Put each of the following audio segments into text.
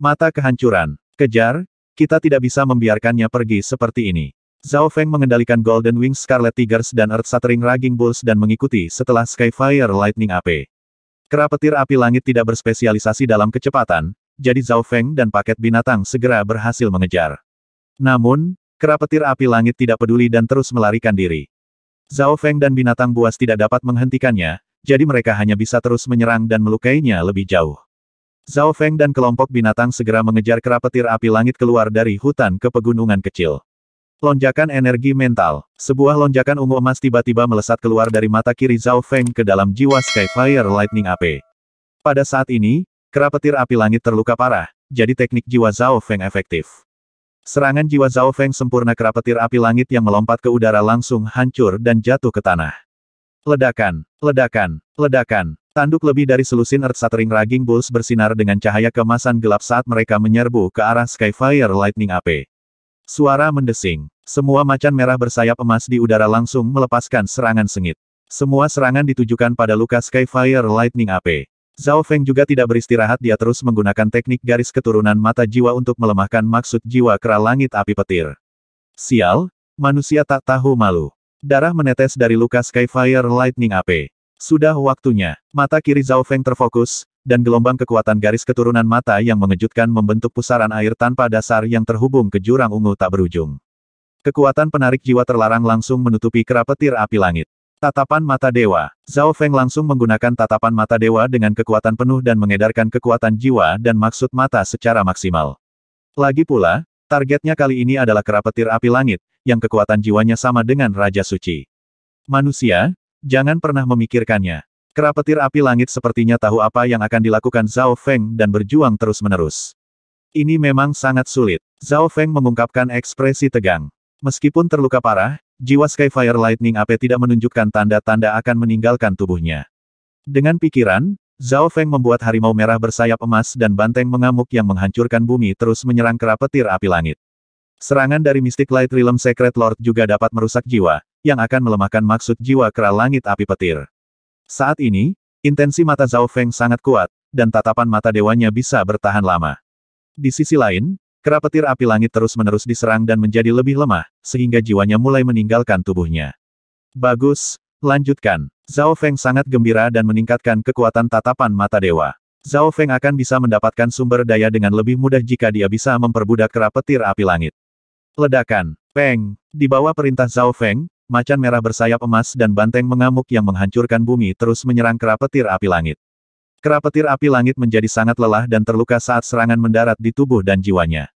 Mata kehancuran. Kejar, kita tidak bisa membiarkannya pergi seperti ini. Zhao Feng mengendalikan Golden Wings Scarlet Tigers dan Earth Shattering Raging Bulls dan mengikuti setelah Skyfire Lightning AP. Kera petir api langit tidak berspesialisasi dalam kecepatan, jadi Zhao Feng dan paket binatang segera berhasil mengejar. Namun, kera petir api langit tidak peduli dan terus melarikan diri. Zhao Feng dan binatang buas tidak dapat menghentikannya, jadi mereka hanya bisa terus menyerang dan melukainya lebih jauh. Zhao Feng dan kelompok binatang segera mengejar kera petir api langit keluar dari hutan ke pegunungan kecil. Lonjakan energi mental. Sebuah lonjakan ungu emas tiba-tiba melesat keluar dari mata kiri Zhao Feng ke dalam jiwa Skyfire Lightning AP. Pada saat ini, kera petir api langit terluka parah, jadi teknik jiwa Zhao Feng efektif. Serangan jiwa Zhao Feng sempurna kera petir api langit yang melompat ke udara langsung hancur dan jatuh ke tanah. Ledakan, ledakan, ledakan. Tanduk lebih dari selusin Earth Shattering Raging Bulls bersinar dengan cahaya kemasan gelap saat mereka menyerbu ke arah Skyfire Lightning AP. Suara mendesing. Semua macan merah bersayap emas di udara langsung melepaskan serangan sengit. Semua serangan ditujukan pada luka Skyfire Lightning AP. Zhao Feng juga tidak beristirahat dia terus menggunakan teknik garis keturunan mata jiwa untuk melemahkan maksud jiwa kera langit api petir. Sial, manusia tak tahu malu. Darah menetes dari luka Skyfire Lightning AP. Sudah waktunya. Mata kiri Zhao Feng terfokus, dan gelombang kekuatan garis keturunan mata yang mengejutkan membentuk pusaran air tanpa dasar yang terhubung ke jurang ungu tak berujung. Kekuatan penarik jiwa terlarang langsung menutupi kera petir api langit. Tatapan mata dewa. Zhao Feng langsung menggunakan tatapan mata dewa dengan kekuatan penuh dan mengedarkan kekuatan jiwa dan maksud mata secara maksimal. Lagi pula, targetnya kali ini adalah kera petir api langit, yang kekuatan jiwanya sama dengan Raja Suci. Manusia, Jangan pernah memikirkannya. Kerapetir api langit sepertinya tahu apa yang akan dilakukan Zhao Feng dan berjuang terus-menerus. Ini memang sangat sulit. Zhao Feng mengungkapkan ekspresi tegang. Meskipun terluka parah, jiwa Skyfire Lightning AP tidak menunjukkan tanda-tanda akan meninggalkan tubuhnya. Dengan pikiran, Zhao Feng membuat harimau merah bersayap emas dan banteng mengamuk yang menghancurkan bumi terus menyerang kerapetir api langit. Serangan dari Mystic Light Realm Secret Lord juga dapat merusak jiwa, yang akan melemahkan maksud jiwa kera langit api petir. Saat ini, intensi mata Zhao Feng sangat kuat, dan tatapan mata dewanya bisa bertahan lama. Di sisi lain, kera petir api langit terus-menerus diserang dan menjadi lebih lemah, sehingga jiwanya mulai meninggalkan tubuhnya. Bagus, lanjutkan. Zhao Feng sangat gembira dan meningkatkan kekuatan tatapan mata dewa. Zhao Feng akan bisa mendapatkan sumber daya dengan lebih mudah jika dia bisa memperbudak kera petir api langit. Ledakan, Peng, di bawah perintah Zhao Feng, macan merah bersayap emas dan banteng mengamuk yang menghancurkan bumi terus menyerang kera petir api langit. Kera petir api langit menjadi sangat lelah dan terluka saat serangan mendarat di tubuh dan jiwanya.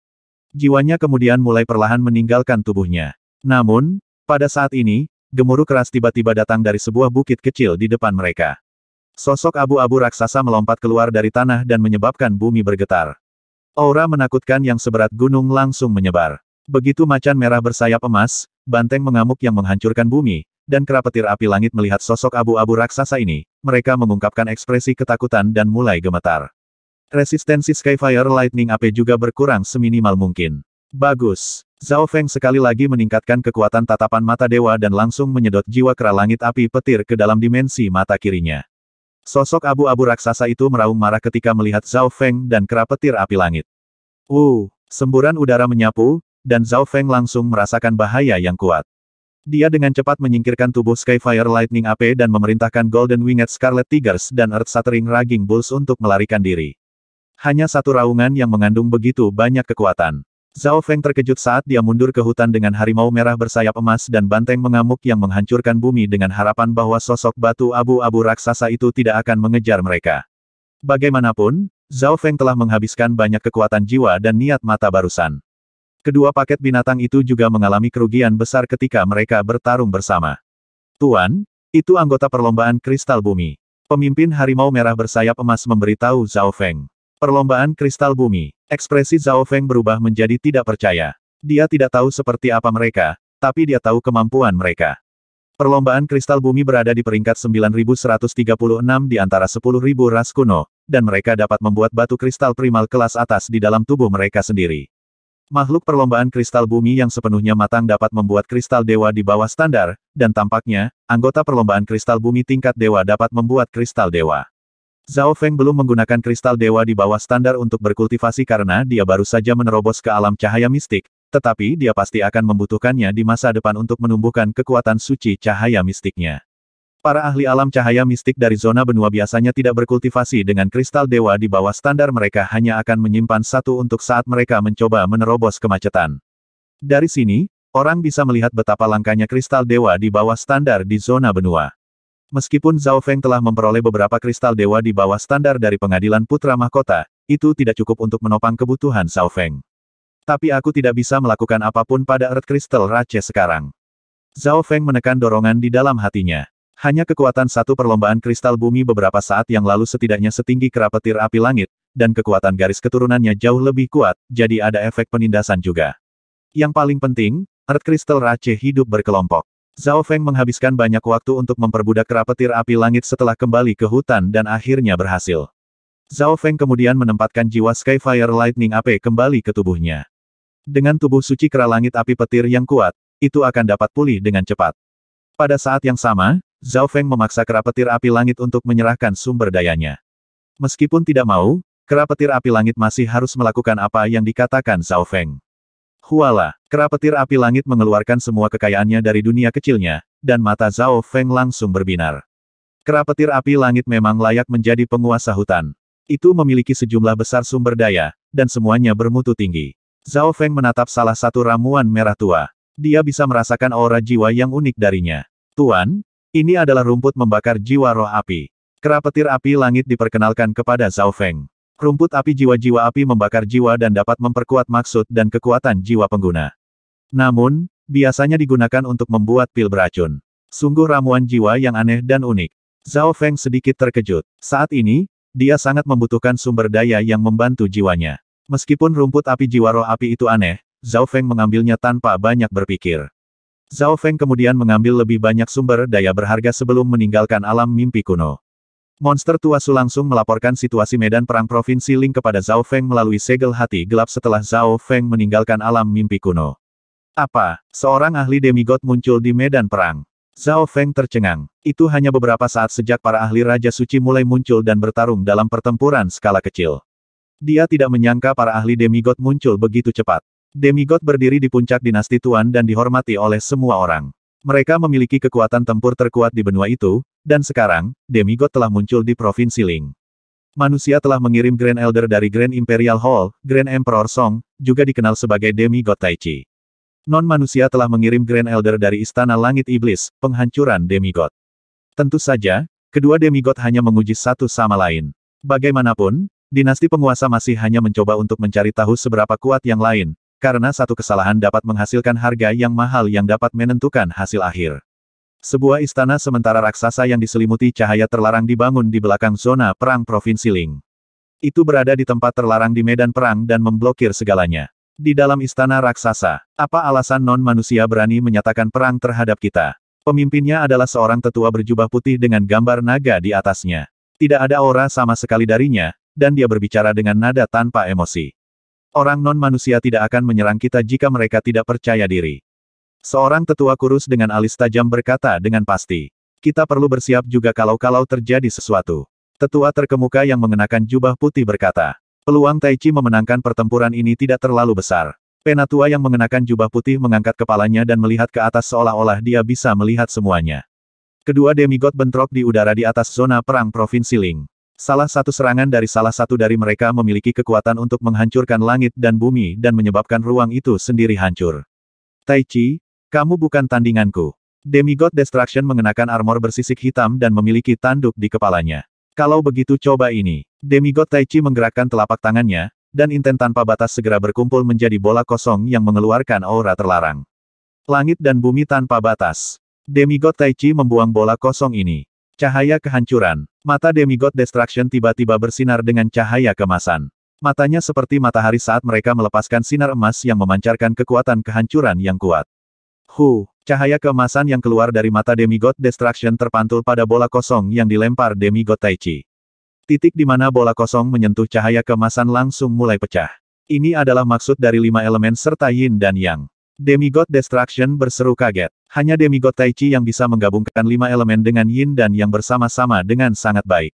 Jiwanya kemudian mulai perlahan meninggalkan tubuhnya. Namun, pada saat ini, gemuruh keras tiba-tiba datang dari sebuah bukit kecil di depan mereka. Sosok abu-abu raksasa melompat keluar dari tanah dan menyebabkan bumi bergetar. Aura menakutkan yang seberat gunung langsung menyebar. Begitu macan merah bersayap emas, banteng mengamuk yang menghancurkan bumi, dan kerapetir api langit melihat sosok abu-abu raksasa ini, mereka mengungkapkan ekspresi ketakutan dan mulai gemetar. Resistensi Skyfire Lightning AP juga berkurang seminimal mungkin. Bagus. Zhao Feng sekali lagi meningkatkan kekuatan tatapan mata dewa dan langsung menyedot jiwa kera langit api petir ke dalam dimensi mata kirinya. Sosok abu-abu raksasa itu meraung marah ketika melihat Zhao Feng dan kera petir api langit. Uh, semburan udara menyapu, dan Zhao Feng langsung merasakan bahaya yang kuat. Dia dengan cepat menyingkirkan tubuh Skyfire Lightning AP dan memerintahkan Golden Winged Scarlet Tigers dan Earth Shattering Raging Bulls untuk melarikan diri. Hanya satu raungan yang mengandung begitu banyak kekuatan. Zhao Feng terkejut saat dia mundur ke hutan dengan harimau merah bersayap emas dan banteng mengamuk yang menghancurkan bumi dengan harapan bahwa sosok batu abu-abu raksasa itu tidak akan mengejar mereka. Bagaimanapun, Zhao Feng telah menghabiskan banyak kekuatan jiwa dan niat mata barusan. Kedua paket binatang itu juga mengalami kerugian besar ketika mereka bertarung bersama. Tuan, itu anggota perlombaan kristal bumi. Pemimpin harimau merah bersayap emas memberitahu Zhao Feng. Perlombaan kristal bumi. Ekspresi Zhao Feng berubah menjadi tidak percaya. Dia tidak tahu seperti apa mereka, tapi dia tahu kemampuan mereka. Perlombaan kristal bumi berada di peringkat 9136 di antara 10.000 ras kuno, dan mereka dapat membuat batu kristal primal kelas atas di dalam tubuh mereka sendiri. Makhluk perlombaan kristal bumi yang sepenuhnya matang dapat membuat kristal dewa di bawah standar, dan tampaknya, anggota perlombaan kristal bumi tingkat dewa dapat membuat kristal dewa. Zhao Feng belum menggunakan kristal dewa di bawah standar untuk berkultivasi karena dia baru saja menerobos ke alam cahaya mistik, tetapi dia pasti akan membutuhkannya di masa depan untuk menumbuhkan kekuatan suci cahaya mistiknya. Para ahli alam cahaya mistik dari zona benua biasanya tidak berkultivasi dengan kristal dewa di bawah standar mereka hanya akan menyimpan satu untuk saat mereka mencoba menerobos kemacetan. Dari sini, orang bisa melihat betapa langkanya kristal dewa di bawah standar di zona benua. Meskipun Zhao Feng telah memperoleh beberapa kristal dewa di bawah standar dari pengadilan Putra Mahkota, itu tidak cukup untuk menopang kebutuhan Zhao Feng. Tapi aku tidak bisa melakukan apapun pada Earth Crystal Race sekarang. Zhao Feng menekan dorongan di dalam hatinya. Hanya kekuatan satu perlombaan kristal bumi beberapa saat yang lalu setidaknya setinggi kera petir api langit, dan kekuatan garis keturunannya jauh lebih kuat, jadi ada efek penindasan juga. Yang paling penting, Earth Crystal Rache hidup berkelompok. Zhao Feng menghabiskan banyak waktu untuk memperbudak kera petir api langit setelah kembali ke hutan dan akhirnya berhasil. Zhao Feng kemudian menempatkan jiwa Skyfire Lightning AP kembali ke tubuhnya. Dengan tubuh suci kera langit api petir yang kuat, itu akan dapat pulih dengan cepat. Pada saat yang sama, Zhao Feng memaksa kerapetir api langit untuk menyerahkan sumber dayanya. Meskipun tidak mau, kerapetir api langit masih harus melakukan apa yang dikatakan Zhao Feng. Huala, kera petir api langit mengeluarkan semua kekayaannya dari dunia kecilnya, dan mata Zhao Feng langsung berbinar. Kerapetir api langit memang layak menjadi penguasa hutan. Itu memiliki sejumlah besar sumber daya, dan semuanya bermutu tinggi. Zhao Feng menatap salah satu ramuan merah tua. Dia bisa merasakan aura jiwa yang unik darinya. Tuan, ini adalah rumput membakar jiwa roh api. Kera petir api langit diperkenalkan kepada Zhao Feng. Rumput api jiwa-jiwa api membakar jiwa dan dapat memperkuat maksud dan kekuatan jiwa pengguna. Namun, biasanya digunakan untuk membuat pil beracun. Sungguh ramuan jiwa yang aneh dan unik. Zhao Feng sedikit terkejut. Saat ini, dia sangat membutuhkan sumber daya yang membantu jiwanya. Meskipun rumput api jiwa roh api itu aneh, Zhao Feng mengambilnya tanpa banyak berpikir. Zhao Feng kemudian mengambil lebih banyak sumber daya berharga sebelum meninggalkan alam mimpi kuno. Monster tua Su langsung melaporkan situasi medan perang Provinsi Ling kepada Zhao Feng melalui segel hati gelap setelah Zhao Feng meninggalkan alam mimpi kuno. Apa? Seorang ahli demigod muncul di medan perang. Zhao Feng tercengang. Itu hanya beberapa saat sejak para ahli Raja Suci mulai muncul dan bertarung dalam pertempuran skala kecil. Dia tidak menyangka para ahli demigod muncul begitu cepat. Demigod berdiri di puncak dinasti Tuan dan dihormati oleh semua orang. Mereka memiliki kekuatan tempur terkuat di benua itu, dan sekarang, Demigod telah muncul di Provinsi Ling. Manusia telah mengirim Grand Elder dari Grand Imperial Hall, Grand Emperor Song, juga dikenal sebagai Demigod Taichi. Non-manusia telah mengirim Grand Elder dari Istana Langit Iblis, penghancuran Demigod. Tentu saja, kedua Demigod hanya menguji satu sama lain. Bagaimanapun, dinasti penguasa masih hanya mencoba untuk mencari tahu seberapa kuat yang lain, karena satu kesalahan dapat menghasilkan harga yang mahal yang dapat menentukan hasil akhir. Sebuah istana sementara raksasa yang diselimuti cahaya terlarang dibangun di belakang zona perang Provinsi Ling. Itu berada di tempat terlarang di medan perang dan memblokir segalanya. Di dalam istana raksasa, apa alasan non-manusia berani menyatakan perang terhadap kita? Pemimpinnya adalah seorang tetua berjubah putih dengan gambar naga di atasnya. Tidak ada aura sama sekali darinya, dan dia berbicara dengan nada tanpa emosi. Orang non-manusia tidak akan menyerang kita jika mereka tidak percaya diri. Seorang tetua kurus dengan alis tajam berkata dengan pasti. Kita perlu bersiap juga kalau-kalau terjadi sesuatu. Tetua terkemuka yang mengenakan jubah putih berkata. Peluang Taichi memenangkan pertempuran ini tidak terlalu besar. Penatua yang mengenakan jubah putih mengangkat kepalanya dan melihat ke atas seolah-olah dia bisa melihat semuanya. Kedua demigod bentrok di udara di atas zona perang Provinsi Ling. Salah satu serangan dari salah satu dari mereka memiliki kekuatan untuk menghancurkan langit dan bumi dan menyebabkan ruang itu sendiri hancur. Tai Chi, kamu bukan tandinganku. Demigod Destruction mengenakan armor bersisik hitam dan memiliki tanduk di kepalanya. Kalau begitu coba ini. Demigod Tai Chi menggerakkan telapak tangannya, dan inten tanpa batas segera berkumpul menjadi bola kosong yang mengeluarkan aura terlarang. Langit dan bumi tanpa batas. Demigod Tai Chi membuang bola kosong ini. Cahaya kehancuran. Mata demigod destruction tiba-tiba bersinar dengan cahaya kemasan. Matanya seperti matahari saat mereka melepaskan sinar emas yang memancarkan kekuatan kehancuran yang kuat. Hu, cahaya kemasan yang keluar dari mata demigod destruction terpantul pada bola kosong yang dilempar demigod Taichi. Titik di mana bola kosong menyentuh cahaya kemasan langsung mulai pecah. Ini adalah maksud dari lima elemen serta yin dan yang. Demigod Destruction berseru kaget. Hanya Demigod Taichi yang bisa menggabungkan lima elemen dengan Yin dan yang bersama-sama dengan sangat baik.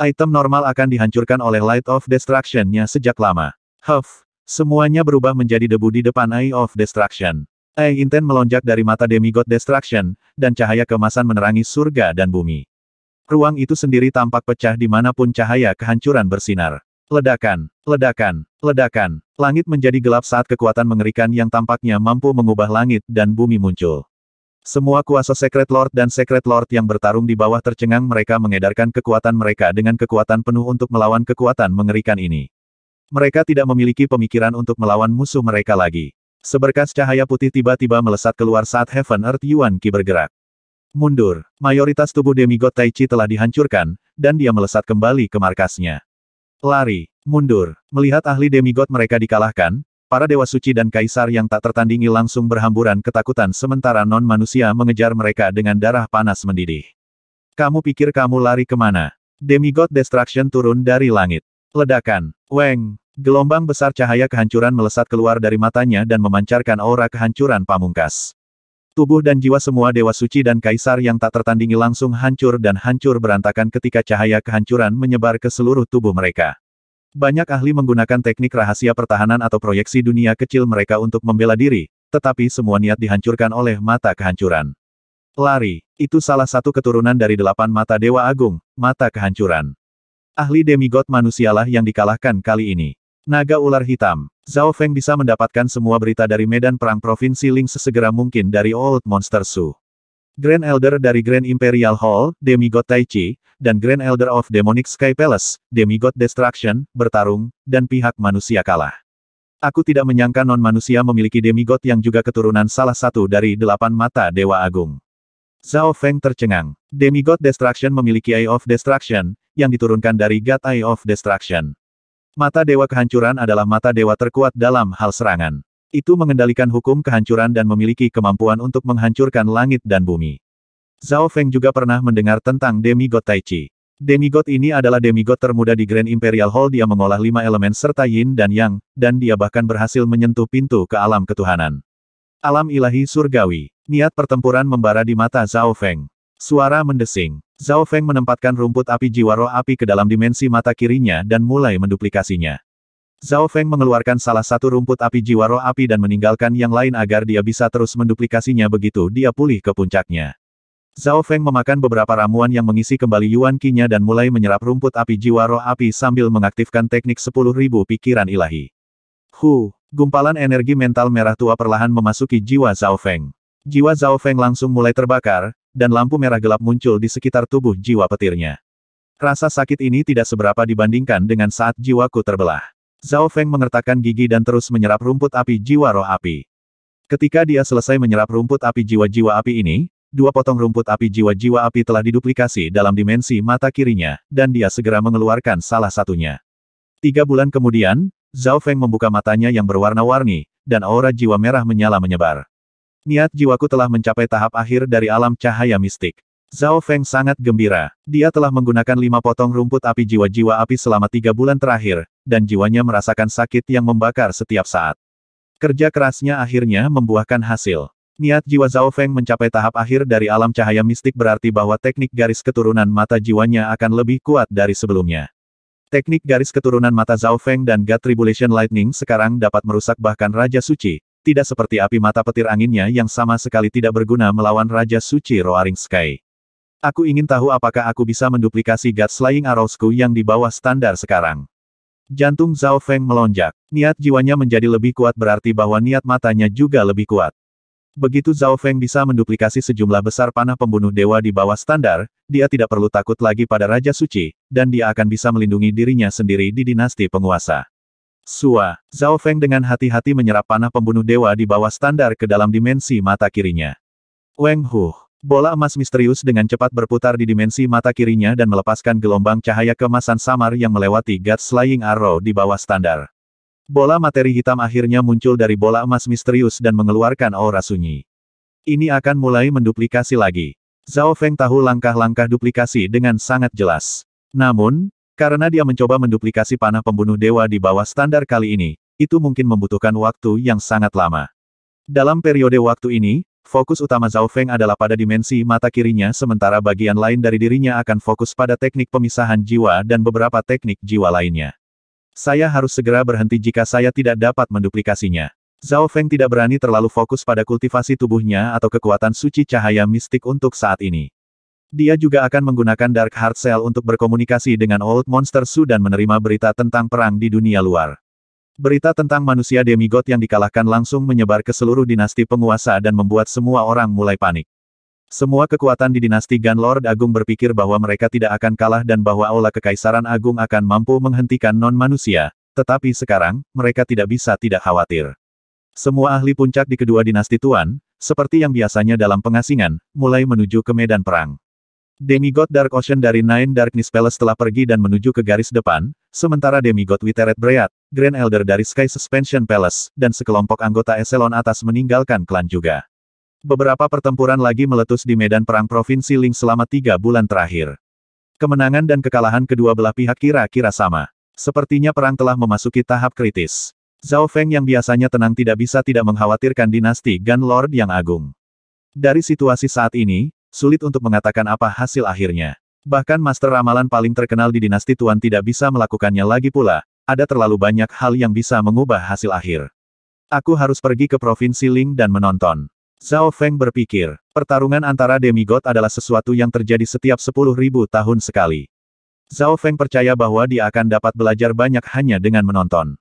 Item normal akan dihancurkan oleh Light of Destruction-nya sejak lama. Huff! Semuanya berubah menjadi debu di depan Eye of Destruction. Eye Inten melonjak dari mata Demigod Destruction, dan cahaya kemasan menerangi surga dan bumi. Ruang itu sendiri tampak pecah di pun cahaya kehancuran bersinar. Ledakan. Ledakan, ledakan, langit menjadi gelap saat kekuatan mengerikan yang tampaknya mampu mengubah langit dan bumi muncul. Semua kuasa Secret Lord dan Secret Lord yang bertarung di bawah tercengang mereka mengedarkan kekuatan mereka dengan kekuatan penuh untuk melawan kekuatan mengerikan ini. Mereka tidak memiliki pemikiran untuk melawan musuh mereka lagi. Seberkas cahaya putih tiba-tiba melesat keluar saat Heaven Earth Yuan Qi bergerak. Mundur, mayoritas tubuh demigod Tai Chi telah dihancurkan, dan dia melesat kembali ke markasnya. Lari, mundur, melihat ahli demigod mereka dikalahkan, para dewa suci dan kaisar yang tak tertandingi langsung berhamburan ketakutan sementara non-manusia mengejar mereka dengan darah panas mendidih. Kamu pikir kamu lari kemana? Demigod Destruction turun dari langit. Ledakan, weng, gelombang besar cahaya kehancuran melesat keluar dari matanya dan memancarkan aura kehancuran pamungkas. Tubuh dan jiwa semua dewa suci dan kaisar yang tak tertandingi langsung hancur dan hancur berantakan ketika cahaya kehancuran menyebar ke seluruh tubuh mereka. Banyak ahli menggunakan teknik rahasia pertahanan atau proyeksi dunia kecil mereka untuk membela diri, tetapi semua niat dihancurkan oleh mata kehancuran. Lari, itu salah satu keturunan dari delapan mata Dewa Agung, mata kehancuran. Ahli demigod manusialah yang dikalahkan kali ini. Naga ular hitam, Zhao Feng bisa mendapatkan semua berita dari medan perang Provinsi Ling sesegera mungkin dari Old Monster Su. Grand Elder dari Grand Imperial Hall, Demigod Taichi, dan Grand Elder of Demonic Sky Palace, Demigod Destruction, bertarung, dan pihak manusia kalah. Aku tidak menyangka non-manusia memiliki demigod yang juga keturunan salah satu dari delapan mata Dewa Agung. Zhao Feng tercengang. Demigod Destruction memiliki Eye of Destruction, yang diturunkan dari God Eye of Destruction. Mata Dewa Kehancuran adalah mata dewa terkuat dalam hal serangan. Itu mengendalikan hukum kehancuran dan memiliki kemampuan untuk menghancurkan langit dan bumi. Zhao Feng juga pernah mendengar tentang demigod Tai Chi. Demigod ini adalah demigod termuda di Grand Imperial Hall dia mengolah lima elemen serta yin dan yang, dan dia bahkan berhasil menyentuh pintu ke alam ketuhanan. Alam ilahi surgawi. Niat pertempuran membara di mata Zhao Feng. Suara mendesing. Zhao Feng menempatkan rumput api jiwa roh api ke dalam dimensi mata kirinya dan mulai menduplikasinya. Zhao Feng mengeluarkan salah satu rumput api jiwa roh api dan meninggalkan yang lain agar dia bisa terus menduplikasinya begitu dia pulih ke puncaknya. Zhao Feng memakan beberapa ramuan yang mengisi kembali Yuan Qinya dan mulai menyerap rumput api jiwa roh api sambil mengaktifkan teknik 10.000 pikiran ilahi. Hu, gumpalan energi mental merah tua perlahan memasuki jiwa Zhao Feng. Jiwa Zhao Feng langsung mulai terbakar, dan lampu merah gelap muncul di sekitar tubuh jiwa petirnya. Rasa sakit ini tidak seberapa dibandingkan dengan saat jiwaku terbelah. Zhao Feng mengertakkan gigi dan terus menyerap rumput api jiwa roh api. Ketika dia selesai menyerap rumput api jiwa-jiwa api ini, dua potong rumput api jiwa-jiwa api telah diduplikasi dalam dimensi mata kirinya, dan dia segera mengeluarkan salah satunya. Tiga bulan kemudian, Zhao Feng membuka matanya yang berwarna-warni, dan aura jiwa merah menyala menyebar. Niat jiwaku telah mencapai tahap akhir dari alam cahaya mistik. Zhao Feng sangat gembira. Dia telah menggunakan lima potong rumput api jiwa-jiwa api selama tiga bulan terakhir, dan jiwanya merasakan sakit yang membakar setiap saat. Kerja kerasnya akhirnya membuahkan hasil. Niat jiwa Zhao Feng mencapai tahap akhir dari alam cahaya mistik berarti bahwa teknik garis keturunan mata jiwanya akan lebih kuat dari sebelumnya. Teknik garis keturunan mata Zhao Feng dan God Tribulation Lightning sekarang dapat merusak bahkan Raja Suci, tidak seperti api mata petir anginnya yang sama sekali tidak berguna melawan Raja Suci Roaring Sky. Aku ingin tahu apakah aku bisa menduplikasi God Slaying Arrowsku yang di bawah standar sekarang. Jantung Zhao Feng melonjak. Niat jiwanya menjadi lebih kuat berarti bahwa niat matanya juga lebih kuat. Begitu Zhao Feng bisa menduplikasi sejumlah besar panah pembunuh dewa di bawah standar, dia tidak perlu takut lagi pada Raja Suci, dan dia akan bisa melindungi dirinya sendiri di dinasti penguasa. Sua, Zhao Feng dengan hati-hati menyerap panah pembunuh dewa di bawah standar ke dalam dimensi mata kirinya. Weng Hu, bola emas misterius dengan cepat berputar di dimensi mata kirinya dan melepaskan gelombang cahaya kemasan samar yang melewati God Slaying Arrow di bawah standar. Bola materi hitam akhirnya muncul dari bola emas misterius dan mengeluarkan aura sunyi. Ini akan mulai menduplikasi lagi. Zhao Feng tahu langkah-langkah duplikasi dengan sangat jelas. Namun, karena dia mencoba menduplikasi panah pembunuh dewa di bawah standar kali ini, itu mungkin membutuhkan waktu yang sangat lama. Dalam periode waktu ini, fokus utama Zhao Feng adalah pada dimensi mata kirinya sementara bagian lain dari dirinya akan fokus pada teknik pemisahan jiwa dan beberapa teknik jiwa lainnya. Saya harus segera berhenti jika saya tidak dapat menduplikasinya. Zhao Feng tidak berani terlalu fokus pada kultivasi tubuhnya atau kekuatan suci cahaya mistik untuk saat ini. Dia juga akan menggunakan Dark Heart Cell untuk berkomunikasi dengan Old Monster Su dan menerima berita tentang perang di dunia luar. Berita tentang manusia demigod yang dikalahkan langsung menyebar ke seluruh dinasti penguasa dan membuat semua orang mulai panik. Semua kekuatan di dinasti Gun Lord Agung berpikir bahwa mereka tidak akan kalah dan bahwa Aula Kekaisaran Agung akan mampu menghentikan non-manusia, tetapi sekarang, mereka tidak bisa tidak khawatir. Semua ahli puncak di kedua dinasti Tuan, seperti yang biasanya dalam pengasingan, mulai menuju ke medan perang. Demigod Dark Ocean dari Nine Darkness Palace telah pergi dan menuju ke garis depan, sementara Demigod Witeret Breat, Grand Elder dari Sky Suspension Palace, dan sekelompok anggota Eselon atas meninggalkan klan juga. Beberapa pertempuran lagi meletus di medan perang Provinsi Ling selama tiga bulan terakhir. Kemenangan dan kekalahan kedua belah pihak kira-kira sama. Sepertinya perang telah memasuki tahap kritis. Zhao Feng yang biasanya tenang tidak bisa tidak mengkhawatirkan dinasti Gun Lord yang agung. Dari situasi saat ini, sulit untuk mengatakan apa hasil akhirnya. Bahkan master ramalan paling terkenal di dinasti Tuan tidak bisa melakukannya lagi pula, ada terlalu banyak hal yang bisa mengubah hasil akhir. Aku harus pergi ke Provinsi Ling dan menonton. Zhao Feng berpikir, pertarungan antara demigod adalah sesuatu yang terjadi setiap 10.000 tahun sekali. Zhao Feng percaya bahwa dia akan dapat belajar banyak hanya dengan menonton.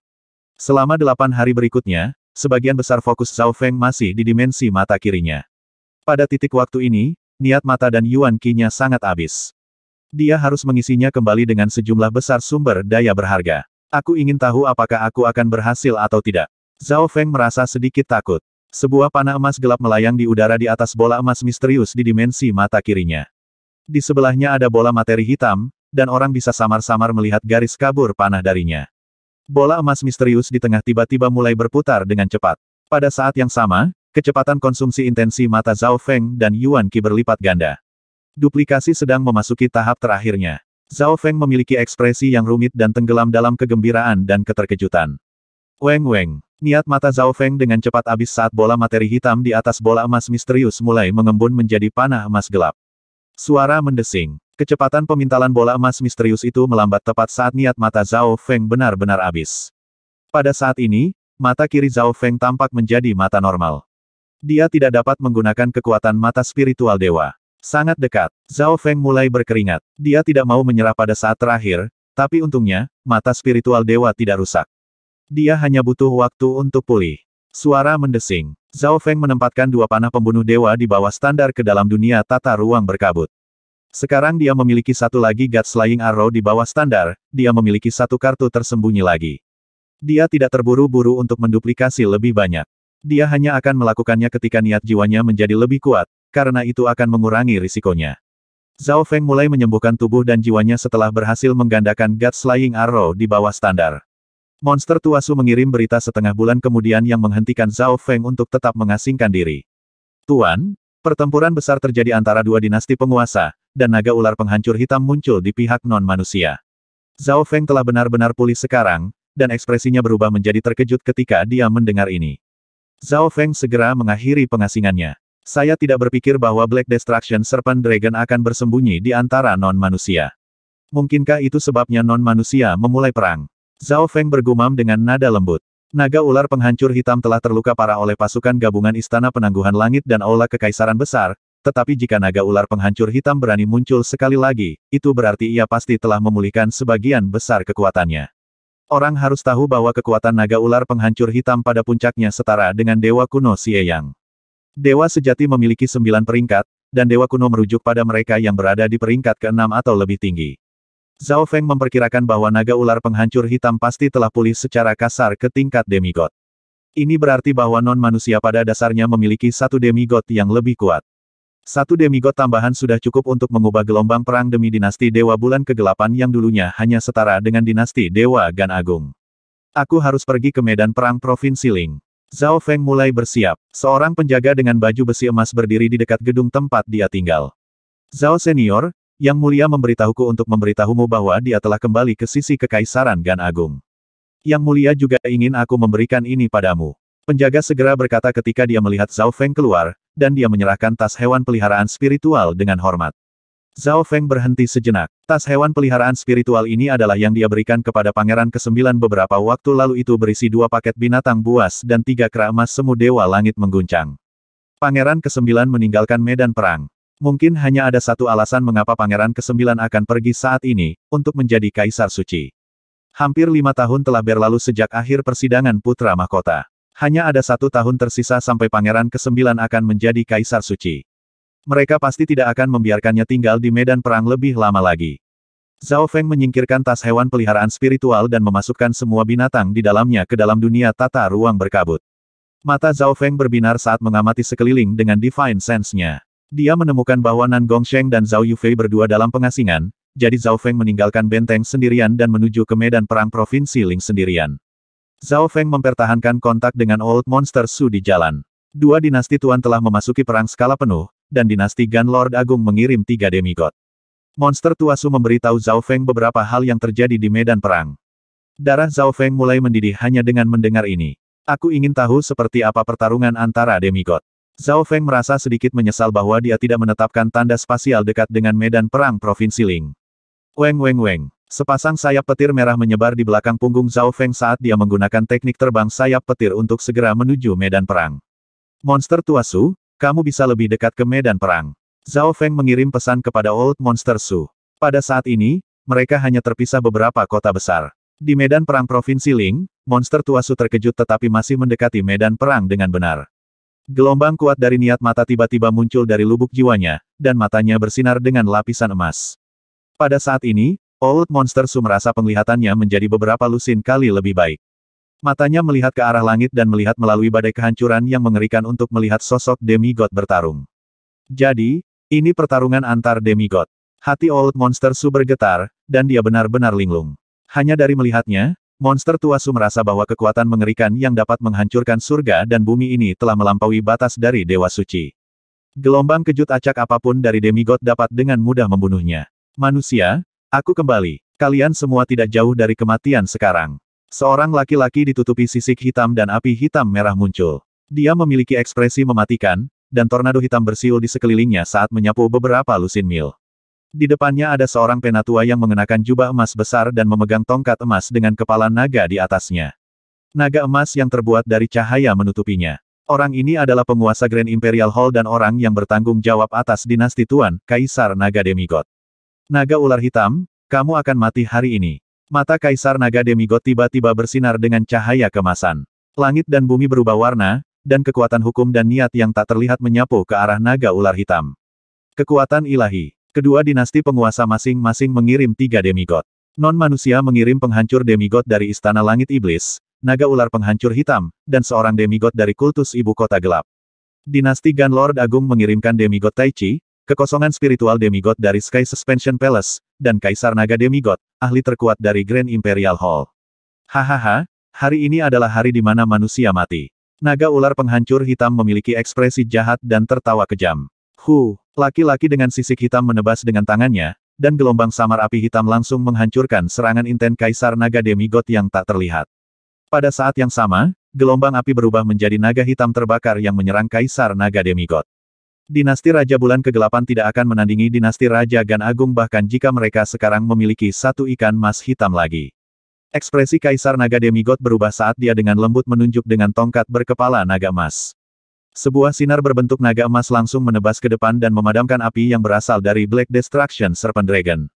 Selama delapan hari berikutnya, sebagian besar fokus Zhao Feng masih di dimensi mata kirinya. Pada titik waktu ini, niat mata dan Yuan Qi-nya sangat habis. Dia harus mengisinya kembali dengan sejumlah besar sumber daya berharga. Aku ingin tahu apakah aku akan berhasil atau tidak. Zhao Feng merasa sedikit takut. Sebuah panah emas gelap melayang di udara di atas bola emas misterius di dimensi mata kirinya. Di sebelahnya ada bola materi hitam, dan orang bisa samar-samar melihat garis kabur panah darinya. Bola emas misterius di tengah tiba-tiba mulai berputar dengan cepat. Pada saat yang sama, Kecepatan konsumsi intensi mata Zhao Feng dan Yuan Qi berlipat ganda. Duplikasi sedang memasuki tahap terakhirnya. Zhao Feng memiliki ekspresi yang rumit dan tenggelam dalam kegembiraan dan keterkejutan. Weng-weng, niat mata Zhao Feng dengan cepat habis saat bola materi hitam di atas bola emas misterius mulai mengembun menjadi panah emas gelap. Suara mendesing. Kecepatan pemintalan bola emas misterius itu melambat tepat saat niat mata Zhao Feng benar-benar habis. Pada saat ini, mata kiri Zhao Feng tampak menjadi mata normal. Dia tidak dapat menggunakan kekuatan mata spiritual dewa. Sangat dekat. Zhao Feng mulai berkeringat. Dia tidak mau menyerah pada saat terakhir, tapi untungnya, mata spiritual dewa tidak rusak. Dia hanya butuh waktu untuk pulih. Suara mendesing. Zhao Feng menempatkan dua panah pembunuh dewa di bawah standar ke dalam dunia tata ruang berkabut. Sekarang dia memiliki satu lagi God Slaying Arrow di bawah standar, dia memiliki satu kartu tersembunyi lagi. Dia tidak terburu-buru untuk menduplikasi lebih banyak. Dia hanya akan melakukannya ketika niat jiwanya menjadi lebih kuat, karena itu akan mengurangi risikonya. Zhao Feng mulai menyembuhkan tubuh dan jiwanya setelah berhasil menggandakan God Slaying Arrow di bawah standar. Monster Tuasu mengirim berita setengah bulan kemudian yang menghentikan Zhao Feng untuk tetap mengasingkan diri. Tuan, pertempuran besar terjadi antara dua dinasti penguasa, dan naga ular penghancur hitam muncul di pihak non-manusia. Zhao Feng telah benar-benar pulih sekarang, dan ekspresinya berubah menjadi terkejut ketika dia mendengar ini. Zhao Feng segera mengakhiri pengasingannya. Saya tidak berpikir bahwa Black Destruction Serpent Dragon akan bersembunyi di antara non-manusia. Mungkinkah itu sebabnya non-manusia memulai perang? Zhao Feng bergumam dengan nada lembut. Naga ular penghancur hitam telah terluka parah oleh pasukan gabungan Istana Penangguhan Langit dan Aula Kekaisaran Besar, tetapi jika naga ular penghancur hitam berani muncul sekali lagi, itu berarti ia pasti telah memulihkan sebagian besar kekuatannya. Orang harus tahu bahwa kekuatan naga ular penghancur hitam pada puncaknya setara dengan Dewa kuno Xieyang. Dewa sejati memiliki sembilan peringkat, dan Dewa kuno merujuk pada mereka yang berada di peringkat keenam atau lebih tinggi. Zhao Feng memperkirakan bahwa naga ular penghancur hitam pasti telah pulih secara kasar ke tingkat demigod. Ini berarti bahwa non-manusia pada dasarnya memiliki satu demigod yang lebih kuat. Satu demigod tambahan sudah cukup untuk mengubah gelombang perang demi dinasti Dewa Bulan Kegelapan yang dulunya hanya setara dengan dinasti Dewa Gan Agung. Aku harus pergi ke medan perang Provinsi Ling. Zhao Feng mulai bersiap. Seorang penjaga dengan baju besi emas berdiri di dekat gedung tempat dia tinggal. Zhao Senior, yang mulia memberitahuku untuk memberitahumu bahwa dia telah kembali ke sisi Kekaisaran Gan Agung. Yang mulia juga ingin aku memberikan ini padamu. Penjaga segera berkata ketika dia melihat Zhao Feng keluar, dan dia menyerahkan tas hewan peliharaan spiritual dengan hormat. Zhao Feng berhenti sejenak. Tas hewan peliharaan spiritual ini adalah yang dia berikan kepada Pangeran ke-9 beberapa waktu lalu itu berisi dua paket binatang buas dan tiga kera emas semu Dewa Langit mengguncang. Pangeran ke-9 meninggalkan medan perang. Mungkin hanya ada satu alasan mengapa Pangeran ke-9 akan pergi saat ini, untuk menjadi Kaisar Suci. Hampir lima tahun telah berlalu sejak akhir persidangan Putra Mahkota. Hanya ada satu tahun tersisa sampai pangeran ke-9 akan menjadi kaisar suci. Mereka pasti tidak akan membiarkannya tinggal di medan perang lebih lama lagi. Zhao Feng menyingkirkan tas hewan peliharaan spiritual dan memasukkan semua binatang di dalamnya ke dalam dunia tata ruang berkabut. Mata Zhao Feng berbinar saat mengamati sekeliling dengan divine sense-nya. Dia menemukan bahwa Nan Gong Sheng dan Zhao Yufei berdua dalam pengasingan, jadi Zhao Feng meninggalkan benteng sendirian dan menuju ke medan perang Provinsi Ling sendirian. Zhao Feng mempertahankan kontak dengan Old Monster Su di jalan. Dua dinasti tuan telah memasuki perang skala penuh, dan dinasti Gan Lord Agung mengirim tiga demigod. Monster tua Su memberitahu Zhao Feng beberapa hal yang terjadi di medan perang. Darah Zhao Feng mulai mendidih hanya dengan mendengar ini. Aku ingin tahu seperti apa pertarungan antara demigod. Zhao Feng merasa sedikit menyesal bahwa dia tidak menetapkan tanda spasial dekat dengan medan perang Provinsi Ling. Weng Weng Weng. Sepasang sayap petir merah menyebar di belakang punggung Zhao Feng saat dia menggunakan teknik terbang sayap petir untuk segera menuju medan perang. Monster tua Su, kamu bisa lebih dekat ke medan perang. Zhao Feng mengirim pesan kepada Old Monster Su. Pada saat ini, mereka hanya terpisah beberapa kota besar. Di medan perang Provinsi Ling, monster tua Su terkejut tetapi masih mendekati medan perang dengan benar. Gelombang kuat dari niat mata tiba-tiba muncul dari lubuk jiwanya, dan matanya bersinar dengan lapisan emas. Pada saat ini, Old Monster Su merasa penglihatannya menjadi beberapa lusin kali lebih baik. Matanya melihat ke arah langit dan melihat melalui badai kehancuran yang mengerikan untuk melihat sosok demigod bertarung. Jadi, ini pertarungan antar demigod. Hati Old Monster Su bergetar, dan dia benar-benar linglung. Hanya dari melihatnya, Monster tua Su merasa bahwa kekuatan mengerikan yang dapat menghancurkan surga dan bumi ini telah melampaui batas dari Dewa Suci. Gelombang kejut acak apapun dari demigod dapat dengan mudah membunuhnya. Manusia, Aku kembali. Kalian semua tidak jauh dari kematian sekarang. Seorang laki-laki ditutupi sisik hitam dan api hitam merah muncul. Dia memiliki ekspresi mematikan, dan tornado hitam bersiul di sekelilingnya saat menyapu beberapa lusin mil. Di depannya ada seorang penatua yang mengenakan jubah emas besar dan memegang tongkat emas dengan kepala naga di atasnya. Naga emas yang terbuat dari cahaya menutupinya. Orang ini adalah penguasa Grand Imperial Hall dan orang yang bertanggung jawab atas dinasti Tuan, Kaisar Naga Demigod. Naga ular hitam, kamu akan mati hari ini. Mata Kaisar Naga Demigod tiba-tiba bersinar dengan cahaya kemasan. Langit dan bumi berubah warna, dan kekuatan hukum dan niat yang tak terlihat menyapu ke arah naga ular hitam. Kekuatan ilahi. Kedua dinasti penguasa masing-masing mengirim tiga demigod. Non-manusia mengirim penghancur demigod dari Istana Langit Iblis, naga ular penghancur hitam, dan seorang demigod dari kultus ibu kota gelap. Dinasti Lord Agung mengirimkan demigod Taichi, Kekosongan spiritual demigod dari Sky Suspension Palace, dan Kaisar Naga Demigod, ahli terkuat dari Grand Imperial Hall. Hahaha, hari ini adalah hari di mana manusia mati. Naga ular penghancur hitam memiliki ekspresi jahat dan tertawa kejam. Hu, laki-laki dengan sisik hitam menebas dengan tangannya, dan gelombang samar api hitam langsung menghancurkan serangan inten Kaisar Naga Demigod yang tak terlihat. Pada saat yang sama, gelombang api berubah menjadi naga hitam terbakar yang menyerang Kaisar Naga Demigod. Dinasti Raja Bulan Kegelapan tidak akan menandingi dinasti Raja Gan Agung bahkan jika mereka sekarang memiliki satu ikan mas hitam lagi. Ekspresi Kaisar Naga Demigod berubah saat dia dengan lembut menunjuk dengan tongkat berkepala naga emas. Sebuah sinar berbentuk naga emas langsung menebas ke depan dan memadamkan api yang berasal dari Black Destruction Serpent Dragon.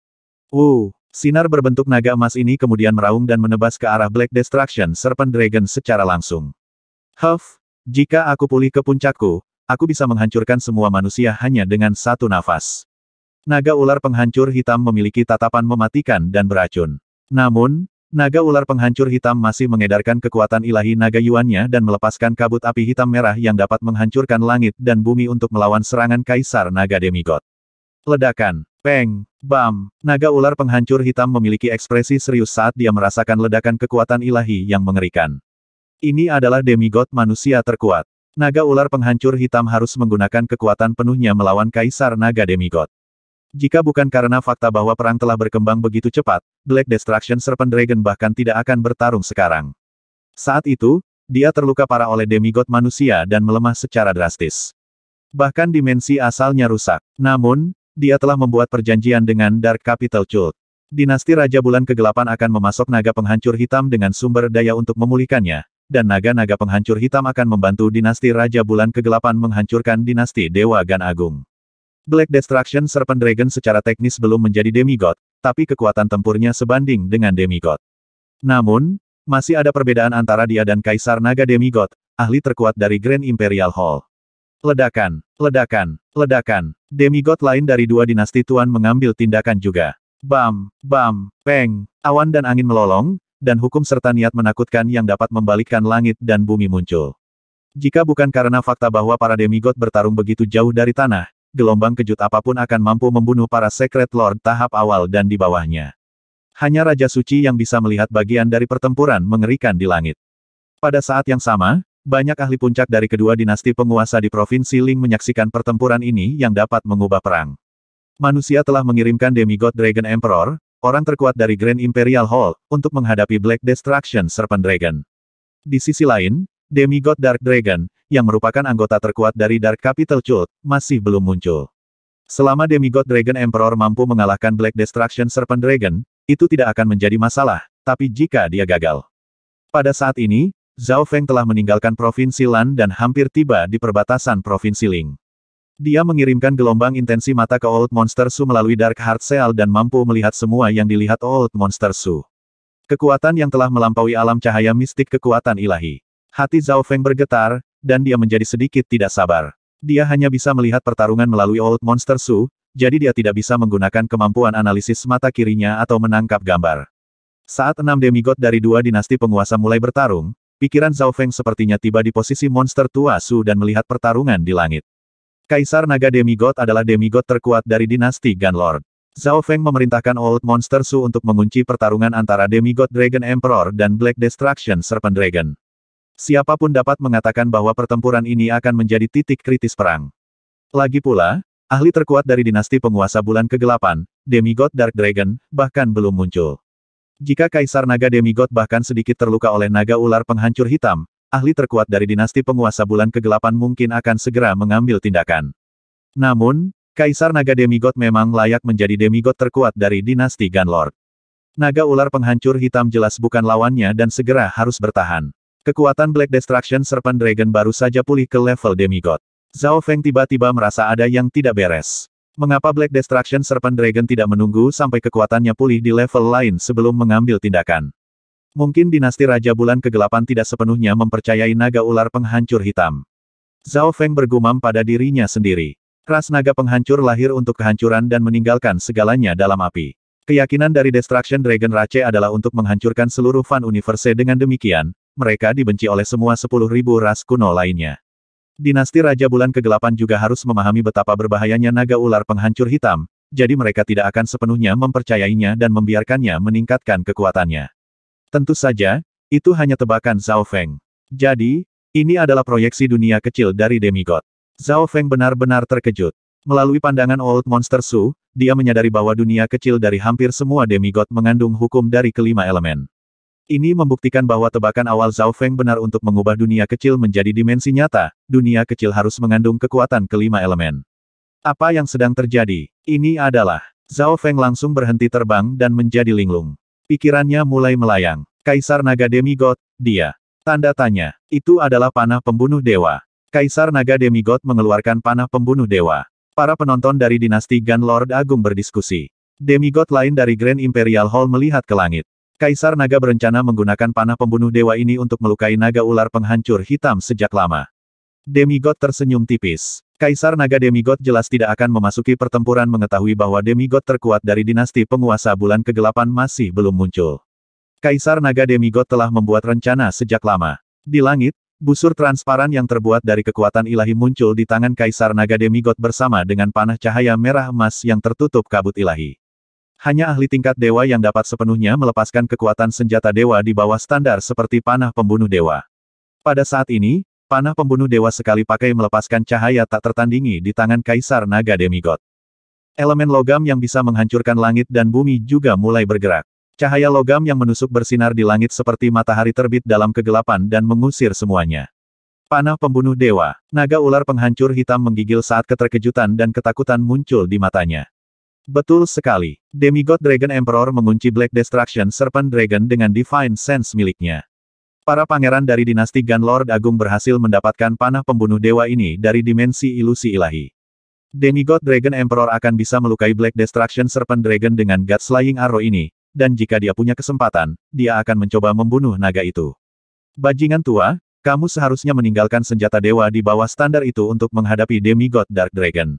Uh, sinar berbentuk naga emas ini kemudian meraung dan menebas ke arah Black Destruction Serpent Dragon secara langsung. Huff, jika aku pulih ke puncakku, Aku bisa menghancurkan semua manusia hanya dengan satu nafas. Naga ular penghancur hitam memiliki tatapan mematikan dan beracun. Namun, naga ular penghancur hitam masih mengedarkan kekuatan ilahi naga yuannya dan melepaskan kabut api hitam merah yang dapat menghancurkan langit dan bumi untuk melawan serangan kaisar naga demigod. Ledakan, peng, bam, naga ular penghancur hitam memiliki ekspresi serius saat dia merasakan ledakan kekuatan ilahi yang mengerikan. Ini adalah demigod manusia terkuat. Naga ular penghancur hitam harus menggunakan kekuatan penuhnya melawan Kaisar Naga Demigod. Jika bukan karena fakta bahwa perang telah berkembang begitu cepat, Black Destruction Serpent Dragon bahkan tidak akan bertarung sekarang. Saat itu, dia terluka parah oleh demigod manusia dan melemah secara drastis. Bahkan dimensi asalnya rusak. Namun, dia telah membuat perjanjian dengan Dark Capital Cult. Dinasti Raja Bulan Kegelapan akan memasok naga penghancur hitam dengan sumber daya untuk memulihkannya, dan naga-naga penghancur hitam akan membantu dinasti Raja Bulan Kegelapan menghancurkan dinasti Dewa Gan Agung. Black Destruction Serpent Dragon secara teknis belum menjadi demigod, tapi kekuatan tempurnya sebanding dengan demigod. Namun, masih ada perbedaan antara dia dan Kaisar Naga Demigod, ahli terkuat dari Grand Imperial Hall. Ledakan, ledakan, ledakan. Demigod lain dari dua dinasti Tuan mengambil tindakan juga. Bam, bam, peng. Awan dan angin melolong, dan hukum serta niat menakutkan yang dapat membalikkan langit dan bumi muncul. Jika bukan karena fakta bahwa para demigod bertarung begitu jauh dari tanah, gelombang kejut apapun akan mampu membunuh para Secret Lord tahap awal dan di bawahnya. Hanya Raja Suci yang bisa melihat bagian dari pertempuran mengerikan di langit. Pada saat yang sama, banyak ahli puncak dari kedua dinasti penguasa di Provinsi Ling menyaksikan pertempuran ini yang dapat mengubah perang. Manusia telah mengirimkan demigod Dragon Emperor, orang terkuat dari Grand Imperial Hall, untuk menghadapi Black Destruction Serpent Dragon. Di sisi lain, Demigod Dark Dragon, yang merupakan anggota terkuat dari Dark Capital Cult, masih belum muncul. Selama Demigod Dragon Emperor mampu mengalahkan Black Destruction Serpent Dragon, itu tidak akan menjadi masalah, tapi jika dia gagal. Pada saat ini, Zhao Feng telah meninggalkan Provinsi Lan dan hampir tiba di perbatasan Provinsi Ling. Dia mengirimkan gelombang intensi mata ke Old Monster Su melalui Dark Heart Seal dan mampu melihat semua yang dilihat Old Monster Su. Kekuatan yang telah melampaui alam cahaya mistik kekuatan ilahi. Hati Zhao Feng bergetar, dan dia menjadi sedikit tidak sabar. Dia hanya bisa melihat pertarungan melalui Old Monster Su, jadi dia tidak bisa menggunakan kemampuan analisis mata kirinya atau menangkap gambar. Saat enam demigod dari dua dinasti penguasa mulai bertarung, pikiran Zhao Feng sepertinya tiba di posisi monster tua Su dan melihat pertarungan di langit. Kaisar Naga Demigod adalah demigod terkuat dari dinasti Gunlord. Zhao Feng memerintahkan Old Monster Su untuk mengunci pertarungan antara Demigod Dragon Emperor dan Black Destruction Serpent Dragon. Siapapun dapat mengatakan bahwa pertempuran ini akan menjadi titik kritis perang. Lagi pula, ahli terkuat dari dinasti penguasa bulan kegelapan, Demigod Dark Dragon, bahkan belum muncul. Jika Kaisar Naga Demigod bahkan sedikit terluka oleh naga ular penghancur hitam, ahli terkuat dari dinasti penguasa bulan kegelapan mungkin akan segera mengambil tindakan. Namun, Kaisar Naga Demigod memang layak menjadi demigod terkuat dari dinasti Gunlord. Naga ular penghancur hitam jelas bukan lawannya dan segera harus bertahan. Kekuatan Black Destruction Serpent Dragon baru saja pulih ke level demigod. Zhao Feng tiba-tiba merasa ada yang tidak beres. Mengapa Black Destruction Serpent Dragon tidak menunggu sampai kekuatannya pulih di level lain sebelum mengambil tindakan? Mungkin dinasti Raja Bulan Kegelapan tidak sepenuhnya mempercayai naga ular penghancur hitam. Zhao Feng bergumam pada dirinya sendiri. Ras naga penghancur lahir untuk kehancuran dan meninggalkan segalanya dalam api. Keyakinan dari Destruction Dragon Rache adalah untuk menghancurkan seluruh Fan Universe dengan demikian, mereka dibenci oleh semua 10.000 ras kuno lainnya. Dinasti Raja Bulan Kegelapan juga harus memahami betapa berbahayanya naga ular penghancur hitam, jadi mereka tidak akan sepenuhnya mempercayainya dan membiarkannya meningkatkan kekuatannya. Tentu saja, itu hanya tebakan Zhao Feng. Jadi, ini adalah proyeksi dunia kecil dari demigod. Zhao Feng benar-benar terkejut. Melalui pandangan Old Monster Su, dia menyadari bahwa dunia kecil dari hampir semua demigod mengandung hukum dari kelima elemen. Ini membuktikan bahwa tebakan awal Zhao Feng benar untuk mengubah dunia kecil menjadi dimensi nyata, dunia kecil harus mengandung kekuatan kelima elemen. Apa yang sedang terjadi? Ini adalah, Zhao Feng langsung berhenti terbang dan menjadi linglung. Pikirannya mulai melayang. Kaisar Naga Demigod, dia. Tanda tanya. Itu adalah panah pembunuh dewa. Kaisar Naga Demigod mengeluarkan panah pembunuh dewa. Para penonton dari dinasti Gun Lord Agung berdiskusi. Demigod lain dari Grand Imperial Hall melihat ke langit. Kaisar Naga berencana menggunakan panah pembunuh dewa ini untuk melukai naga ular penghancur hitam sejak lama. Demigod tersenyum tipis. Kaisar Naga Demigod jelas tidak akan memasuki pertempuran mengetahui bahwa Demigod terkuat dari dinasti penguasa bulan kegelapan masih belum muncul. Kaisar Naga Demigod telah membuat rencana sejak lama. Di langit, busur transparan yang terbuat dari kekuatan ilahi muncul di tangan Kaisar Naga Demigod bersama dengan panah cahaya merah emas yang tertutup kabut ilahi. Hanya ahli tingkat dewa yang dapat sepenuhnya melepaskan kekuatan senjata dewa di bawah standar seperti panah pembunuh dewa. Pada saat ini, Panah pembunuh dewa sekali pakai melepaskan cahaya tak tertandingi di tangan Kaisar Naga Demigod. Elemen logam yang bisa menghancurkan langit dan bumi juga mulai bergerak. Cahaya logam yang menusuk bersinar di langit seperti matahari terbit dalam kegelapan dan mengusir semuanya. Panah pembunuh dewa, naga ular penghancur hitam menggigil saat keterkejutan dan ketakutan muncul di matanya. Betul sekali, Demigod Dragon Emperor mengunci Black Destruction Serpent Dragon dengan Divine Sense miliknya. Para pangeran dari dinasti Gun Lord Agung berhasil mendapatkan panah pembunuh dewa ini dari dimensi ilusi ilahi. Demigod Dragon Emperor akan bisa melukai Black Destruction Serpent Dragon dengan God Slaying Arrow ini, dan jika dia punya kesempatan, dia akan mencoba membunuh naga itu. Bajingan tua, kamu seharusnya meninggalkan senjata dewa di bawah standar itu untuk menghadapi Demigod Dark Dragon.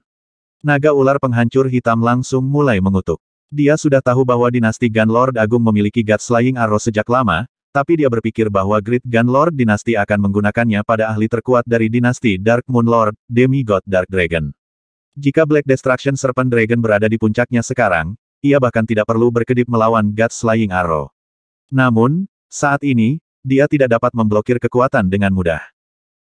Naga ular penghancur hitam langsung mulai mengutuk. Dia sudah tahu bahwa dinasti Gun Lord Agung memiliki God Slaying Arrow sejak lama, tapi dia berpikir bahwa Great Gun Lord Dinasti akan menggunakannya pada ahli terkuat dari dinasti Dark Moon Lord, god Dark Dragon. Jika Black Destruction Serpent Dragon berada di puncaknya sekarang, ia bahkan tidak perlu berkedip melawan God Slaying Arrow. Namun, saat ini, dia tidak dapat memblokir kekuatan dengan mudah.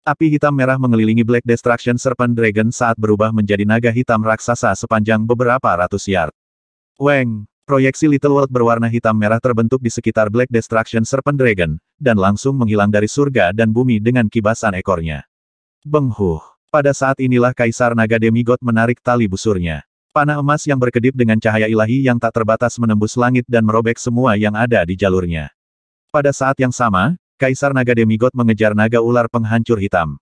Api hitam merah mengelilingi Black Destruction Serpent Dragon saat berubah menjadi naga hitam raksasa sepanjang beberapa ratus yard. Weng! Proyeksi Little World berwarna hitam merah terbentuk di sekitar Black Destruction Serpent Dragon, dan langsung menghilang dari surga dan bumi dengan kibasan ekornya. Benghuh. Pada saat inilah Kaisar Naga Demigod menarik tali busurnya. Panah emas yang berkedip dengan cahaya ilahi yang tak terbatas menembus langit dan merobek semua yang ada di jalurnya. Pada saat yang sama, Kaisar Naga Demigod mengejar naga ular penghancur hitam.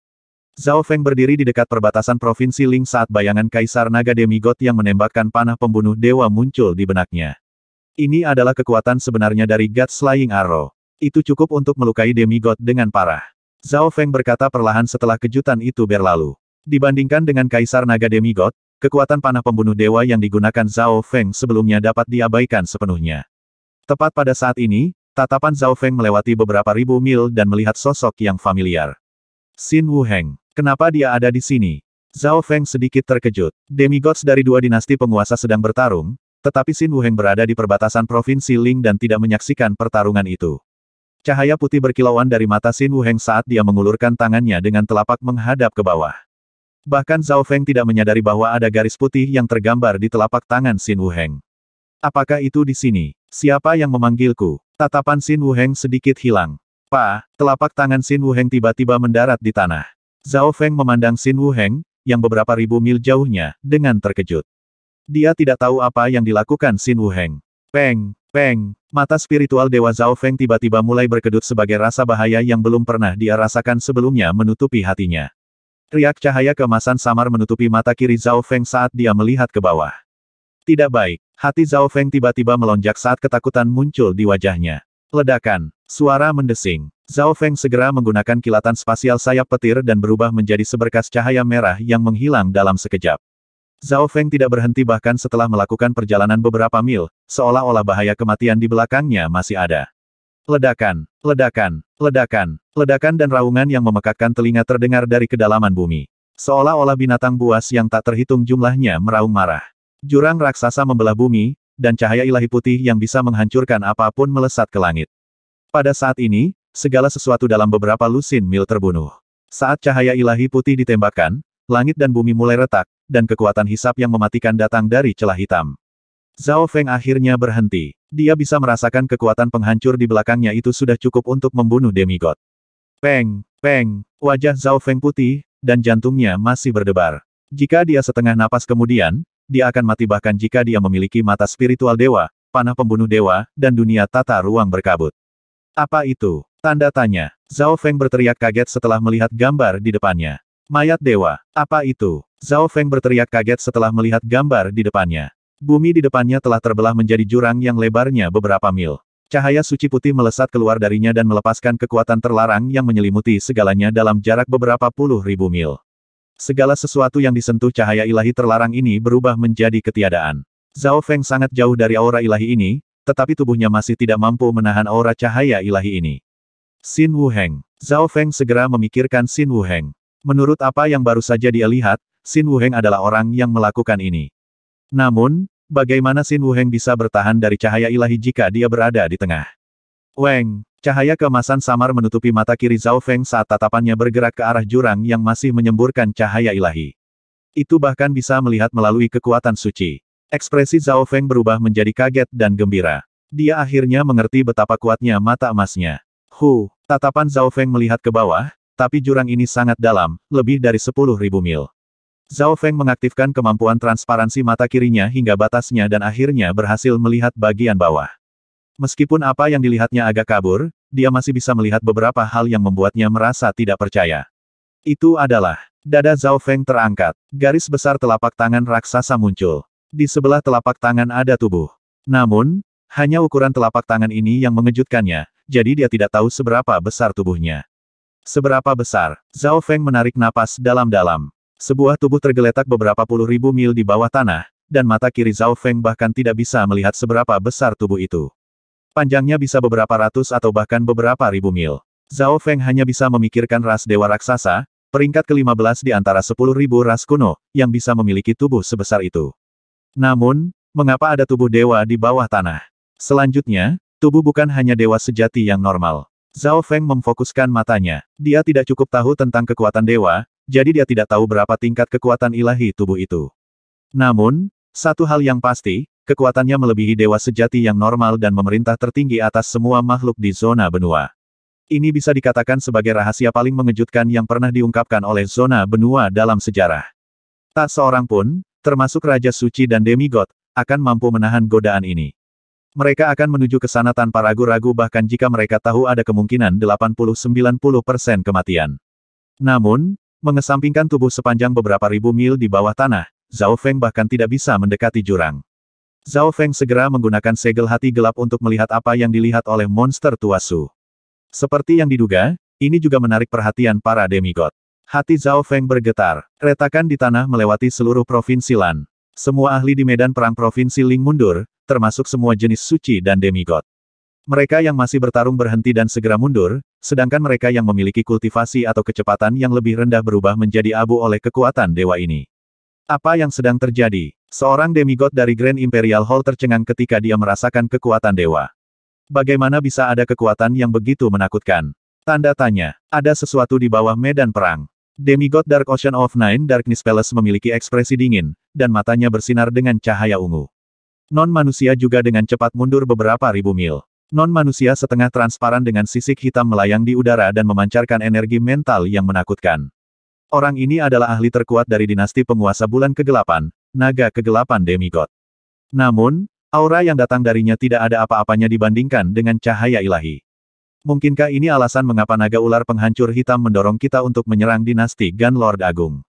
Zhao Feng berdiri di dekat perbatasan Provinsi Ling saat bayangan Kaisar Naga Demigod yang menembakkan panah pembunuh dewa muncul di benaknya. Ini adalah kekuatan sebenarnya dari God Slaying Arrow. Itu cukup untuk melukai Demigod dengan parah. Zhao Feng berkata perlahan setelah kejutan itu berlalu. Dibandingkan dengan Kaisar Naga Demigod, kekuatan panah pembunuh dewa yang digunakan Zhao Feng sebelumnya dapat diabaikan sepenuhnya. Tepat pada saat ini, tatapan Zhao Feng melewati beberapa ribu mil dan melihat sosok yang familiar. Xin Heng, Kenapa dia ada di sini? Zhao Feng sedikit terkejut. Demigods dari dua dinasti penguasa sedang bertarung, tetapi Xin Heng berada di perbatasan Provinsi Ling dan tidak menyaksikan pertarungan itu. Cahaya putih berkilauan dari mata Xin Heng saat dia mengulurkan tangannya dengan telapak menghadap ke bawah. Bahkan Zhao Feng tidak menyadari bahwa ada garis putih yang tergambar di telapak tangan Xin Heng. Apakah itu di sini? Siapa yang memanggilku? Tatapan Xin Heng sedikit hilang. Pa, telapak tangan Xin Heng tiba-tiba mendarat di tanah. Zhao Feng memandang Xin Heng, yang beberapa ribu mil jauhnya, dengan terkejut. Dia tidak tahu apa yang dilakukan Xin Heng. Peng, peng, mata spiritual Dewa Zhao Feng tiba-tiba mulai berkedut sebagai rasa bahaya yang belum pernah dia rasakan sebelumnya menutupi hatinya. Riak cahaya kemasan samar menutupi mata kiri Zhao Feng saat dia melihat ke bawah. Tidak baik, hati Zhao Feng tiba-tiba melonjak saat ketakutan muncul di wajahnya. Ledakan, Suara mendesing. Zhao Feng segera menggunakan kilatan spasial sayap petir dan berubah menjadi seberkas cahaya merah yang menghilang dalam sekejap. Zhao Feng tidak berhenti bahkan setelah melakukan perjalanan beberapa mil, seolah-olah bahaya kematian di belakangnya masih ada. Ledakan, ledakan, ledakan, ledakan dan raungan yang memekakkan telinga terdengar dari kedalaman bumi. Seolah-olah binatang buas yang tak terhitung jumlahnya meraung marah. Jurang raksasa membelah bumi, dan cahaya ilahi putih yang bisa menghancurkan apapun melesat ke langit. Pada saat ini, segala sesuatu dalam beberapa lusin mil terbunuh. Saat cahaya ilahi putih ditembakkan, langit dan bumi mulai retak, dan kekuatan hisap yang mematikan datang dari celah hitam. Zhao Feng akhirnya berhenti. Dia bisa merasakan kekuatan penghancur di belakangnya itu sudah cukup untuk membunuh demigod. Peng, peng, wajah Zhao Feng putih, dan jantungnya masih berdebar. Jika dia setengah napas kemudian, dia akan mati bahkan jika dia memiliki mata spiritual dewa, panah pembunuh dewa, dan dunia tata ruang berkabut. Apa itu? Tanda tanya. Zhao Feng berteriak kaget setelah melihat gambar di depannya. Mayat dewa. Apa itu? Zhao Feng berteriak kaget setelah melihat gambar di depannya. Bumi di depannya telah terbelah menjadi jurang yang lebarnya beberapa mil. Cahaya suci putih melesat keluar darinya dan melepaskan kekuatan terlarang yang menyelimuti segalanya dalam jarak beberapa puluh ribu mil. Segala sesuatu yang disentuh cahaya ilahi terlarang ini berubah menjadi ketiadaan. Zhao Feng sangat jauh dari aura ilahi ini, tetapi tubuhnya masih tidak mampu menahan aura cahaya ilahi ini. Xin Heng, Zhao Feng segera memikirkan Xin Heng. Menurut apa yang baru saja dia lihat, Xin Heng adalah orang yang melakukan ini. Namun, bagaimana Xin Heng bisa bertahan dari cahaya ilahi jika dia berada di tengah? Weng, cahaya kemasan samar menutupi mata kiri Zhao Feng saat tatapannya bergerak ke arah jurang yang masih menyemburkan cahaya ilahi. Itu bahkan bisa melihat melalui kekuatan suci. Ekspresi Zhao Feng berubah menjadi kaget dan gembira. Dia akhirnya mengerti betapa kuatnya mata emasnya. Hu, tatapan Zhao Feng melihat ke bawah, tapi jurang ini sangat dalam, lebih dari 10.000 mil. Zhao Feng mengaktifkan kemampuan transparansi mata kirinya hingga batasnya dan akhirnya berhasil melihat bagian bawah. Meskipun apa yang dilihatnya agak kabur, dia masih bisa melihat beberapa hal yang membuatnya merasa tidak percaya. Itu adalah, dada Zhao Feng terangkat, garis besar telapak tangan raksasa muncul. Di sebelah telapak tangan ada tubuh. Namun, hanya ukuran telapak tangan ini yang mengejutkannya, jadi dia tidak tahu seberapa besar tubuhnya. Seberapa besar? Zhao Feng menarik napas dalam-dalam. Sebuah tubuh tergeletak beberapa puluh ribu mil di bawah tanah, dan mata kiri Zhao Feng bahkan tidak bisa melihat seberapa besar tubuh itu. Panjangnya bisa beberapa ratus atau bahkan beberapa ribu mil. Zhao Feng hanya bisa memikirkan ras dewa raksasa, peringkat ke-15 di antara 10.000 ras kuno, yang bisa memiliki tubuh sebesar itu. Namun, mengapa ada tubuh dewa di bawah tanah? Selanjutnya, tubuh bukan hanya dewa sejati yang normal. Zhao Feng memfokuskan matanya. Dia tidak cukup tahu tentang kekuatan dewa, jadi dia tidak tahu berapa tingkat kekuatan ilahi tubuh itu. Namun, satu hal yang pasti, kekuatannya melebihi dewa sejati yang normal dan memerintah tertinggi atas semua makhluk di zona benua. Ini bisa dikatakan sebagai rahasia paling mengejutkan yang pernah diungkapkan oleh zona benua dalam sejarah. Tak seorang pun, termasuk Raja Suci dan Demigod, akan mampu menahan godaan ini. Mereka akan menuju ke sana tanpa ragu-ragu bahkan jika mereka tahu ada kemungkinan 80-90% kematian. Namun, mengesampingkan tubuh sepanjang beberapa ribu mil di bawah tanah, Zhao Feng bahkan tidak bisa mendekati jurang. Zhao Feng segera menggunakan segel hati gelap untuk melihat apa yang dilihat oleh monster Tuasu. Seperti yang diduga, ini juga menarik perhatian para demigod. Hati Zhao Feng bergetar. Retakan di tanah melewati seluruh provinsi Lan. Semua ahli di medan perang provinsi Ling mundur, termasuk semua jenis suci dan demigod. Mereka yang masih bertarung berhenti dan segera mundur, sedangkan mereka yang memiliki kultivasi atau kecepatan yang lebih rendah berubah menjadi abu oleh kekuatan dewa ini. Apa yang sedang terjadi? Seorang demigod dari Grand Imperial Hall tercengang ketika dia merasakan kekuatan dewa. Bagaimana bisa ada kekuatan yang begitu menakutkan? Tanda tanya, ada sesuatu di bawah medan perang. Demigod Dark Ocean of Nine Darkness Palace memiliki ekspresi dingin, dan matanya bersinar dengan cahaya ungu. Non-manusia juga dengan cepat mundur beberapa ribu mil. Non-manusia setengah transparan dengan sisik hitam melayang di udara dan memancarkan energi mental yang menakutkan. Orang ini adalah ahli terkuat dari dinasti penguasa bulan kegelapan, naga kegelapan demigod. Namun, aura yang datang darinya tidak ada apa-apanya dibandingkan dengan cahaya ilahi. Mungkinkah ini alasan mengapa naga ular penghancur hitam mendorong kita untuk menyerang dinasti Gun Lord Agung?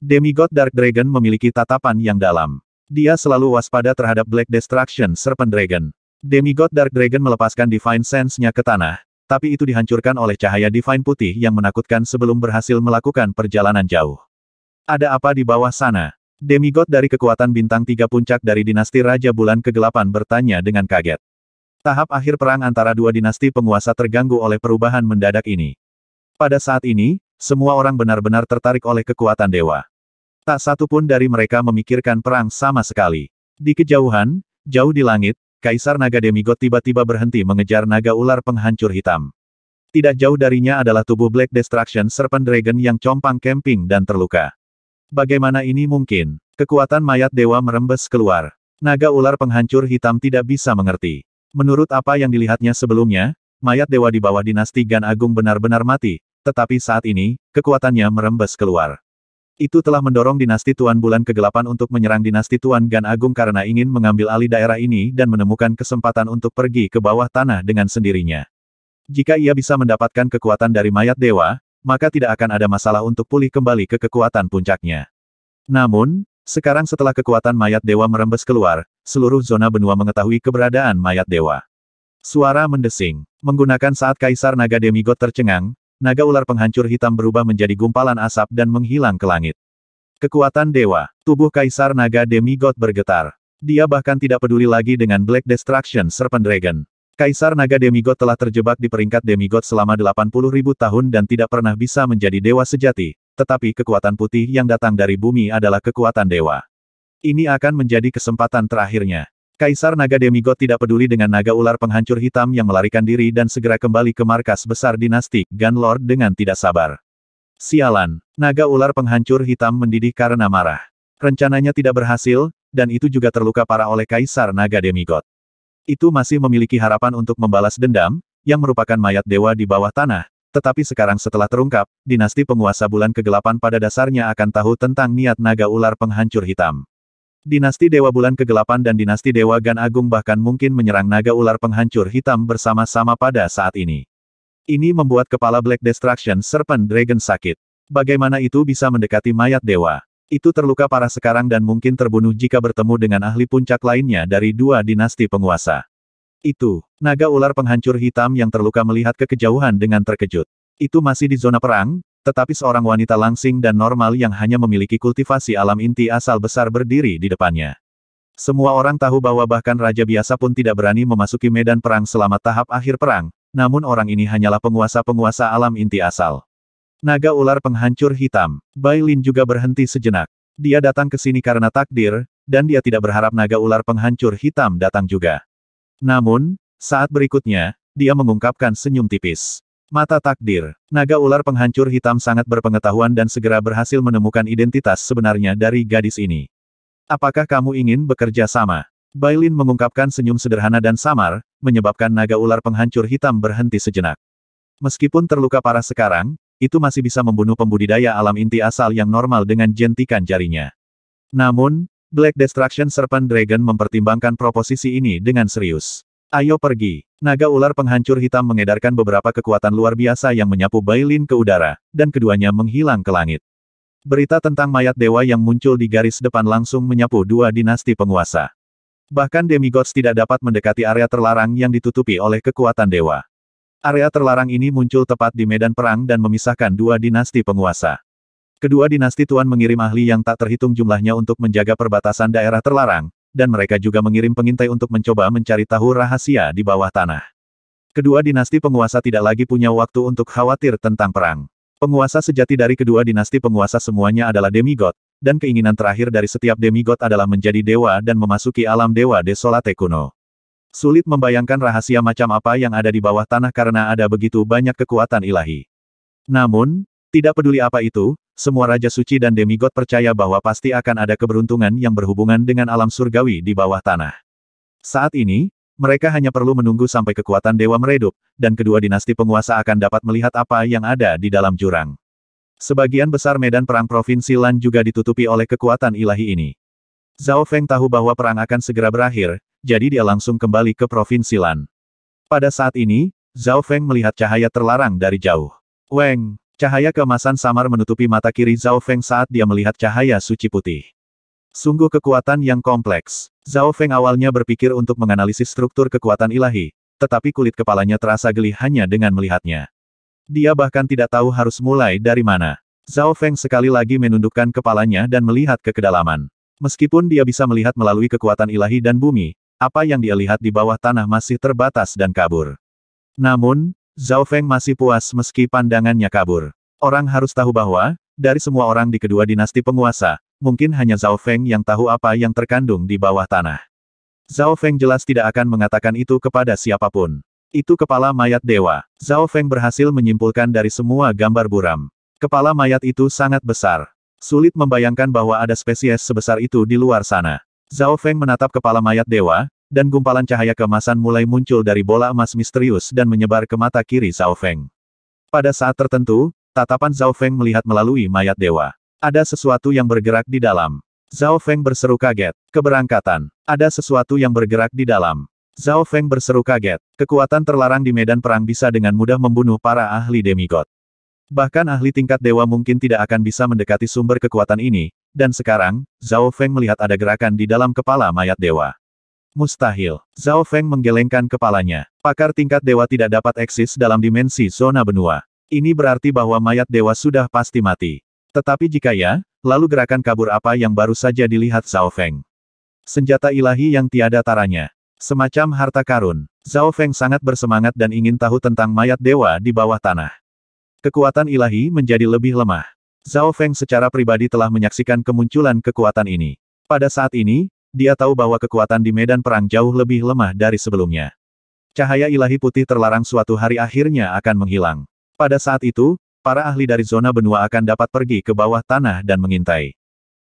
Demigod Dark Dragon memiliki tatapan yang dalam. Dia selalu waspada terhadap Black Destruction Serpent Dragon. Demigod Dark Dragon melepaskan Divine Sense-nya ke tanah, tapi itu dihancurkan oleh cahaya Divine Putih yang menakutkan sebelum berhasil melakukan perjalanan jauh. Ada apa di bawah sana? Demigod dari kekuatan bintang tiga puncak dari dinasti Raja Bulan Kegelapan bertanya dengan kaget. Tahap akhir perang antara dua dinasti penguasa terganggu oleh perubahan mendadak ini. Pada saat ini, semua orang benar-benar tertarik oleh kekuatan dewa. Tak satu pun dari mereka memikirkan perang sama sekali. Di kejauhan, jauh di langit, Kaisar Naga Demigod tiba-tiba berhenti mengejar naga ular penghancur hitam. Tidak jauh darinya adalah tubuh Black Destruction Serpent Dragon yang compang camping dan terluka. Bagaimana ini mungkin? Kekuatan mayat dewa merembes keluar. Naga ular penghancur hitam tidak bisa mengerti. Menurut apa yang dilihatnya sebelumnya, mayat dewa di bawah dinasti Gan Agung benar-benar mati, tetapi saat ini, kekuatannya merembes keluar. Itu telah mendorong dinasti Tuan Bulan Kegelapan untuk menyerang dinasti Tuan Gan Agung karena ingin mengambil alih daerah ini dan menemukan kesempatan untuk pergi ke bawah tanah dengan sendirinya. Jika ia bisa mendapatkan kekuatan dari mayat dewa, maka tidak akan ada masalah untuk pulih kembali ke kekuatan puncaknya. Namun, sekarang setelah kekuatan mayat dewa merembes keluar, seluruh zona benua mengetahui keberadaan mayat dewa. Suara mendesing. Menggunakan saat Kaisar Naga Demigod tercengang, naga ular penghancur hitam berubah menjadi gumpalan asap dan menghilang ke langit. Kekuatan dewa, tubuh Kaisar Naga Demigod bergetar. Dia bahkan tidak peduli lagi dengan Black Destruction Serpent Dragon. Kaisar Naga Demigod telah terjebak di peringkat Demigod selama 80.000 tahun dan tidak pernah bisa menjadi dewa sejati, tetapi kekuatan putih yang datang dari bumi adalah kekuatan dewa. Ini akan menjadi kesempatan terakhirnya. Kaisar Naga Demigod tidak peduli dengan naga ular penghancur hitam yang melarikan diri dan segera kembali ke markas besar dinasti Gun Lord dengan tidak sabar. Sialan, naga ular penghancur hitam mendidih karena marah. Rencananya tidak berhasil, dan itu juga terluka parah oleh Kaisar Naga Demigod. Itu masih memiliki harapan untuk membalas dendam, yang merupakan mayat dewa di bawah tanah, tetapi sekarang setelah terungkap, dinasti penguasa bulan kegelapan pada dasarnya akan tahu tentang niat naga ular penghancur hitam. Dinasti Dewa Bulan Kegelapan dan Dinasti Dewa Gan Agung bahkan mungkin menyerang naga ular penghancur hitam bersama-sama pada saat ini. Ini membuat kepala Black Destruction Serpent Dragon sakit. Bagaimana itu bisa mendekati mayat dewa? Itu terluka parah sekarang dan mungkin terbunuh jika bertemu dengan ahli puncak lainnya dari dua dinasti penguasa. Itu, naga ular penghancur hitam yang terluka melihat ke kejauhan dengan terkejut. Itu masih di zona perang, tetapi seorang wanita langsing dan normal yang hanya memiliki kultivasi alam inti asal besar berdiri di depannya. Semua orang tahu bahwa bahkan raja biasa pun tidak berani memasuki medan perang selama tahap akhir perang, namun orang ini hanyalah penguasa-penguasa alam inti asal. Naga ular penghancur hitam, Bai Lin juga berhenti sejenak. Dia datang ke sini karena takdir, dan dia tidak berharap naga ular penghancur hitam datang juga. Namun, saat berikutnya, dia mengungkapkan senyum tipis. Mata takdir. Naga ular penghancur hitam sangat berpengetahuan dan segera berhasil menemukan identitas sebenarnya dari gadis ini. Apakah kamu ingin bekerja sama? Bailin mengungkapkan senyum sederhana dan samar, menyebabkan naga ular penghancur hitam berhenti sejenak. Meskipun terluka parah sekarang, itu masih bisa membunuh pembudidaya alam inti asal yang normal dengan jentikan jarinya. Namun, Black Destruction Serpent Dragon mempertimbangkan proposisi ini dengan serius. Ayo pergi. Naga ular penghancur hitam mengedarkan beberapa kekuatan luar biasa yang menyapu Bailin ke udara, dan keduanya menghilang ke langit. Berita tentang mayat dewa yang muncul di garis depan langsung menyapu dua dinasti penguasa. Bahkan demigods tidak dapat mendekati area terlarang yang ditutupi oleh kekuatan dewa. Area terlarang ini muncul tepat di medan perang dan memisahkan dua dinasti penguasa. Kedua dinasti Tuan mengirim ahli yang tak terhitung jumlahnya untuk menjaga perbatasan daerah terlarang, dan mereka juga mengirim pengintai untuk mencoba mencari tahu rahasia di bawah tanah. Kedua dinasti penguasa tidak lagi punya waktu untuk khawatir tentang perang. Penguasa sejati dari kedua dinasti penguasa semuanya adalah demigod, dan keinginan terakhir dari setiap demigod adalah menjadi dewa dan memasuki alam dewa desolate kuno. Sulit membayangkan rahasia macam apa yang ada di bawah tanah karena ada begitu banyak kekuatan ilahi. Namun, tidak peduli apa itu, semua Raja Suci dan Demigod percaya bahwa pasti akan ada keberuntungan yang berhubungan dengan alam surgawi di bawah tanah. Saat ini, mereka hanya perlu menunggu sampai kekuatan dewa meredup, dan kedua dinasti penguasa akan dapat melihat apa yang ada di dalam jurang. Sebagian besar medan perang Provinsi Lan juga ditutupi oleh kekuatan ilahi ini. Zhao Feng tahu bahwa perang akan segera berakhir, jadi dia langsung kembali ke Provinsi Lan. Pada saat ini, Zhao Feng melihat cahaya terlarang dari jauh. Weng, Cahaya kemasan samar menutupi mata kiri Zhao Feng saat dia melihat cahaya suci putih. Sungguh kekuatan yang kompleks. Zhao Feng awalnya berpikir untuk menganalisis struktur kekuatan ilahi, tetapi kulit kepalanya terasa geli hanya dengan melihatnya. Dia bahkan tidak tahu harus mulai dari mana. Zhao Feng sekali lagi menundukkan kepalanya dan melihat ke kedalaman. Meskipun dia bisa melihat melalui kekuatan ilahi dan bumi, apa yang dia lihat di bawah tanah masih terbatas dan kabur. Namun, Zhao Feng masih puas meski pandangannya kabur. Orang harus tahu bahwa, dari semua orang di kedua dinasti penguasa, mungkin hanya Zhao Feng yang tahu apa yang terkandung di bawah tanah. Zhao Feng jelas tidak akan mengatakan itu kepada siapapun. Itu kepala mayat dewa. Zhao Feng berhasil menyimpulkan dari semua gambar buram. Kepala mayat itu sangat besar. Sulit membayangkan bahwa ada spesies sebesar itu di luar sana. Zhao Feng menatap kepala mayat dewa, dan gumpalan cahaya kemasan mulai muncul dari bola emas misterius dan menyebar ke mata kiri Zhao Feng. Pada saat tertentu, tatapan Zhao Feng melihat melalui mayat dewa. Ada sesuatu yang bergerak di dalam. Zhao Feng berseru kaget. Keberangkatan. Ada sesuatu yang bergerak di dalam. Zhao Feng berseru kaget. Kekuatan terlarang di medan perang bisa dengan mudah membunuh para ahli demigod. Bahkan ahli tingkat dewa mungkin tidak akan bisa mendekati sumber kekuatan ini, dan sekarang, Zhao Feng melihat ada gerakan di dalam kepala mayat dewa. Mustahil. Zhao Feng menggelengkan kepalanya. Pakar tingkat dewa tidak dapat eksis dalam dimensi zona benua. Ini berarti bahwa mayat dewa sudah pasti mati. Tetapi jika ya, lalu gerakan kabur apa yang baru saja dilihat Zhao Feng? Senjata ilahi yang tiada taranya. Semacam harta karun. Zhao Feng sangat bersemangat dan ingin tahu tentang mayat dewa di bawah tanah. Kekuatan ilahi menjadi lebih lemah. Zhao Feng secara pribadi telah menyaksikan kemunculan kekuatan ini. Pada saat ini, dia tahu bahwa kekuatan di medan perang jauh lebih lemah dari sebelumnya. Cahaya ilahi putih terlarang suatu hari akhirnya akan menghilang. Pada saat itu, para ahli dari zona benua akan dapat pergi ke bawah tanah dan mengintai.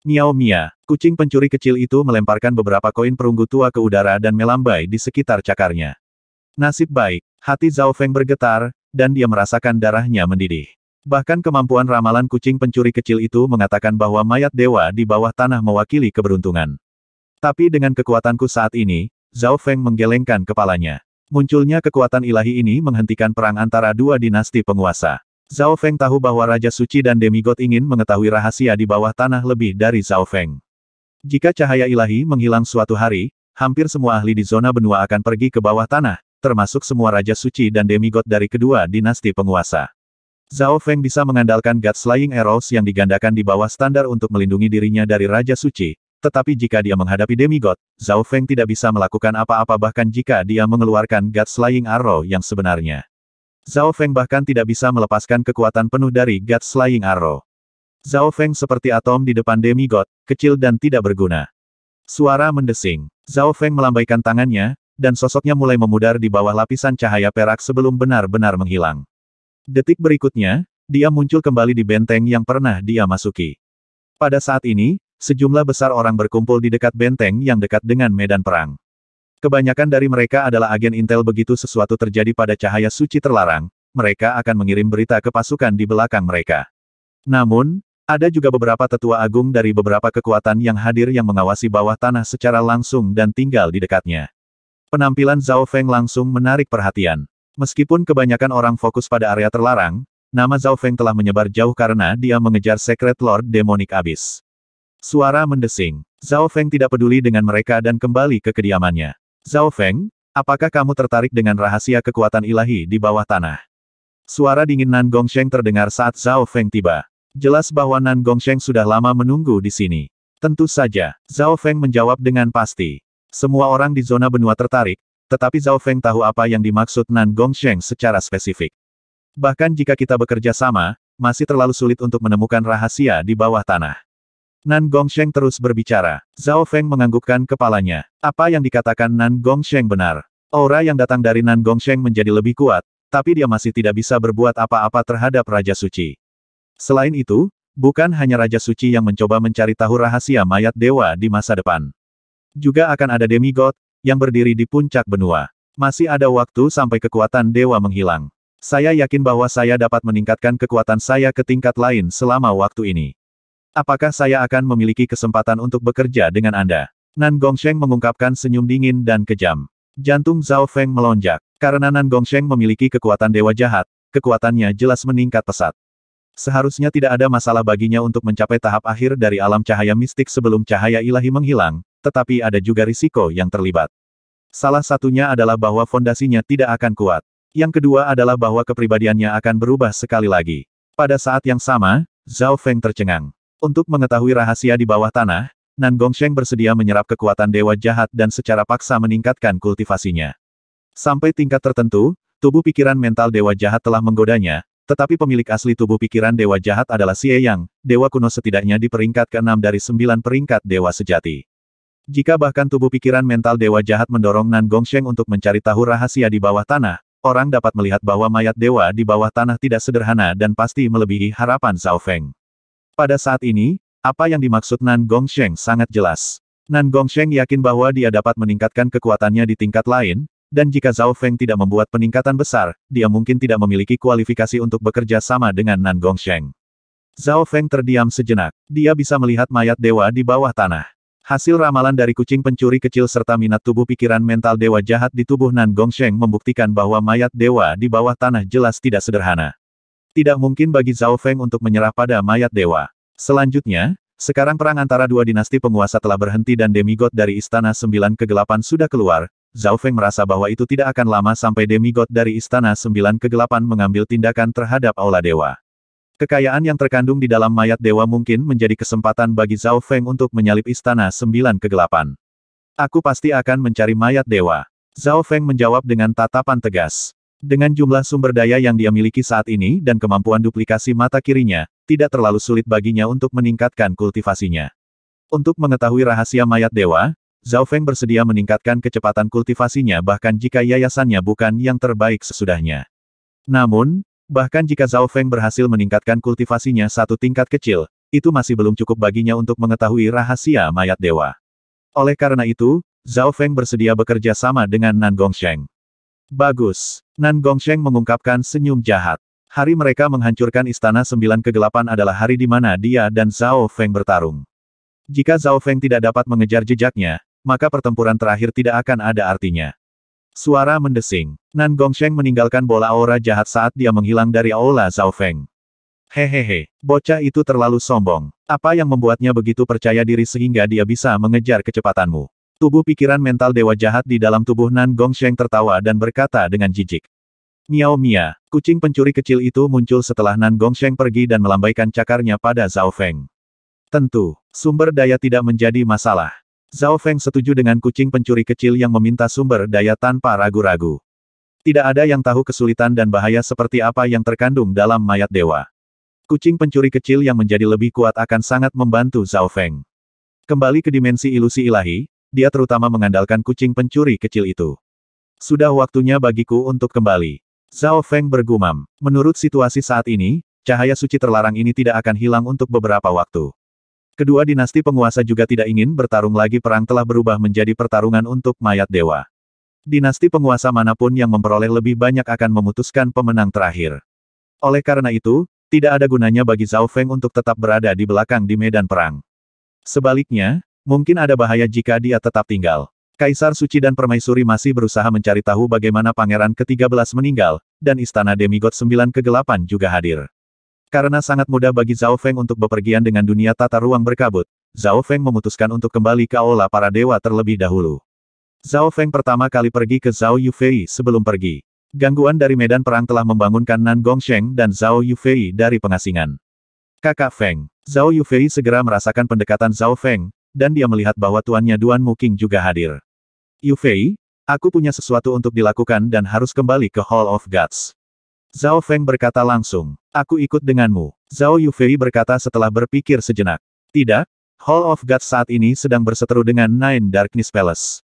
Miao Mia, kucing pencuri kecil itu melemparkan beberapa koin perunggu tua ke udara dan melambai di sekitar cakarnya. Nasib baik, hati Zhao Feng bergetar, dan dia merasakan darahnya mendidih. Bahkan kemampuan ramalan kucing pencuri kecil itu mengatakan bahwa mayat dewa di bawah tanah mewakili keberuntungan. Tapi dengan kekuatanku saat ini, Zhao Feng menggelengkan kepalanya. Munculnya kekuatan ilahi ini menghentikan perang antara dua dinasti penguasa. Zhao Feng tahu bahwa Raja Suci dan Demigod ingin mengetahui rahasia di bawah tanah lebih dari Zhao Feng. Jika cahaya ilahi menghilang suatu hari, hampir semua ahli di zona benua akan pergi ke bawah tanah, termasuk semua Raja Suci dan Demigod dari kedua dinasti penguasa. Zhao Feng bisa mengandalkan God Slaying Arrows yang digandakan di bawah standar untuk melindungi dirinya dari Raja Suci, tetapi jika dia menghadapi demigod, Zhao Feng tidak bisa melakukan apa-apa bahkan jika dia mengeluarkan God Slaying Arrow yang sebenarnya. Zhao Feng bahkan tidak bisa melepaskan kekuatan penuh dari God Slaying Arrow. Zhao Feng seperti atom di depan demigod, kecil dan tidak berguna. Suara mendesing. Zhao Feng melambaikan tangannya, dan sosoknya mulai memudar di bawah lapisan cahaya perak sebelum benar-benar menghilang. Detik berikutnya, dia muncul kembali di benteng yang pernah dia masuki. Pada saat ini, sejumlah besar orang berkumpul di dekat benteng yang dekat dengan medan perang. Kebanyakan dari mereka adalah agen intel begitu sesuatu terjadi pada cahaya suci terlarang, mereka akan mengirim berita ke pasukan di belakang mereka. Namun, ada juga beberapa tetua agung dari beberapa kekuatan yang hadir yang mengawasi bawah tanah secara langsung dan tinggal di dekatnya. Penampilan Zhao Feng langsung menarik perhatian. Meskipun kebanyakan orang fokus pada area terlarang, nama Zhao Feng telah menyebar jauh karena dia mengejar Secret Lord Demonic Abyss. Suara mendesing. Zhao Feng tidak peduli dengan mereka dan kembali ke kediamannya. Zhao Feng, apakah kamu tertarik dengan rahasia kekuatan ilahi di bawah tanah? Suara dingin Nan Gongsheng terdengar saat Zhao Feng tiba. Jelas bahwa Nan Gongsheng sudah lama menunggu di sini. Tentu saja, Zhao Feng menjawab dengan pasti. Semua orang di zona benua tertarik, tetapi Zhao Feng tahu apa yang dimaksud Nan Gongsheng secara spesifik. Bahkan jika kita bekerja sama, masih terlalu sulit untuk menemukan rahasia di bawah tanah. Nan Gongsheng terus berbicara. Zhao Feng menganggukkan kepalanya. Apa yang dikatakan Nan Gongsheng benar. Aura yang datang dari Nan Gongsheng menjadi lebih kuat, tapi dia masih tidak bisa berbuat apa-apa terhadap Raja Suci. Selain itu, bukan hanya Raja Suci yang mencoba mencari tahu rahasia mayat dewa di masa depan. Juga akan ada demigod, yang berdiri di puncak benua. Masih ada waktu sampai kekuatan dewa menghilang. Saya yakin bahwa saya dapat meningkatkan kekuatan saya ke tingkat lain selama waktu ini. Apakah saya akan memiliki kesempatan untuk bekerja dengan Anda? Nan Gongsheng mengungkapkan senyum dingin dan kejam. Jantung Zhao Feng melonjak. Karena Nan Gongsheng memiliki kekuatan dewa jahat, kekuatannya jelas meningkat pesat. Seharusnya tidak ada masalah baginya untuk mencapai tahap akhir dari alam cahaya mistik sebelum cahaya ilahi menghilang, tetapi ada juga risiko yang terlibat. Salah satunya adalah bahwa fondasinya tidak akan kuat. Yang kedua adalah bahwa kepribadiannya akan berubah sekali lagi. Pada saat yang sama, Zhao Feng tercengang. Untuk mengetahui rahasia di bawah tanah, Nan Gongsheng bersedia menyerap kekuatan dewa jahat dan secara paksa meningkatkan kultivasinya. Sampai tingkat tertentu, tubuh pikiran mental dewa jahat telah menggodanya, tetapi pemilik asli tubuh pikiran dewa jahat adalah Xie Yang, dewa kuno setidaknya di peringkat ke-6 dari sembilan peringkat dewa sejati. Jika bahkan tubuh pikiran mental dewa jahat mendorong Nan Gongsheng untuk mencari tahu rahasia di bawah tanah, orang dapat melihat bahwa mayat dewa di bawah tanah tidak sederhana dan pasti melebihi harapan Zhao Feng. Pada saat ini, apa yang dimaksud Nan Gongsheng sangat jelas. Nan Gongsheng yakin bahwa dia dapat meningkatkan kekuatannya di tingkat lain, dan jika Zhao Feng tidak membuat peningkatan besar, dia mungkin tidak memiliki kualifikasi untuk bekerja sama dengan Nan Gongsheng. Zhao Feng terdiam sejenak. Dia bisa melihat mayat dewa di bawah tanah. Hasil ramalan dari kucing pencuri kecil serta minat tubuh pikiran mental dewa jahat di tubuh Nan Gongsheng membuktikan bahwa mayat dewa di bawah tanah jelas tidak sederhana. Tidak mungkin bagi Zhao Feng untuk menyerah pada mayat dewa. Selanjutnya, sekarang perang antara dua dinasti penguasa telah berhenti dan demigod dari Istana Sembilan Kegelapan sudah keluar, Zhao Feng merasa bahwa itu tidak akan lama sampai demigod dari Istana Sembilan Kegelapan mengambil tindakan terhadap Aula Dewa. Kekayaan yang terkandung di dalam mayat dewa mungkin menjadi kesempatan bagi Zhao Feng untuk menyalip Istana Sembilan Kegelapan. Aku pasti akan mencari mayat dewa. Zhao Feng menjawab dengan tatapan tegas. Dengan jumlah sumber daya yang dia miliki saat ini dan kemampuan duplikasi mata kirinya, tidak terlalu sulit baginya untuk meningkatkan kultivasinya. Untuk mengetahui rahasia mayat dewa, Zhao Feng bersedia meningkatkan kecepatan kultivasinya bahkan jika yayasannya bukan yang terbaik sesudahnya. Namun, bahkan jika Zhao Feng berhasil meningkatkan kultivasinya satu tingkat kecil, itu masih belum cukup baginya untuk mengetahui rahasia mayat dewa. Oleh karena itu, Zhao Feng bersedia bekerja sama dengan Nan Sheng. Bagus. Nan Gongsheng mengungkapkan senyum jahat. Hari mereka menghancurkan Istana Sembilan Kegelapan adalah hari di mana dia dan Zhao Feng bertarung. Jika Zhao Feng tidak dapat mengejar jejaknya, maka pertempuran terakhir tidak akan ada artinya. Suara mendesing. Nan Gongsheng meninggalkan bola aura jahat saat dia menghilang dari aula Zhao Feng. Hehehe, bocah itu terlalu sombong. Apa yang membuatnya begitu percaya diri sehingga dia bisa mengejar kecepatanmu? Tubuh pikiran mental dewa jahat di dalam tubuh Nan Sheng tertawa dan berkata dengan jijik. Miao Mia, kucing pencuri kecil itu muncul setelah Nan Sheng pergi dan melambaikan cakarnya pada Zhao Feng. Tentu, sumber daya tidak menjadi masalah. Zhao Feng setuju dengan kucing pencuri kecil yang meminta sumber daya tanpa ragu-ragu. Tidak ada yang tahu kesulitan dan bahaya seperti apa yang terkandung dalam mayat dewa. Kucing pencuri kecil yang menjadi lebih kuat akan sangat membantu Zhao Feng. Kembali ke dimensi ilusi ilahi, dia terutama mengandalkan kucing pencuri kecil itu. Sudah waktunya bagiku untuk kembali. Zhao Feng bergumam. Menurut situasi saat ini, cahaya suci terlarang ini tidak akan hilang untuk beberapa waktu. Kedua dinasti penguasa juga tidak ingin bertarung lagi perang telah berubah menjadi pertarungan untuk mayat dewa. Dinasti penguasa manapun yang memperoleh lebih banyak akan memutuskan pemenang terakhir. Oleh karena itu, tidak ada gunanya bagi Zhao Feng untuk tetap berada di belakang di medan perang. Sebaliknya, Mungkin ada bahaya jika dia tetap tinggal. Kaisar Suci dan Permaisuri masih berusaha mencari tahu bagaimana pangeran ke-13 meninggal, dan istana demigod 9 kegelapan juga hadir. Karena sangat mudah bagi Zhao Feng untuk bepergian dengan dunia tata ruang berkabut, Zhao Feng memutuskan untuk kembali ke Aula para dewa terlebih dahulu. Zhao Feng pertama kali pergi ke Zhao Yufei sebelum pergi. Gangguan dari medan perang telah membangunkan Nan Gongsheng dan Zhao Yufei dari pengasingan. Kakak Feng, Zhao Yufei segera merasakan pendekatan Zhao Feng, dan dia melihat bahwa tuannya Duan Muking juga hadir. Yu Fei, aku punya sesuatu untuk dilakukan dan harus kembali ke Hall of Gods. Zhao Feng berkata langsung, aku ikut denganmu. Zhao Yufei berkata setelah berpikir sejenak. Tidak, Hall of Gods saat ini sedang berseteru dengan Nine Darkness Palace.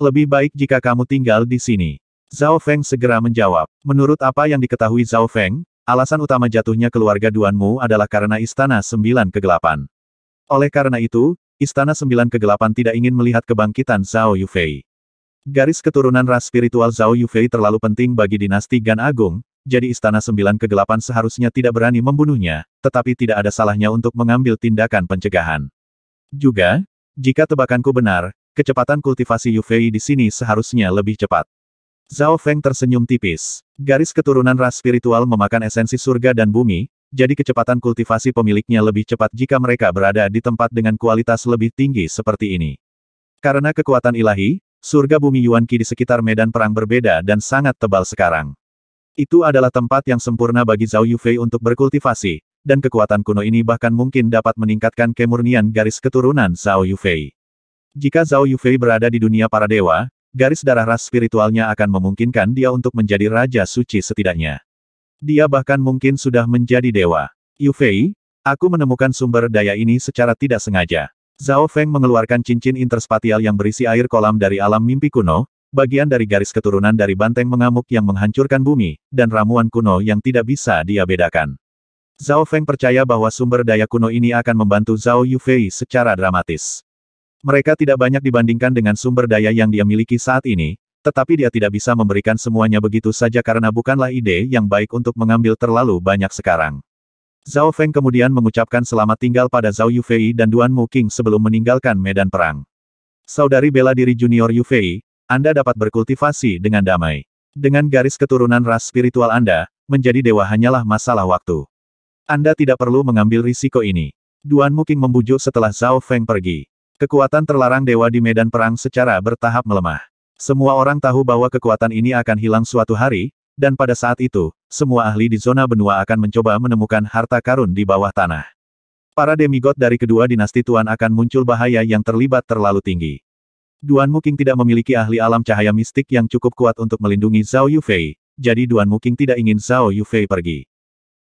Lebih baik jika kamu tinggal di sini. Zhao Feng segera menjawab. Menurut apa yang diketahui Zhao Feng, alasan utama jatuhnya keluarga Duanmu adalah karena Istana Sembilan Kegelapan. Oleh karena itu, Istana Sembilan Kegelapan tidak ingin melihat kebangkitan Zhao Yufei. Garis keturunan ras spiritual Zhao Yufei terlalu penting bagi dinasti Gan Agung, jadi Istana Sembilan Kegelapan seharusnya tidak berani membunuhnya, tetapi tidak ada salahnya untuk mengambil tindakan pencegahan. Juga, jika tebakanku benar, kecepatan kultivasi Yufei di sini seharusnya lebih cepat. Zhao Feng tersenyum tipis. Garis keturunan ras spiritual memakan esensi surga dan bumi, jadi kecepatan kultivasi pemiliknya lebih cepat jika mereka berada di tempat dengan kualitas lebih tinggi seperti ini. Karena kekuatan ilahi, surga bumi Yuanqi di sekitar medan perang berbeda dan sangat tebal sekarang. Itu adalah tempat yang sempurna bagi Zhao Yufei untuk berkultivasi, dan kekuatan kuno ini bahkan mungkin dapat meningkatkan kemurnian garis keturunan Zhao Yufei. Jika Zhao Yufei berada di dunia para dewa, garis darah ras spiritualnya akan memungkinkan dia untuk menjadi raja suci setidaknya. Dia bahkan mungkin sudah menjadi dewa. Yu aku menemukan sumber daya ini secara tidak sengaja. Zhao Feng mengeluarkan cincin interspatial yang berisi air kolam dari alam mimpi kuno, bagian dari garis keturunan dari banteng mengamuk yang menghancurkan bumi, dan ramuan kuno yang tidak bisa dia bedakan. Zhao Feng percaya bahwa sumber daya kuno ini akan membantu Zhao Yufei secara dramatis. Mereka tidak banyak dibandingkan dengan sumber daya yang dia miliki saat ini, tetapi dia tidak bisa memberikan semuanya begitu saja karena bukanlah ide yang baik untuk mengambil terlalu banyak sekarang. Zhao Feng kemudian mengucapkan selamat tinggal pada Zhao Yufei dan Duan Mu sebelum meninggalkan medan perang. Saudari bela diri junior Yufei, Anda dapat berkultivasi dengan damai. Dengan garis keturunan ras spiritual Anda, menjadi dewa hanyalah masalah waktu. Anda tidak perlu mengambil risiko ini. Duan Mu membujuk setelah Zhao Feng pergi. Kekuatan terlarang dewa di medan perang secara bertahap melemah. Semua orang tahu bahwa kekuatan ini akan hilang suatu hari, dan pada saat itu, semua ahli di zona benua akan mencoba menemukan harta karun di bawah tanah. Para demigod dari kedua dinasti Tuan akan muncul bahaya yang terlibat terlalu tinggi. Duan Muking tidak memiliki ahli alam cahaya mistik yang cukup kuat untuk melindungi Zhao Yufei, jadi Duan Muking tidak ingin Zhao Yufei pergi.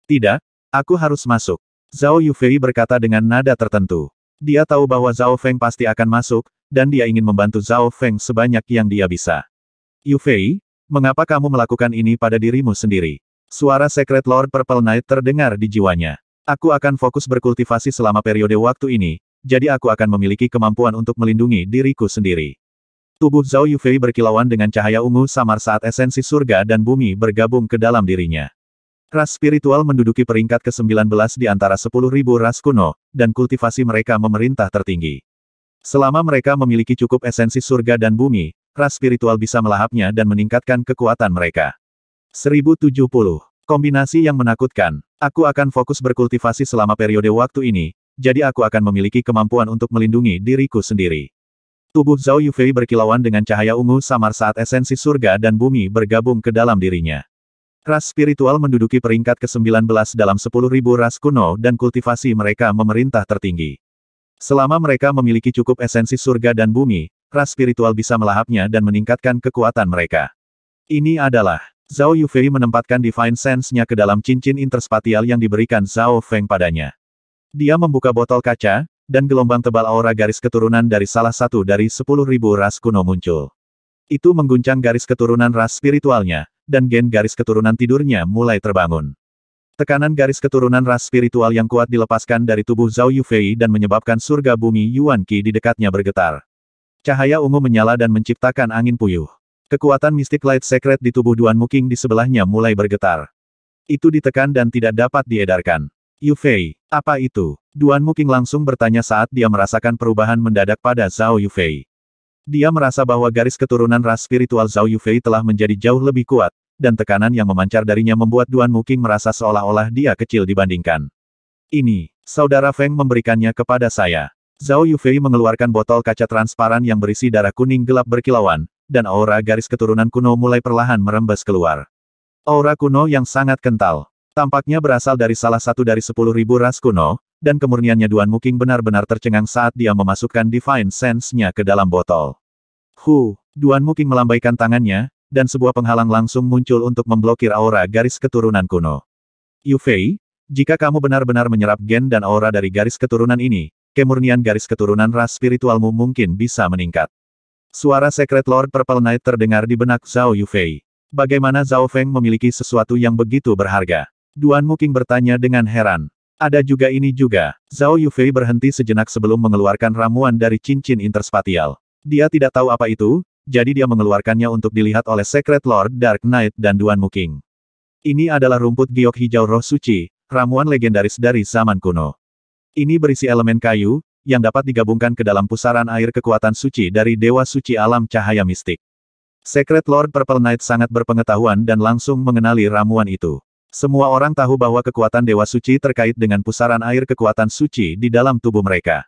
Tidak, aku harus masuk. Zhao Yufei berkata dengan nada tertentu. Dia tahu bahwa Zhao Feng pasti akan masuk, dan dia ingin membantu Zhao Feng sebanyak yang dia bisa. Yu Fei, mengapa kamu melakukan ini pada dirimu sendiri? Suara Secret Lord Purple Knight terdengar di jiwanya. Aku akan fokus berkultivasi selama periode waktu ini, jadi aku akan memiliki kemampuan untuk melindungi diriku sendiri. Tubuh Zhao Yufei berkilauan dengan cahaya ungu samar saat esensi surga dan bumi bergabung ke dalam dirinya. Ras spiritual menduduki peringkat ke-19 di antara 10.000 ras kuno, dan kultivasi mereka memerintah tertinggi. Selama mereka memiliki cukup esensi surga dan bumi, ras spiritual bisa melahapnya dan meningkatkan kekuatan mereka. 1070. Kombinasi yang menakutkan. Aku akan fokus berkultivasi selama periode waktu ini, jadi aku akan memiliki kemampuan untuk melindungi diriku sendiri. Tubuh Zhao Yufei berkilauan dengan cahaya ungu samar saat esensi surga dan bumi bergabung ke dalam dirinya. Ras spiritual menduduki peringkat ke-19 dalam 10.000 ras kuno dan kultivasi mereka memerintah tertinggi. Selama mereka memiliki cukup esensi surga dan bumi, ras spiritual bisa melahapnya dan meningkatkan kekuatan mereka. Ini adalah Zhao Yufei menempatkan Divine Sense-nya ke dalam cincin interspatial yang diberikan Zhao Feng padanya. Dia membuka botol kaca, dan gelombang tebal aura garis keturunan dari salah satu dari sepuluh ribu ras kuno muncul. Itu mengguncang garis keturunan ras spiritualnya, dan gen garis keturunan tidurnya mulai terbangun. Tekanan garis keturunan ras spiritual yang kuat dilepaskan dari tubuh Zhao Yufei dan menyebabkan surga bumi Yuan Qi di dekatnya bergetar. Cahaya ungu menyala dan menciptakan angin puyuh. Kekuatan mistik light secret di tubuh Duan Muking di sebelahnya mulai bergetar. Itu ditekan dan tidak dapat diedarkan. Yufei, apa itu? Duan Muking langsung bertanya saat dia merasakan perubahan mendadak pada Zhao Yufei. Dia merasa bahwa garis keturunan ras spiritual Zhao Yufei telah menjadi jauh lebih kuat, dan tekanan yang memancar darinya membuat Duan Muking merasa seolah-olah dia kecil dibandingkan. Ini, saudara Feng memberikannya kepada saya. Zhao Yufei mengeluarkan botol kaca transparan yang berisi darah kuning gelap berkilauan, dan aura garis keturunan kuno mulai perlahan merembes keluar. Aura kuno yang sangat kental. Tampaknya berasal dari salah satu dari sepuluh ribu ras kuno, dan kemurniannya Duan Muking benar-benar tercengang saat dia memasukkan Divine Sense-nya ke dalam botol. Hu, Duan Muking melambaikan tangannya, dan sebuah penghalang langsung muncul untuk memblokir aura garis keturunan kuno. Yufei, jika kamu benar-benar menyerap gen dan aura dari garis keturunan ini, kemurnian garis keturunan ras spiritualmu mungkin bisa meningkat. Suara Secret Lord Purple Knight terdengar di benak Zhao Yufei. Bagaimana Zhao Feng memiliki sesuatu yang begitu berharga? Duan Muking bertanya dengan heran. Ada juga ini juga. Zhao Yufei berhenti sejenak sebelum mengeluarkan ramuan dari cincin interspatial. Dia tidak tahu apa itu, jadi dia mengeluarkannya untuk dilihat oleh Secret Lord Dark Knight dan Duan Muking. Ini adalah rumput giok hijau roh suci, ramuan legendaris dari zaman kuno. Ini berisi elemen kayu, yang dapat digabungkan ke dalam pusaran air kekuatan suci dari Dewa Suci Alam Cahaya Mistik. Secret Lord Purple Knight sangat berpengetahuan dan langsung mengenali ramuan itu. Semua orang tahu bahwa kekuatan Dewa Suci terkait dengan pusaran air kekuatan suci di dalam tubuh mereka.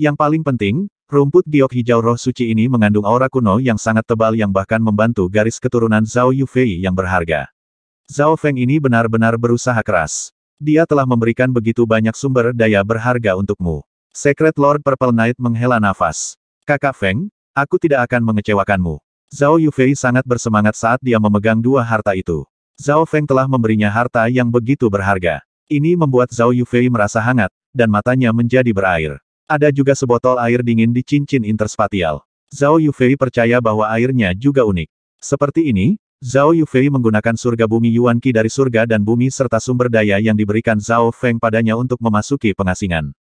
Yang paling penting, Rumput giok hijau roh suci ini mengandung aura kuno yang sangat tebal yang bahkan membantu garis keturunan Zhao Yufei yang berharga. Zhao Feng ini benar-benar berusaha keras. Dia telah memberikan begitu banyak sumber daya berharga untukmu. Secret Lord Purple Knight menghela nafas. Kakak Feng, aku tidak akan mengecewakanmu. Zhao Yufei sangat bersemangat saat dia memegang dua harta itu. Zhao Feng telah memberinya harta yang begitu berharga. Ini membuat Zhao Yufei merasa hangat, dan matanya menjadi berair. Ada juga sebotol air dingin di cincin interspatial. Zhao Yufei percaya bahwa airnya juga unik. Seperti ini, Zhao Yufei menggunakan surga bumi Yuan Qi dari surga dan bumi serta sumber daya yang diberikan Zhao Feng padanya untuk memasuki pengasingan.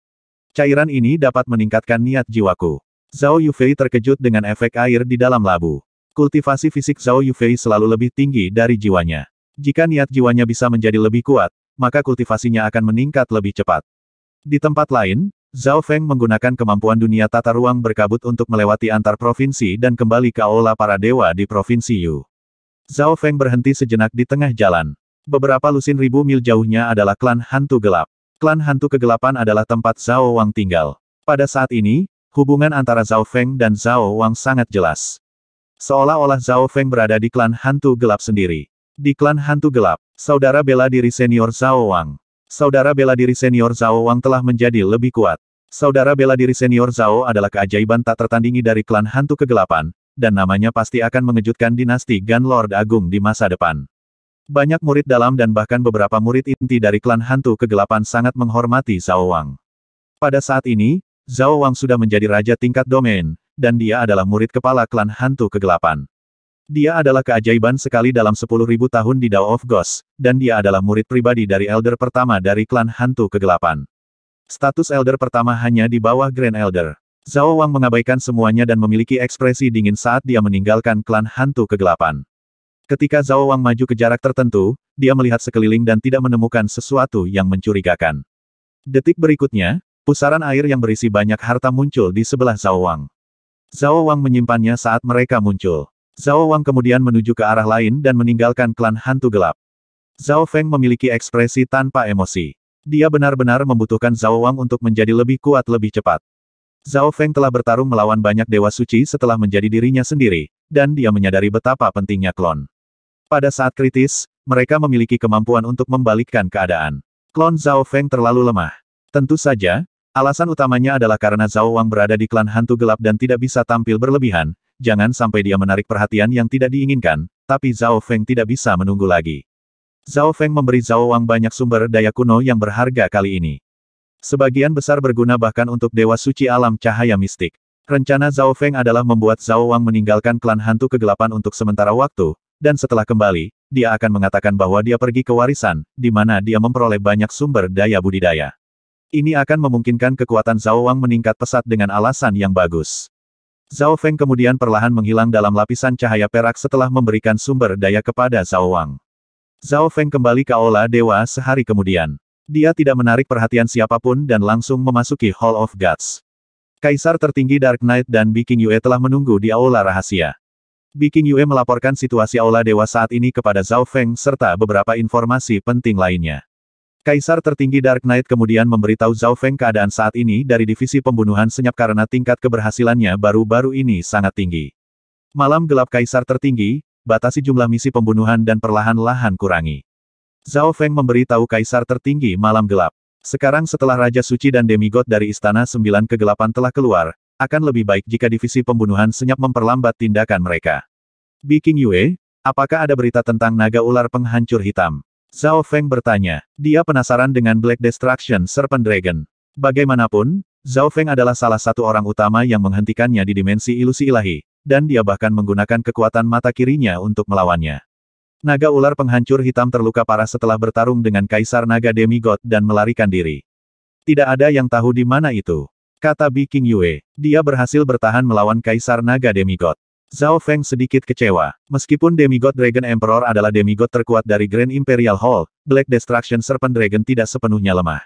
Cairan ini dapat meningkatkan niat jiwaku. Zhao Yufei terkejut dengan efek air di dalam labu. Kultivasi fisik Zhao Yufei selalu lebih tinggi dari jiwanya. Jika niat jiwanya bisa menjadi lebih kuat, maka kultivasinya akan meningkat lebih cepat. Di tempat lain, Zhao Feng menggunakan kemampuan dunia tata ruang berkabut untuk melewati antar provinsi dan kembali ke aula para dewa di provinsi Yu. Zhao Feng berhenti sejenak di tengah jalan. Beberapa lusin ribu mil jauhnya adalah klan hantu gelap. Klan hantu kegelapan adalah tempat Zhao Wang tinggal. Pada saat ini, hubungan antara Zhao Feng dan Zhao Wang sangat jelas. Seolah-olah Zhao Feng berada di klan hantu gelap sendiri. Di klan hantu gelap, saudara bela diri senior Zhao Wang. Saudara bela diri senior Zhao Wang telah menjadi lebih kuat. Saudara bela diri senior Zhao adalah keajaiban tak tertandingi dari klan hantu kegelapan, dan namanya pasti akan mengejutkan dinasti Gan Lord Agung di masa depan. Banyak murid dalam dan bahkan beberapa murid inti dari klan hantu kegelapan sangat menghormati Zhao Wang. Pada saat ini, Zhao Wang sudah menjadi raja tingkat domain, dan dia adalah murid kepala klan hantu kegelapan. Dia adalah keajaiban sekali dalam sepuluh ribu tahun di Dao of Ghost, dan dia adalah murid pribadi dari Elder pertama dari klan Hantu Kegelapan. Status Elder pertama hanya di bawah Grand Elder. Zhao Wang mengabaikan semuanya dan memiliki ekspresi dingin saat dia meninggalkan klan hantu kegelapan. Ketika Zhao Wang maju ke jarak tertentu, dia melihat sekeliling dan tidak menemukan sesuatu yang mencurigakan. Detik berikutnya, pusaran air yang berisi banyak harta muncul di sebelah Zhao Wang. Zhao Wang menyimpannya saat mereka muncul. Zhao Wang kemudian menuju ke arah lain dan meninggalkan klan hantu gelap. Zhao Feng memiliki ekspresi tanpa emosi. Dia benar-benar membutuhkan Zhao Wang untuk menjadi lebih kuat lebih cepat. Zhao Feng telah bertarung melawan banyak dewa suci setelah menjadi dirinya sendiri, dan dia menyadari betapa pentingnya klon. Pada saat kritis, mereka memiliki kemampuan untuk membalikkan keadaan. Klon Zhao Feng terlalu lemah. Tentu saja, alasan utamanya adalah karena Zhao Wang berada di klan hantu gelap dan tidak bisa tampil berlebihan, jangan sampai dia menarik perhatian yang tidak diinginkan, tapi Zhao Feng tidak bisa menunggu lagi. Zhao Feng memberi Zhao Wang banyak sumber daya kuno yang berharga kali ini. Sebagian besar berguna bahkan untuk Dewa Suci Alam Cahaya Mistik. Rencana Zhao Feng adalah membuat Zhao Wang meninggalkan klan hantu kegelapan untuk sementara waktu, dan setelah kembali, dia akan mengatakan bahwa dia pergi ke warisan, di mana dia memperoleh banyak sumber daya budidaya. Ini akan memungkinkan kekuatan Zhao Wang meningkat pesat dengan alasan yang bagus. Zhao Feng kemudian perlahan menghilang dalam lapisan cahaya perak setelah memberikan sumber daya kepada Zhao Wang. Zhao Feng kembali ke Aula Dewa sehari kemudian. Dia tidak menarik perhatian siapapun dan langsung memasuki Hall of Gods. Kaisar tertinggi Dark Knight dan Biking Yue telah menunggu di Aula Rahasia. Biking Yue melaporkan situasi Aula Dewa saat ini kepada Zhao Feng serta beberapa informasi penting lainnya. Kaisar tertinggi Dark Knight kemudian memberitahu Zhao Feng keadaan saat ini dari divisi pembunuhan senyap karena tingkat keberhasilannya baru-baru ini sangat tinggi. Malam gelap Kaisar tertinggi, batasi jumlah misi pembunuhan dan perlahan-lahan kurangi. Zhao Feng memberitahu Kaisar tertinggi malam gelap. Sekarang setelah Raja Suci dan Demigod dari Istana Sembilan Kegelapan telah keluar, akan lebih baik jika divisi pembunuhan senyap memperlambat tindakan mereka. Biking Yue, apakah ada berita tentang naga ular penghancur hitam? Zhao Feng bertanya. Dia penasaran dengan Black Destruction Serpent Dragon. Bagaimanapun, Zhao Feng adalah salah satu orang utama yang menghentikannya di dimensi ilusi ilahi, dan dia bahkan menggunakan kekuatan mata kirinya untuk melawannya. Naga ular penghancur hitam terluka parah setelah bertarung dengan Kaisar Naga Demigod dan melarikan diri. Tidak ada yang tahu di mana itu. Kata Bi King Yue, dia berhasil bertahan melawan Kaisar Naga Demigod. Zhao Feng sedikit kecewa. Meskipun Demigod Dragon Emperor adalah demigod terkuat dari Grand Imperial Hall, Black Destruction Serpent Dragon tidak sepenuhnya lemah.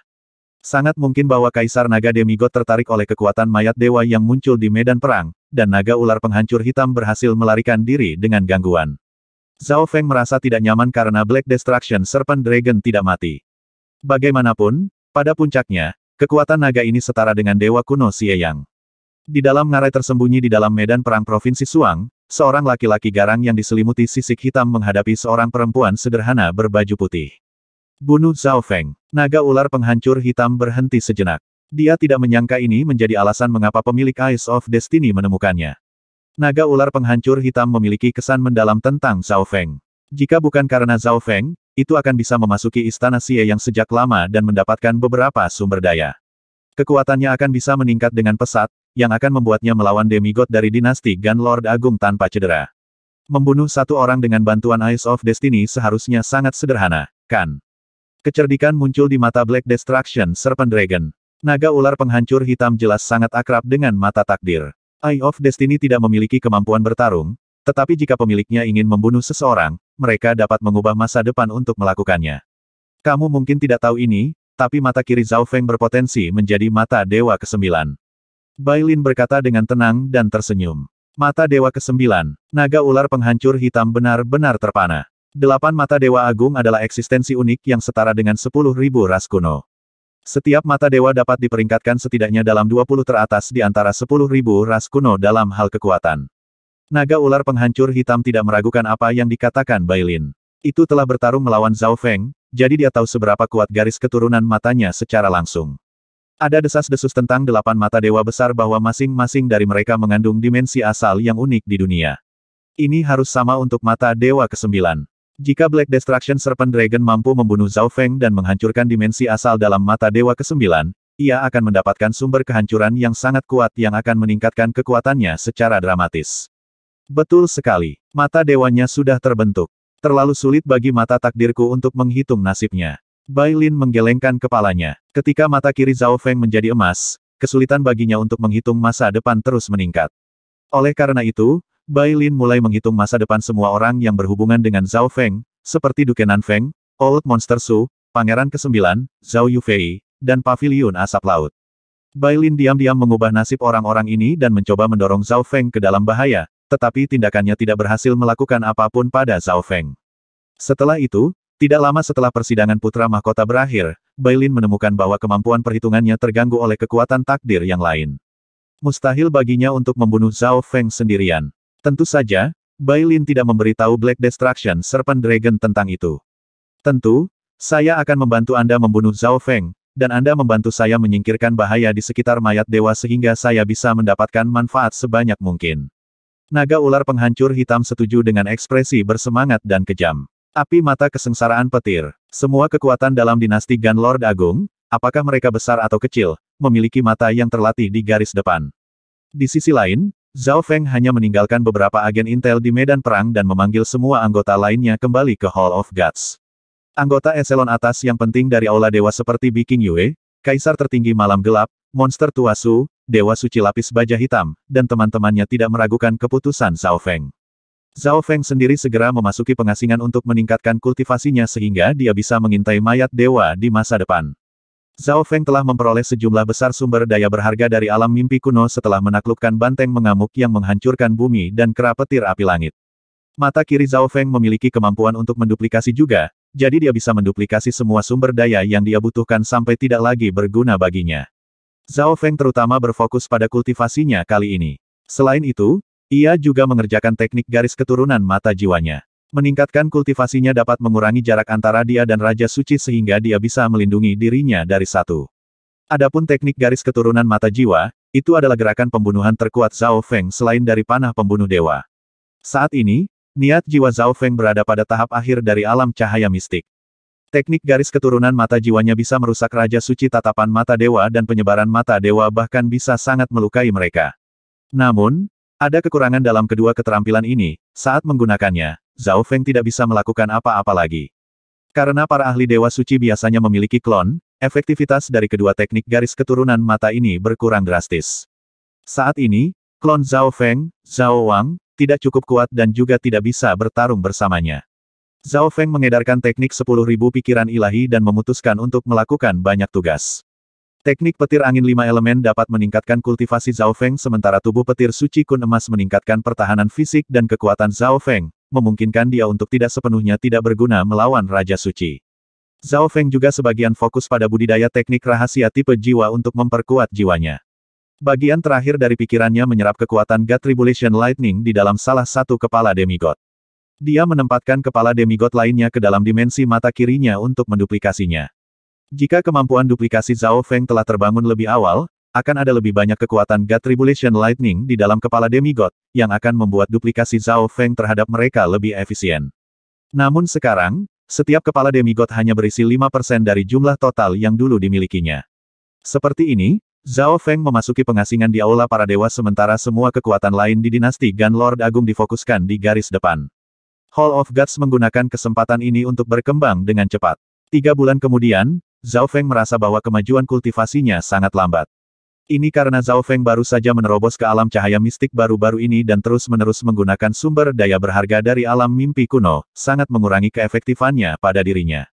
Sangat mungkin bahwa Kaisar Naga Demigod tertarik oleh kekuatan mayat dewa yang muncul di medan perang, dan naga ular penghancur hitam berhasil melarikan diri dengan gangguan. Zhao Feng merasa tidak nyaman karena Black Destruction Serpent Dragon tidak mati. Bagaimanapun, pada puncaknya, kekuatan naga ini setara dengan Dewa Kuno Xie Yang. Di dalam ngarai tersembunyi di dalam medan perang Provinsi Suang, seorang laki-laki garang yang diselimuti sisik hitam menghadapi seorang perempuan sederhana berbaju putih. Bunuh Zhao Feng. Naga ular penghancur hitam berhenti sejenak. Dia tidak menyangka ini menjadi alasan mengapa pemilik Eyes of Destiny menemukannya. Naga ular penghancur hitam memiliki kesan mendalam tentang Zhao Feng. Jika bukan karena Zhao Feng, itu akan bisa memasuki istana Xie yang sejak lama dan mendapatkan beberapa sumber daya. Kekuatannya akan bisa meningkat dengan pesat, yang akan membuatnya melawan demigod dari dinasti Gun Lord Agung tanpa cedera. Membunuh satu orang dengan bantuan Eyes of Destiny seharusnya sangat sederhana, kan? Kecerdikan muncul di mata Black Destruction Serpent Dragon. Naga ular penghancur hitam jelas sangat akrab dengan mata takdir. Eye of Destiny tidak memiliki kemampuan bertarung, tetapi jika pemiliknya ingin membunuh seseorang, mereka dapat mengubah masa depan untuk melakukannya. Kamu mungkin tidak tahu ini, tapi mata kiri Zhao Feng berpotensi menjadi mata Dewa ke-9. Bailin berkata dengan tenang dan tersenyum. Mata Dewa ke-9, naga ular penghancur hitam benar-benar terpana. Delapan mata Dewa Agung adalah eksistensi unik yang setara dengan sepuluh ribu ras kuno. Setiap mata dewa dapat diperingkatkan setidaknya dalam dua puluh teratas di antara sepuluh ribu ras kuno dalam hal kekuatan. Naga ular penghancur hitam tidak meragukan apa yang dikatakan Bailin. Itu telah bertarung melawan Zhao Feng, jadi dia tahu seberapa kuat garis keturunan matanya secara langsung. Ada desas-desus tentang delapan mata dewa besar bahwa masing-masing dari mereka mengandung dimensi asal yang unik di dunia. Ini harus sama untuk mata dewa kesembilan. Jika Black Destruction Serpent Dragon mampu membunuh Zhao Feng dan menghancurkan dimensi asal dalam mata dewa kesembilan, ia akan mendapatkan sumber kehancuran yang sangat kuat yang akan meningkatkan kekuatannya secara dramatis. Betul sekali, mata dewanya sudah terbentuk. Terlalu sulit bagi mata takdirku untuk menghitung nasibnya. Bai Lin menggelengkan kepalanya. Ketika mata kiri Zhao Feng menjadi emas, kesulitan baginya untuk menghitung masa depan terus meningkat. Oleh karena itu, Bai Lin mulai menghitung masa depan semua orang yang berhubungan dengan Zhao Feng, seperti Dukenan Feng, Old Monster Su, Pangeran ke-9, Zhao Yufei, dan Paviliun Asap Laut. Bai diam-diam mengubah nasib orang-orang ini dan mencoba mendorong Zhao Feng ke dalam bahaya, tetapi tindakannya tidak berhasil melakukan apapun pada Zhao Feng. Setelah itu, tidak lama setelah persidangan putra mahkota berakhir, Bailin menemukan bahwa kemampuan perhitungannya terganggu oleh kekuatan takdir yang lain. Mustahil baginya untuk membunuh Zhao Feng sendirian. Tentu saja, Bailin tidak memberitahu Black Destruction Serpent Dragon tentang itu. Tentu, saya akan membantu Anda membunuh Zhao Feng, dan Anda membantu saya menyingkirkan bahaya di sekitar mayat dewa sehingga saya bisa mendapatkan manfaat sebanyak mungkin. Naga ular penghancur hitam setuju dengan ekspresi bersemangat dan kejam. Api mata kesengsaraan petir. Semua kekuatan dalam dinasti Gun Lord Agung, apakah mereka besar atau kecil, memiliki mata yang terlatih di garis depan. Di sisi lain, Zhao Feng hanya meninggalkan beberapa agen intel di medan perang dan memanggil semua anggota lainnya kembali ke Hall of Gods. Anggota eselon atas yang penting dari Aula Dewa seperti Biking Yue, Kaisar tertinggi malam gelap, monster tua Su, Dewa Suci Lapis Baja Hitam, dan teman-temannya tidak meragukan keputusan Zhao Feng. Zhao Feng sendiri segera memasuki pengasingan untuk meningkatkan kultivasinya sehingga dia bisa mengintai mayat dewa di masa depan. Zhao Feng telah memperoleh sejumlah besar sumber daya berharga dari alam mimpi kuno setelah menaklukkan banteng mengamuk yang menghancurkan bumi dan kera petir api langit. Mata kiri Zhao Feng memiliki kemampuan untuk menduplikasi juga, jadi dia bisa menduplikasi semua sumber daya yang dia butuhkan sampai tidak lagi berguna baginya. Zhao Feng terutama berfokus pada kultivasinya kali ini. Selain itu, ia juga mengerjakan teknik garis keturunan mata jiwanya. Meningkatkan kultivasinya dapat mengurangi jarak antara dia dan Raja Suci sehingga dia bisa melindungi dirinya dari satu. Adapun teknik garis keturunan mata jiwa, itu adalah gerakan pembunuhan terkuat Zhao Feng selain dari panah pembunuh dewa. Saat ini, niat jiwa Zhao Feng berada pada tahap akhir dari alam cahaya mistik. Teknik garis keturunan mata jiwanya bisa merusak Raja Suci tatapan mata dewa dan penyebaran mata dewa bahkan bisa sangat melukai mereka. Namun, ada kekurangan dalam kedua keterampilan ini, saat menggunakannya, Zhao Feng tidak bisa melakukan apa-apa lagi. Karena para ahli Dewa Suci biasanya memiliki klon, efektivitas dari kedua teknik garis keturunan mata ini berkurang drastis. Saat ini, klon Zhao Feng, Zhao Wang, tidak cukup kuat dan juga tidak bisa bertarung bersamanya. Zhao Feng mengedarkan teknik 10.000 pikiran ilahi dan memutuskan untuk melakukan banyak tugas. Teknik petir angin lima elemen dapat meningkatkan kultivasi Zhao Feng sementara tubuh petir suci kun emas meningkatkan pertahanan fisik dan kekuatan Zhao Feng, memungkinkan dia untuk tidak sepenuhnya tidak berguna melawan Raja Suci. Zhao Feng juga sebagian fokus pada budidaya teknik rahasia tipe jiwa untuk memperkuat jiwanya. Bagian terakhir dari pikirannya menyerap kekuatan God Tribulation Lightning di dalam salah satu kepala demigod. Dia menempatkan kepala demigod lainnya ke dalam dimensi mata kirinya untuk menduplikasinya. Jika kemampuan duplikasi Zhao Feng telah terbangun lebih awal, akan ada lebih banyak kekuatan God Tribulation Lightning di dalam kepala demigod, yang akan membuat duplikasi Zhao Feng terhadap mereka lebih efisien. Namun sekarang, setiap kepala demigod hanya berisi 5% dari jumlah total yang dulu dimilikinya. Seperti ini, Zhao Feng memasuki pengasingan di Aula Para Dewa sementara semua kekuatan lain di dinasti Gun Lord Agung difokuskan di garis depan. Hall of Gods menggunakan kesempatan ini untuk berkembang dengan cepat. Tiga bulan kemudian, Zhao Feng merasa bahwa kemajuan kultivasinya sangat lambat. Ini karena Zhao Feng baru saja menerobos ke alam cahaya mistik baru-baru ini dan terus-menerus menggunakan sumber daya berharga dari alam mimpi kuno, sangat mengurangi keefektifannya pada dirinya.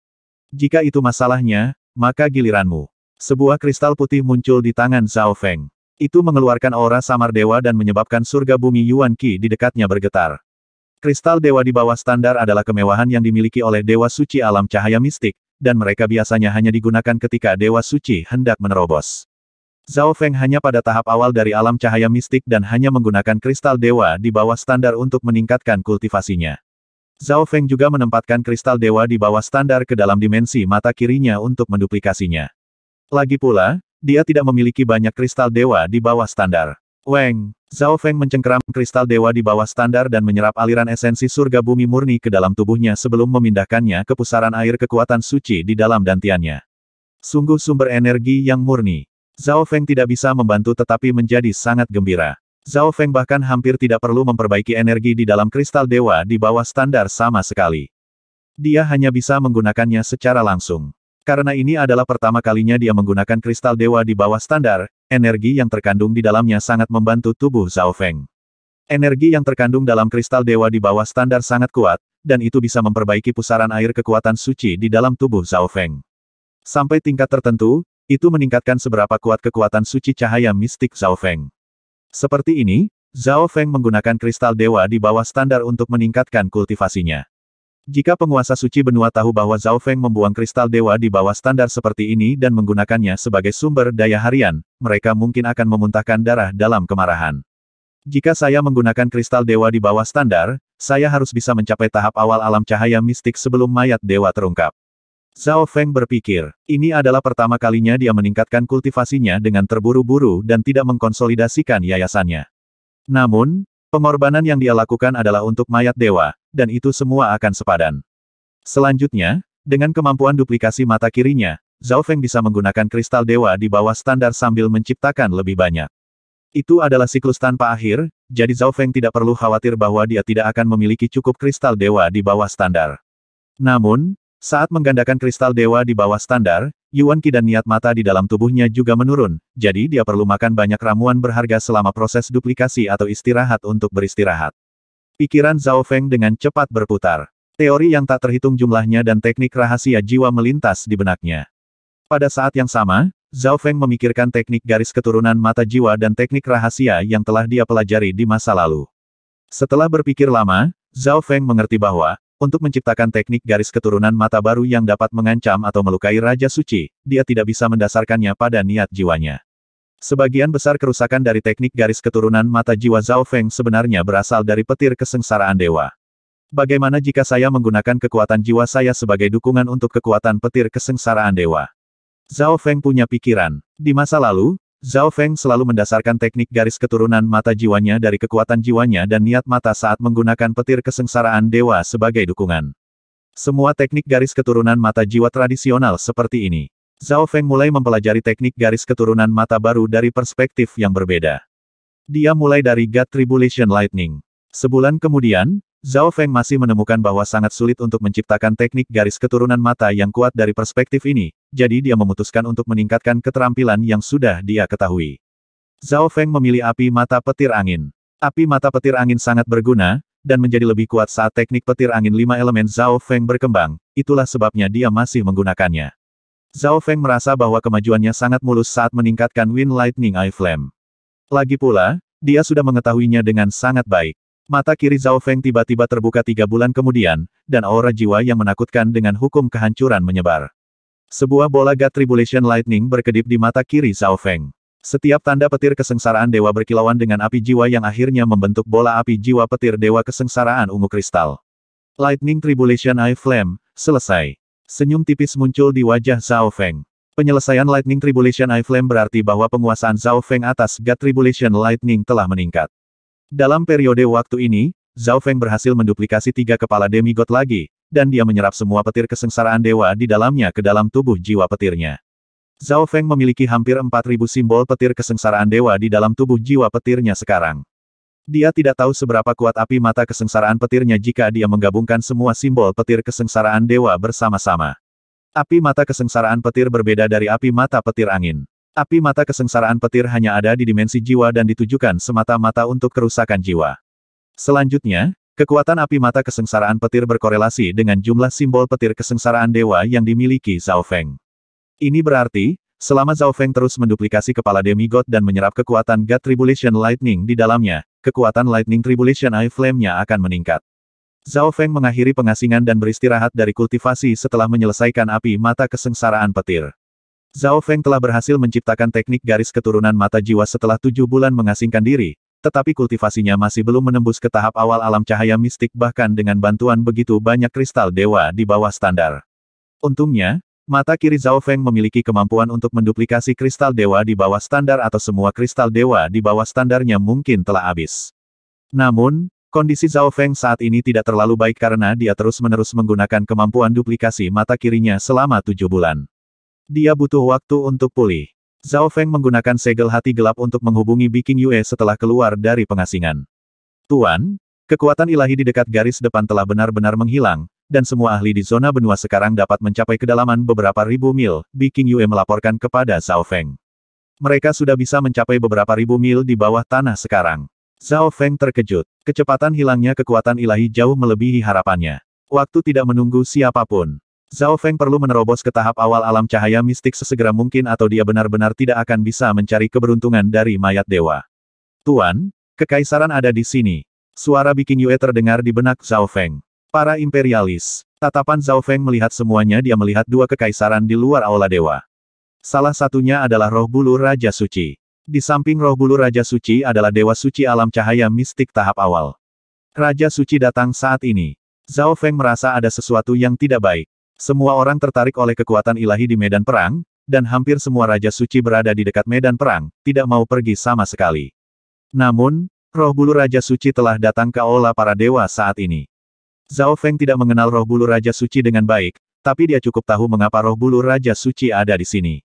Jika itu masalahnya, maka giliranmu. Sebuah kristal putih muncul di tangan Zhao Feng. Itu mengeluarkan aura samar dewa dan menyebabkan surga bumi Yuan Qi di dekatnya bergetar. Kristal dewa di bawah standar adalah kemewahan yang dimiliki oleh dewa suci alam cahaya mistik, dan mereka biasanya hanya digunakan ketika dewa suci hendak menerobos. Zhao Feng hanya pada tahap awal dari alam cahaya mistik dan hanya menggunakan kristal dewa di bawah standar untuk meningkatkan kultivasinya. Zhao Feng juga menempatkan kristal dewa di bawah standar ke dalam dimensi mata kirinya untuk menduplikasinya. Lagi pula, dia tidak memiliki banyak kristal dewa di bawah standar. Weng, Zhao Feng mencengkeram kristal dewa di bawah standar dan menyerap aliran esensi surga bumi murni ke dalam tubuhnya sebelum memindahkannya ke pusaran air kekuatan suci di dalam dantiannya. Sungguh sumber energi yang murni. Zhao Feng tidak bisa membantu tetapi menjadi sangat gembira. Zhao Feng bahkan hampir tidak perlu memperbaiki energi di dalam kristal dewa di bawah standar sama sekali. Dia hanya bisa menggunakannya secara langsung. Karena ini adalah pertama kalinya dia menggunakan kristal dewa di bawah standar, energi yang terkandung di dalamnya sangat membantu tubuh Zhao Feng. Energi yang terkandung dalam kristal dewa di bawah standar sangat kuat, dan itu bisa memperbaiki pusaran air kekuatan suci di dalam tubuh Zhao Feng. Sampai tingkat tertentu, itu meningkatkan seberapa kuat kekuatan suci cahaya mistik Zhao Feng. Seperti ini, Zhao Feng menggunakan kristal dewa di bawah standar untuk meningkatkan kultivasinya. Jika penguasa suci benua tahu bahwa Zhao Feng membuang kristal dewa di bawah standar seperti ini dan menggunakannya sebagai sumber daya harian, mereka mungkin akan memuntahkan darah dalam kemarahan. Jika saya menggunakan kristal dewa di bawah standar, saya harus bisa mencapai tahap awal alam cahaya mistik sebelum mayat dewa terungkap. Zhao Feng berpikir, ini adalah pertama kalinya dia meningkatkan kultivasinya dengan terburu-buru dan tidak mengkonsolidasikan yayasannya. Namun, Pengorbanan yang dia lakukan adalah untuk mayat dewa, dan itu semua akan sepadan. Selanjutnya, dengan kemampuan duplikasi mata kirinya, Zhao Feng bisa menggunakan kristal dewa di bawah standar sambil menciptakan lebih banyak. Itu adalah siklus tanpa akhir, jadi Zhao Feng tidak perlu khawatir bahwa dia tidak akan memiliki cukup kristal dewa di bawah standar. Namun, saat menggandakan kristal dewa di bawah standar, Yuan Qi dan niat mata di dalam tubuhnya juga menurun, jadi dia perlu makan banyak ramuan berharga selama proses duplikasi atau istirahat untuk beristirahat. Pikiran Zhao Feng dengan cepat berputar. Teori yang tak terhitung jumlahnya dan teknik rahasia jiwa melintas di benaknya. Pada saat yang sama, Zhao Feng memikirkan teknik garis keturunan mata jiwa dan teknik rahasia yang telah dia pelajari di masa lalu. Setelah berpikir lama, Zhao Feng mengerti bahwa untuk menciptakan teknik garis keturunan mata baru yang dapat mengancam atau melukai Raja Suci, dia tidak bisa mendasarkannya pada niat jiwanya. Sebagian besar kerusakan dari teknik garis keturunan mata jiwa Zhao Feng sebenarnya berasal dari petir kesengsaraan dewa. Bagaimana jika saya menggunakan kekuatan jiwa saya sebagai dukungan untuk kekuatan petir kesengsaraan dewa? Zhao Feng punya pikiran. Di masa lalu, Zhao Feng selalu mendasarkan teknik garis keturunan mata jiwanya dari kekuatan jiwanya dan niat mata saat menggunakan petir kesengsaraan dewa sebagai dukungan. Semua teknik garis keturunan mata jiwa tradisional seperti ini. Zhao Feng mulai mempelajari teknik garis keturunan mata baru dari perspektif yang berbeda. Dia mulai dari God Tribulation Lightning. Sebulan kemudian, Zhao Feng masih menemukan bahwa sangat sulit untuk menciptakan teknik garis keturunan mata yang kuat dari perspektif ini, jadi dia memutuskan untuk meningkatkan keterampilan yang sudah dia ketahui. Zhao Feng memilih api mata petir angin. Api mata petir angin sangat berguna, dan menjadi lebih kuat saat teknik petir angin lima elemen Zhao Feng berkembang, itulah sebabnya dia masih menggunakannya. Zhao Feng merasa bahwa kemajuannya sangat mulus saat meningkatkan Wind Lightning Eye Flame. Lagi pula, dia sudah mengetahuinya dengan sangat baik. Mata kiri Zhao Feng tiba-tiba terbuka tiga bulan kemudian, dan aura jiwa yang menakutkan dengan hukum kehancuran menyebar. Sebuah bola God Tribulation Lightning berkedip di mata kiri Zhao Feng. Setiap tanda petir kesengsaraan dewa berkilauan dengan api jiwa yang akhirnya membentuk bola api jiwa petir dewa kesengsaraan ungu kristal. Lightning Tribulation Eye Flame, selesai. Senyum tipis muncul di wajah Zhao Feng. Penyelesaian Lightning Tribulation Eye Flame berarti bahwa penguasaan Zhao Feng atas God Tribulation Lightning telah meningkat. Dalam periode waktu ini, Zhao Feng berhasil menduplikasi tiga kepala demigod lagi, dan dia menyerap semua petir kesengsaraan dewa di dalamnya ke dalam tubuh jiwa petirnya. Zhao Feng memiliki hampir 4.000 simbol petir kesengsaraan dewa di dalam tubuh jiwa petirnya sekarang. Dia tidak tahu seberapa kuat api mata kesengsaraan petirnya jika dia menggabungkan semua simbol petir kesengsaraan dewa bersama-sama. Api mata kesengsaraan petir berbeda dari api mata petir angin. Api mata kesengsaraan petir hanya ada di dimensi jiwa dan ditujukan semata-mata untuk kerusakan jiwa. Selanjutnya, Kekuatan api mata kesengsaraan petir berkorelasi dengan jumlah simbol petir kesengsaraan dewa yang dimiliki Zhao Feng. Ini berarti, selama Zhao Feng terus menduplikasi kepala demigod dan menyerap kekuatan God Tribulation Lightning di dalamnya, kekuatan Lightning Tribulation Eye Flame-nya akan meningkat. Zhao Feng mengakhiri pengasingan dan beristirahat dari kultivasi setelah menyelesaikan api mata kesengsaraan petir. Zhao Feng telah berhasil menciptakan teknik garis keturunan mata jiwa setelah tujuh bulan mengasingkan diri, tetapi kultivasinya masih belum menembus ke tahap awal alam cahaya mistik bahkan dengan bantuan begitu banyak kristal dewa di bawah standar. Untungnya, mata kiri Zhao Feng memiliki kemampuan untuk menduplikasi kristal dewa di bawah standar atau semua kristal dewa di bawah standarnya mungkin telah habis. Namun, kondisi Zhao Feng saat ini tidak terlalu baik karena dia terus-menerus menggunakan kemampuan duplikasi mata kirinya selama tujuh bulan. Dia butuh waktu untuk pulih. Zhao Feng menggunakan segel hati gelap untuk menghubungi Biking Yue setelah keluar dari pengasingan. Tuan, kekuatan ilahi di dekat garis depan telah benar-benar menghilang, dan semua ahli di zona benua sekarang dapat mencapai kedalaman beberapa ribu mil, Biking Yue melaporkan kepada Zhao Feng. Mereka sudah bisa mencapai beberapa ribu mil di bawah tanah sekarang. Zhao Feng terkejut. Kecepatan hilangnya kekuatan ilahi jauh melebihi harapannya. Waktu tidak menunggu siapapun. Zhao Feng perlu menerobos ke tahap awal alam cahaya mistik sesegera mungkin atau dia benar-benar tidak akan bisa mencari keberuntungan dari mayat dewa. Tuan, kekaisaran ada di sini. Suara bikin Yue terdengar di benak Zhao Feng. Para imperialis. Tatapan Zhao Feng melihat semuanya dia melihat dua kekaisaran di luar aula dewa. Salah satunya adalah roh bulu Raja Suci. Di samping roh bulu Raja Suci adalah Dewa Suci Alam Cahaya Mistik tahap awal. Raja Suci datang saat ini. Zhao Feng merasa ada sesuatu yang tidak baik. Semua orang tertarik oleh kekuatan ilahi di medan perang, dan hampir semua Raja Suci berada di dekat medan perang, tidak mau pergi sama sekali. Namun, roh bulu Raja Suci telah datang ke Aula para Dewa saat ini. Zhao Feng tidak mengenal roh bulu Raja Suci dengan baik, tapi dia cukup tahu mengapa roh bulu Raja Suci ada di sini.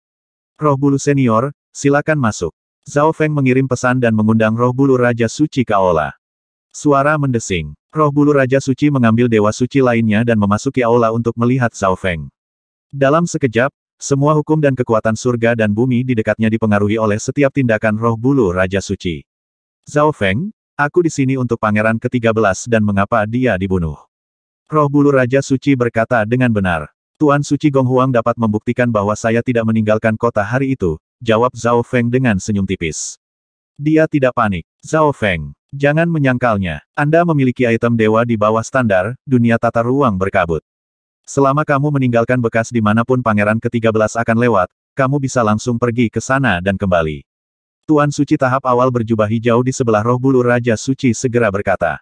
Roh bulu senior, silakan masuk. Zhao Feng mengirim pesan dan mengundang roh bulu Raja Suci ke Aula. Suara mendesing. Roh bulu Raja Suci mengambil Dewa Suci lainnya dan memasuki aula untuk melihat Zhao Feng. Dalam sekejap, semua hukum dan kekuatan surga dan bumi di dekatnya dipengaruhi oleh setiap tindakan roh bulu Raja Suci. Zhao Feng, aku di sini untuk pangeran ke-13 dan mengapa dia dibunuh. Roh bulu Raja Suci berkata dengan benar. Tuan Suci Gong Huang dapat membuktikan bahwa saya tidak meninggalkan kota hari itu, jawab Zhao Feng dengan senyum tipis. Dia tidak panik. Zhao Feng, Jangan menyangkalnya, Anda memiliki item dewa di bawah standar, dunia tata ruang berkabut. Selama kamu meninggalkan bekas di dimanapun pangeran ke-13 akan lewat, kamu bisa langsung pergi ke sana dan kembali. Tuan Suci tahap awal berjubah hijau di sebelah roh bulu Raja Suci segera berkata.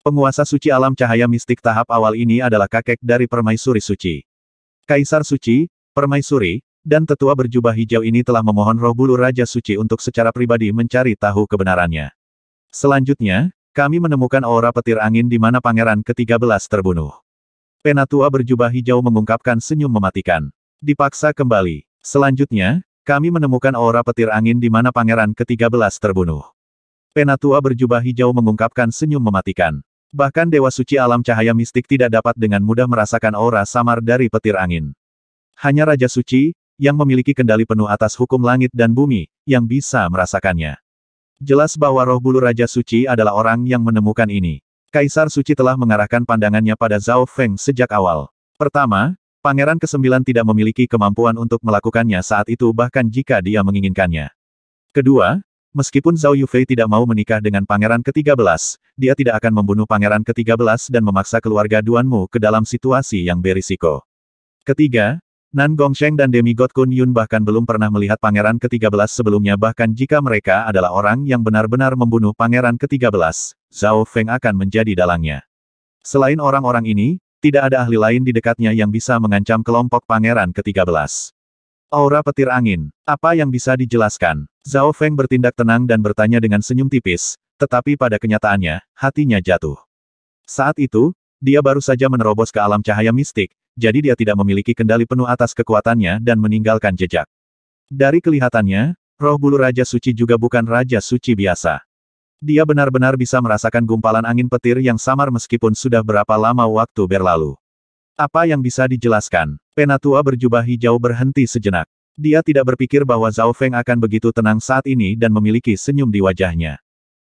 Penguasa suci alam cahaya mistik tahap awal ini adalah kakek dari Permaisuri Suci. Kaisar Suci, Permaisuri, dan tetua berjubah hijau ini telah memohon roh bulu Raja Suci untuk secara pribadi mencari tahu kebenarannya. Selanjutnya, kami menemukan aura petir angin di mana pangeran ke-13 terbunuh. Penatua berjubah hijau mengungkapkan senyum mematikan. Dipaksa kembali. Selanjutnya, kami menemukan aura petir angin di mana pangeran ke-13 terbunuh. Penatua berjubah hijau mengungkapkan senyum mematikan. Bahkan Dewa Suci Alam Cahaya Mistik tidak dapat dengan mudah merasakan aura samar dari petir angin. Hanya Raja Suci, yang memiliki kendali penuh atas hukum langit dan bumi, yang bisa merasakannya. Jelas bahwa roh bulu Raja Suci adalah orang yang menemukan ini. Kaisar Suci telah mengarahkan pandangannya pada Zhao Feng sejak awal. Pertama, Pangeran Kesembilan tidak memiliki kemampuan untuk melakukannya saat itu bahkan jika dia menginginkannya. Kedua, meskipun Zhao Yufei tidak mau menikah dengan Pangeran ke-13, dia tidak akan membunuh Pangeran ke-13 dan memaksa keluarga Duanmu ke dalam situasi yang berisiko. Ketiga, Nan Gongsheng dan demi demigod Kun Yun bahkan belum pernah melihat pangeran ke-13 sebelumnya bahkan jika mereka adalah orang yang benar-benar membunuh pangeran ke-13, Zhao Feng akan menjadi dalangnya. Selain orang-orang ini, tidak ada ahli lain di dekatnya yang bisa mengancam kelompok pangeran ke-13. Aura petir angin, apa yang bisa dijelaskan? Zhao Feng bertindak tenang dan bertanya dengan senyum tipis, tetapi pada kenyataannya, hatinya jatuh. Saat itu, dia baru saja menerobos ke alam cahaya mistik, jadi dia tidak memiliki kendali penuh atas kekuatannya dan meninggalkan jejak. Dari kelihatannya, roh bulu Raja Suci juga bukan Raja Suci biasa. Dia benar-benar bisa merasakan gumpalan angin petir yang samar meskipun sudah berapa lama waktu berlalu. Apa yang bisa dijelaskan? Penatua berjubah hijau berhenti sejenak. Dia tidak berpikir bahwa Zhao Feng akan begitu tenang saat ini dan memiliki senyum di wajahnya.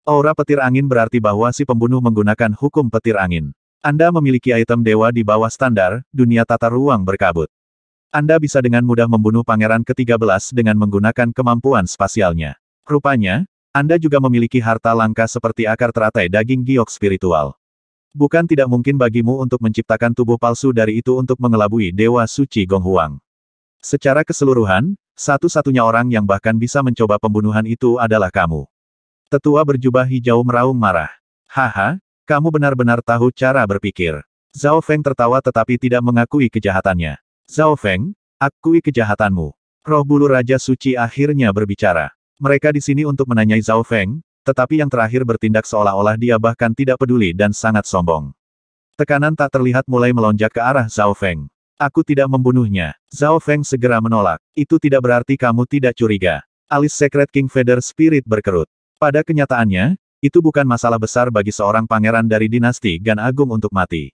Aura petir angin berarti bahwa si pembunuh menggunakan hukum petir angin. Anda memiliki item dewa di bawah standar, dunia tata ruang berkabut. Anda bisa dengan mudah membunuh pangeran ke-13 dengan menggunakan kemampuan spasialnya. Rupanya, Anda juga memiliki harta langka seperti akar teratai daging giok spiritual. Bukan tidak mungkin bagimu untuk menciptakan tubuh palsu dari itu untuk mengelabui Dewa Suci Gonghuang. Secara keseluruhan, satu-satunya orang yang bahkan bisa mencoba pembunuhan itu adalah kamu. Tetua berjubah hijau meraung marah. Haha, kamu benar-benar tahu cara berpikir. Zhao Feng tertawa tetapi tidak mengakui kejahatannya. Zhao Feng, akui kejahatanmu. Roh bulu Raja Suci akhirnya berbicara. Mereka di sini untuk menanyai Zhao Feng, tetapi yang terakhir bertindak seolah-olah dia bahkan tidak peduli dan sangat sombong. Tekanan tak terlihat mulai melonjak ke arah Zhao Feng. Aku tidak membunuhnya. Zhao Feng segera menolak. Itu tidak berarti kamu tidak curiga. Alis Secret King Feather Spirit berkerut. Pada kenyataannya, itu bukan masalah besar bagi seorang pangeran dari dinasti Gan Agung untuk mati.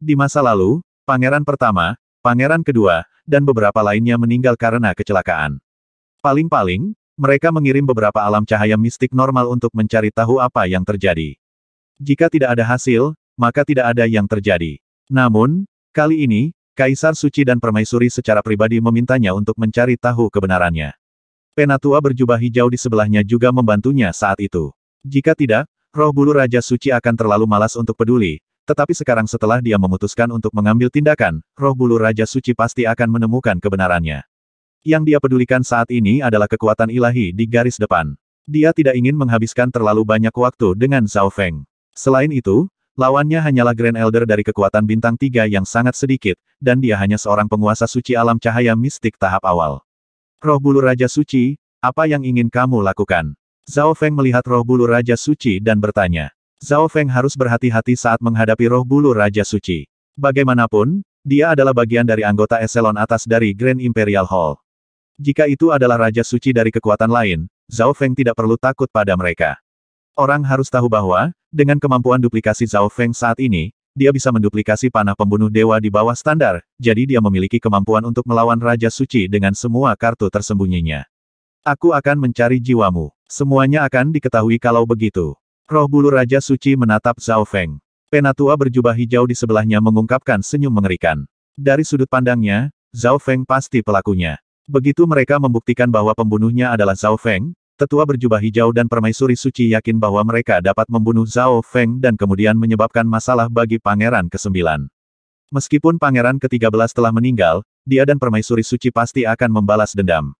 Di masa lalu, pangeran pertama, pangeran kedua, dan beberapa lainnya meninggal karena kecelakaan. Paling-paling, mereka mengirim beberapa alam cahaya mistik normal untuk mencari tahu apa yang terjadi. Jika tidak ada hasil, maka tidak ada yang terjadi. Namun, kali ini, Kaisar Suci dan Permaisuri secara pribadi memintanya untuk mencari tahu kebenarannya. Penatua berjubah hijau di sebelahnya juga membantunya saat itu. Jika tidak, roh bulu Raja Suci akan terlalu malas untuk peduli, tetapi sekarang setelah dia memutuskan untuk mengambil tindakan, roh bulu Raja Suci pasti akan menemukan kebenarannya. Yang dia pedulikan saat ini adalah kekuatan ilahi di garis depan. Dia tidak ingin menghabiskan terlalu banyak waktu dengan Zhao Feng. Selain itu, lawannya hanyalah Grand Elder dari kekuatan bintang tiga yang sangat sedikit, dan dia hanya seorang penguasa suci alam cahaya mistik tahap awal. Roh bulu Raja Suci, apa yang ingin kamu lakukan? Zhao Feng melihat roh bulu Raja Suci dan bertanya. Zhao Feng harus berhati-hati saat menghadapi roh bulu Raja Suci. Bagaimanapun, dia adalah bagian dari anggota eselon atas dari Grand Imperial Hall. Jika itu adalah Raja Suci dari kekuatan lain, Zhao Feng tidak perlu takut pada mereka. Orang harus tahu bahwa, dengan kemampuan duplikasi Zhao Feng saat ini, dia bisa menduplikasi panah pembunuh dewa di bawah standar, jadi dia memiliki kemampuan untuk melawan Raja Suci dengan semua kartu tersembunyinya. Aku akan mencari jiwamu. Semuanya akan diketahui kalau begitu. Roh bulu Raja Suci menatap Zhao Feng. Penatua berjubah hijau di sebelahnya mengungkapkan senyum mengerikan. Dari sudut pandangnya, Zhao Feng pasti pelakunya. Begitu mereka membuktikan bahwa pembunuhnya adalah Zhao Feng, tetua berjubah hijau dan permaisuri suci yakin bahwa mereka dapat membunuh Zhao Feng dan kemudian menyebabkan masalah bagi pangeran ke-9. Meskipun pangeran ke-13 telah meninggal, dia dan permaisuri suci pasti akan membalas dendam.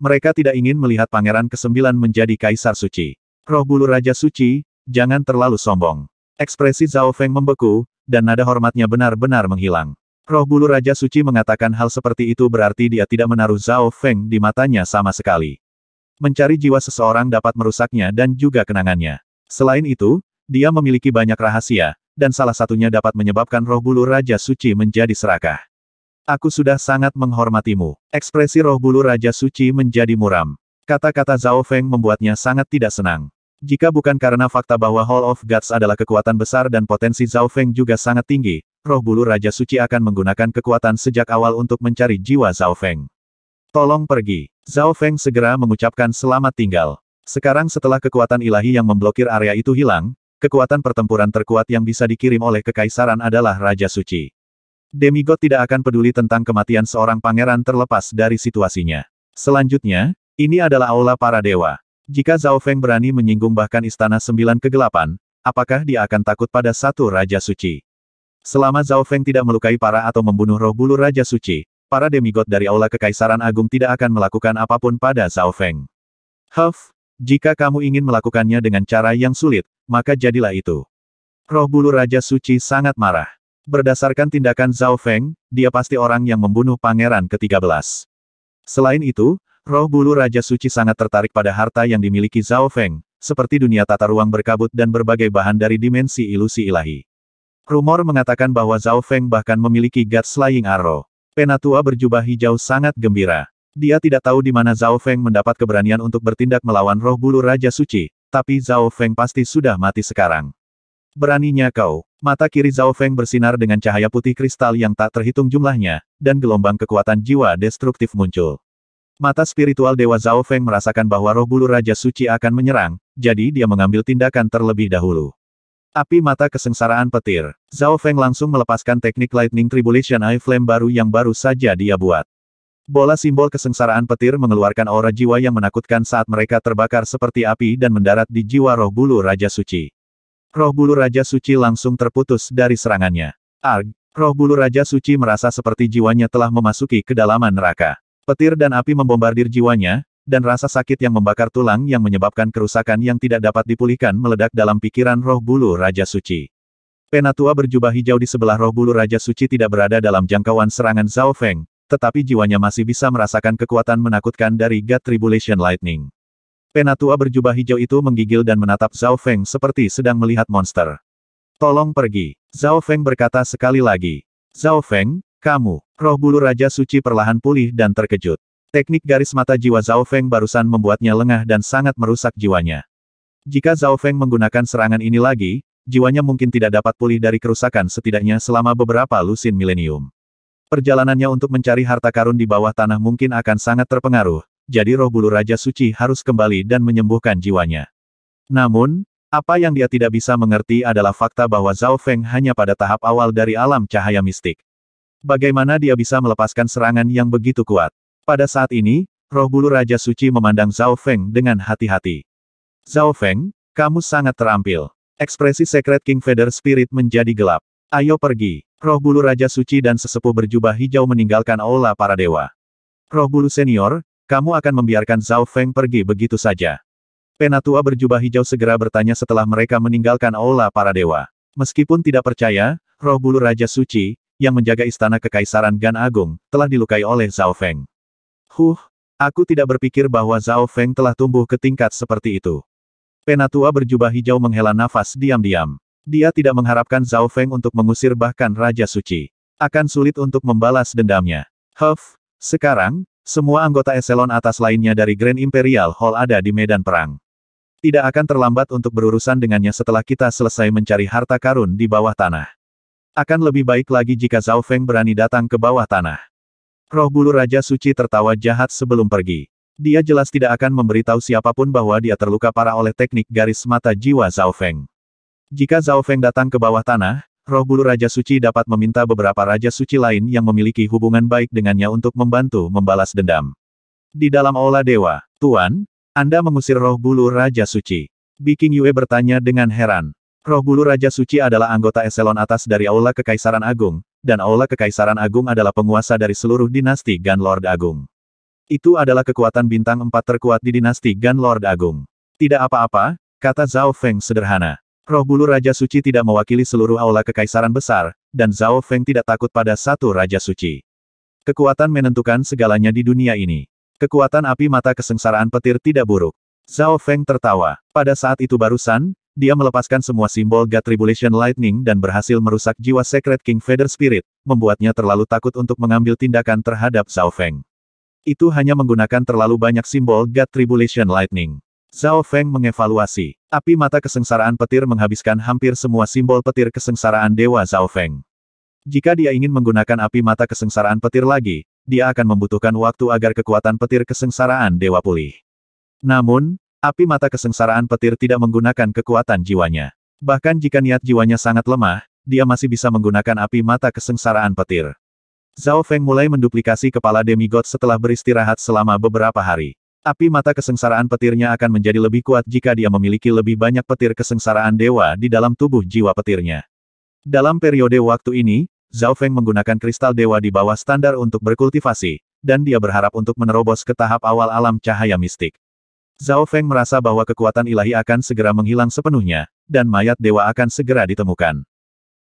Mereka tidak ingin melihat Pangeran ke-9 menjadi Kaisar Suci. Roh bulu Raja Suci, jangan terlalu sombong. Ekspresi Zhao Feng membeku, dan nada hormatnya benar-benar menghilang. Roh bulu Raja Suci mengatakan hal seperti itu berarti dia tidak menaruh Zhao Feng di matanya sama sekali. Mencari jiwa seseorang dapat merusaknya dan juga kenangannya. Selain itu, dia memiliki banyak rahasia, dan salah satunya dapat menyebabkan roh bulu Raja Suci menjadi serakah. Aku sudah sangat menghormatimu. Ekspresi roh bulu Raja Suci menjadi muram. Kata-kata Zhao Feng membuatnya sangat tidak senang. Jika bukan karena fakta bahwa Hall of Gods adalah kekuatan besar dan potensi Zhao Feng juga sangat tinggi, roh bulu Raja Suci akan menggunakan kekuatan sejak awal untuk mencari jiwa Zhao Feng. Tolong pergi. Zhao Feng segera mengucapkan selamat tinggal. Sekarang setelah kekuatan ilahi yang memblokir area itu hilang, kekuatan pertempuran terkuat yang bisa dikirim oleh kekaisaran adalah Raja Suci demigod tidak akan peduli tentang kematian seorang pangeran terlepas dari situasinya. Selanjutnya, ini adalah aula para dewa. Jika Zhao Feng berani menyinggung bahkan istana sembilan kegelapan, apakah dia akan takut pada satu Raja Suci? Selama Zhao Feng tidak melukai para atau membunuh roh bulu Raja Suci, para demigod dari aula kekaisaran agung tidak akan melakukan apapun pada Zhao Feng. Huff, jika kamu ingin melakukannya dengan cara yang sulit, maka jadilah itu. Roh bulu Raja Suci sangat marah. Berdasarkan tindakan Zhao Feng, dia pasti orang yang membunuh pangeran ke-13. Selain itu, roh bulu Raja Suci sangat tertarik pada harta yang dimiliki Zhao Feng, seperti dunia tata ruang berkabut dan berbagai bahan dari dimensi ilusi ilahi. Rumor mengatakan bahwa Zhao Feng bahkan memiliki God Slaying Arrow. Penatua berjubah hijau sangat gembira. Dia tidak tahu di mana Zhao Feng mendapat keberanian untuk bertindak melawan roh bulu Raja Suci, tapi Zhao Feng pasti sudah mati sekarang. Beraninya kau, mata kiri Zhao Feng bersinar dengan cahaya putih kristal yang tak terhitung jumlahnya, dan gelombang kekuatan jiwa destruktif muncul. Mata spiritual Dewa Zhao Feng merasakan bahwa roh bulu Raja Suci akan menyerang, jadi dia mengambil tindakan terlebih dahulu. Api mata kesengsaraan petir, Zhao Feng langsung melepaskan teknik Lightning Tribulation Eye Flame baru yang baru saja dia buat. Bola simbol kesengsaraan petir mengeluarkan aura jiwa yang menakutkan saat mereka terbakar seperti api dan mendarat di jiwa roh bulu Raja Suci. Roh bulu Raja Suci langsung terputus dari serangannya. Arg! Roh bulu Raja Suci merasa seperti jiwanya telah memasuki kedalaman neraka. Petir dan api membombardir jiwanya, dan rasa sakit yang membakar tulang yang menyebabkan kerusakan yang tidak dapat dipulihkan meledak dalam pikiran roh bulu Raja Suci. Penatua berjubah hijau di sebelah roh bulu Raja Suci tidak berada dalam jangkauan serangan Zhao Feng, tetapi jiwanya masih bisa merasakan kekuatan menakutkan dari God Tribulation Lightning. Penatua berjubah hijau itu menggigil dan menatap Zhao Feng seperti sedang melihat monster. Tolong pergi. Zhao Feng berkata sekali lagi. Zhao Feng, kamu. Roh bulu Raja Suci perlahan pulih dan terkejut. Teknik garis mata jiwa Zhao Feng barusan membuatnya lengah dan sangat merusak jiwanya. Jika Zhao Feng menggunakan serangan ini lagi, jiwanya mungkin tidak dapat pulih dari kerusakan setidaknya selama beberapa lusin milenium. Perjalanannya untuk mencari harta karun di bawah tanah mungkin akan sangat terpengaruh, jadi roh bulu Raja Suci harus kembali dan menyembuhkan jiwanya. Namun, apa yang dia tidak bisa mengerti adalah fakta bahwa Zhao Feng hanya pada tahap awal dari alam cahaya mistik. Bagaimana dia bisa melepaskan serangan yang begitu kuat? Pada saat ini, roh bulu Raja Suci memandang Zhao Feng dengan hati-hati. Zhao Feng, kamu sangat terampil. Ekspresi Secret King Feather Spirit menjadi gelap. Ayo pergi. Roh bulu Raja Suci dan sesepuh berjubah hijau meninggalkan aula para dewa. Roh bulu senior, kamu akan membiarkan Zhao Feng pergi begitu saja. Penatua berjubah hijau segera bertanya setelah mereka meninggalkan aula para dewa. Meskipun tidak percaya, roh bulu Raja Suci, yang menjaga istana kekaisaran Gan Agung, telah dilukai oleh Zhao Feng. Huh, aku tidak berpikir bahwa Zhao Feng telah tumbuh ke tingkat seperti itu. Penatua berjubah hijau menghela nafas diam-diam. Dia tidak mengharapkan Zhao Feng untuk mengusir bahkan Raja Suci. Akan sulit untuk membalas dendamnya. Huff, sekarang, semua anggota eselon atas lainnya dari Grand Imperial Hall ada di medan perang. Tidak akan terlambat untuk berurusan dengannya setelah kita selesai mencari harta karun di bawah tanah. Akan lebih baik lagi jika Zhao Feng berani datang ke bawah tanah. Roh bulu Raja Suci tertawa jahat sebelum pergi. Dia jelas tidak akan memberitahu siapapun bahwa dia terluka parah oleh teknik garis mata jiwa Zhao Feng. Jika Zhao Feng datang ke bawah tanah, Roh bulu Raja Suci dapat meminta beberapa Raja Suci lain yang memiliki hubungan baik dengannya untuk membantu membalas dendam. Di dalam Aula Dewa, Tuan, Anda mengusir roh bulu Raja Suci. Biking Yue bertanya dengan heran. Roh bulu Raja Suci adalah anggota eselon atas dari Aula Kekaisaran Agung, dan Aula Kekaisaran Agung adalah penguasa dari seluruh dinasti Ganlord Lord Agung. Itu adalah kekuatan bintang empat terkuat di dinasti Ganlord Lord Agung. Tidak apa-apa, kata Zhao Feng sederhana. Roh bulu Raja Suci tidak mewakili seluruh aula kekaisaran besar, dan Zhao Feng tidak takut pada satu Raja Suci. Kekuatan menentukan segalanya di dunia ini. Kekuatan api mata kesengsaraan petir tidak buruk. Zhao Feng tertawa. Pada saat itu barusan, dia melepaskan semua simbol God Tribulation Lightning dan berhasil merusak jiwa Secret King Feather Spirit, membuatnya terlalu takut untuk mengambil tindakan terhadap Zhao Feng. Itu hanya menggunakan terlalu banyak simbol God Tribulation Lightning. Zhao Feng mengevaluasi. Api mata kesengsaraan petir menghabiskan hampir semua simbol petir kesengsaraan Dewa Zhao Feng. Jika dia ingin menggunakan api mata kesengsaraan petir lagi, dia akan membutuhkan waktu agar kekuatan petir kesengsaraan Dewa pulih. Namun, api mata kesengsaraan petir tidak menggunakan kekuatan jiwanya. Bahkan jika niat jiwanya sangat lemah, dia masih bisa menggunakan api mata kesengsaraan petir. Zhao Feng mulai menduplikasi kepala demigod setelah beristirahat selama beberapa hari. Api mata kesengsaraan petirnya akan menjadi lebih kuat jika dia memiliki lebih banyak petir kesengsaraan dewa di dalam tubuh jiwa petirnya. Dalam periode waktu ini, Zhao Feng menggunakan kristal dewa di bawah standar untuk berkultivasi, dan dia berharap untuk menerobos ke tahap awal alam cahaya mistik. Zhao Feng merasa bahwa kekuatan ilahi akan segera menghilang sepenuhnya, dan mayat dewa akan segera ditemukan.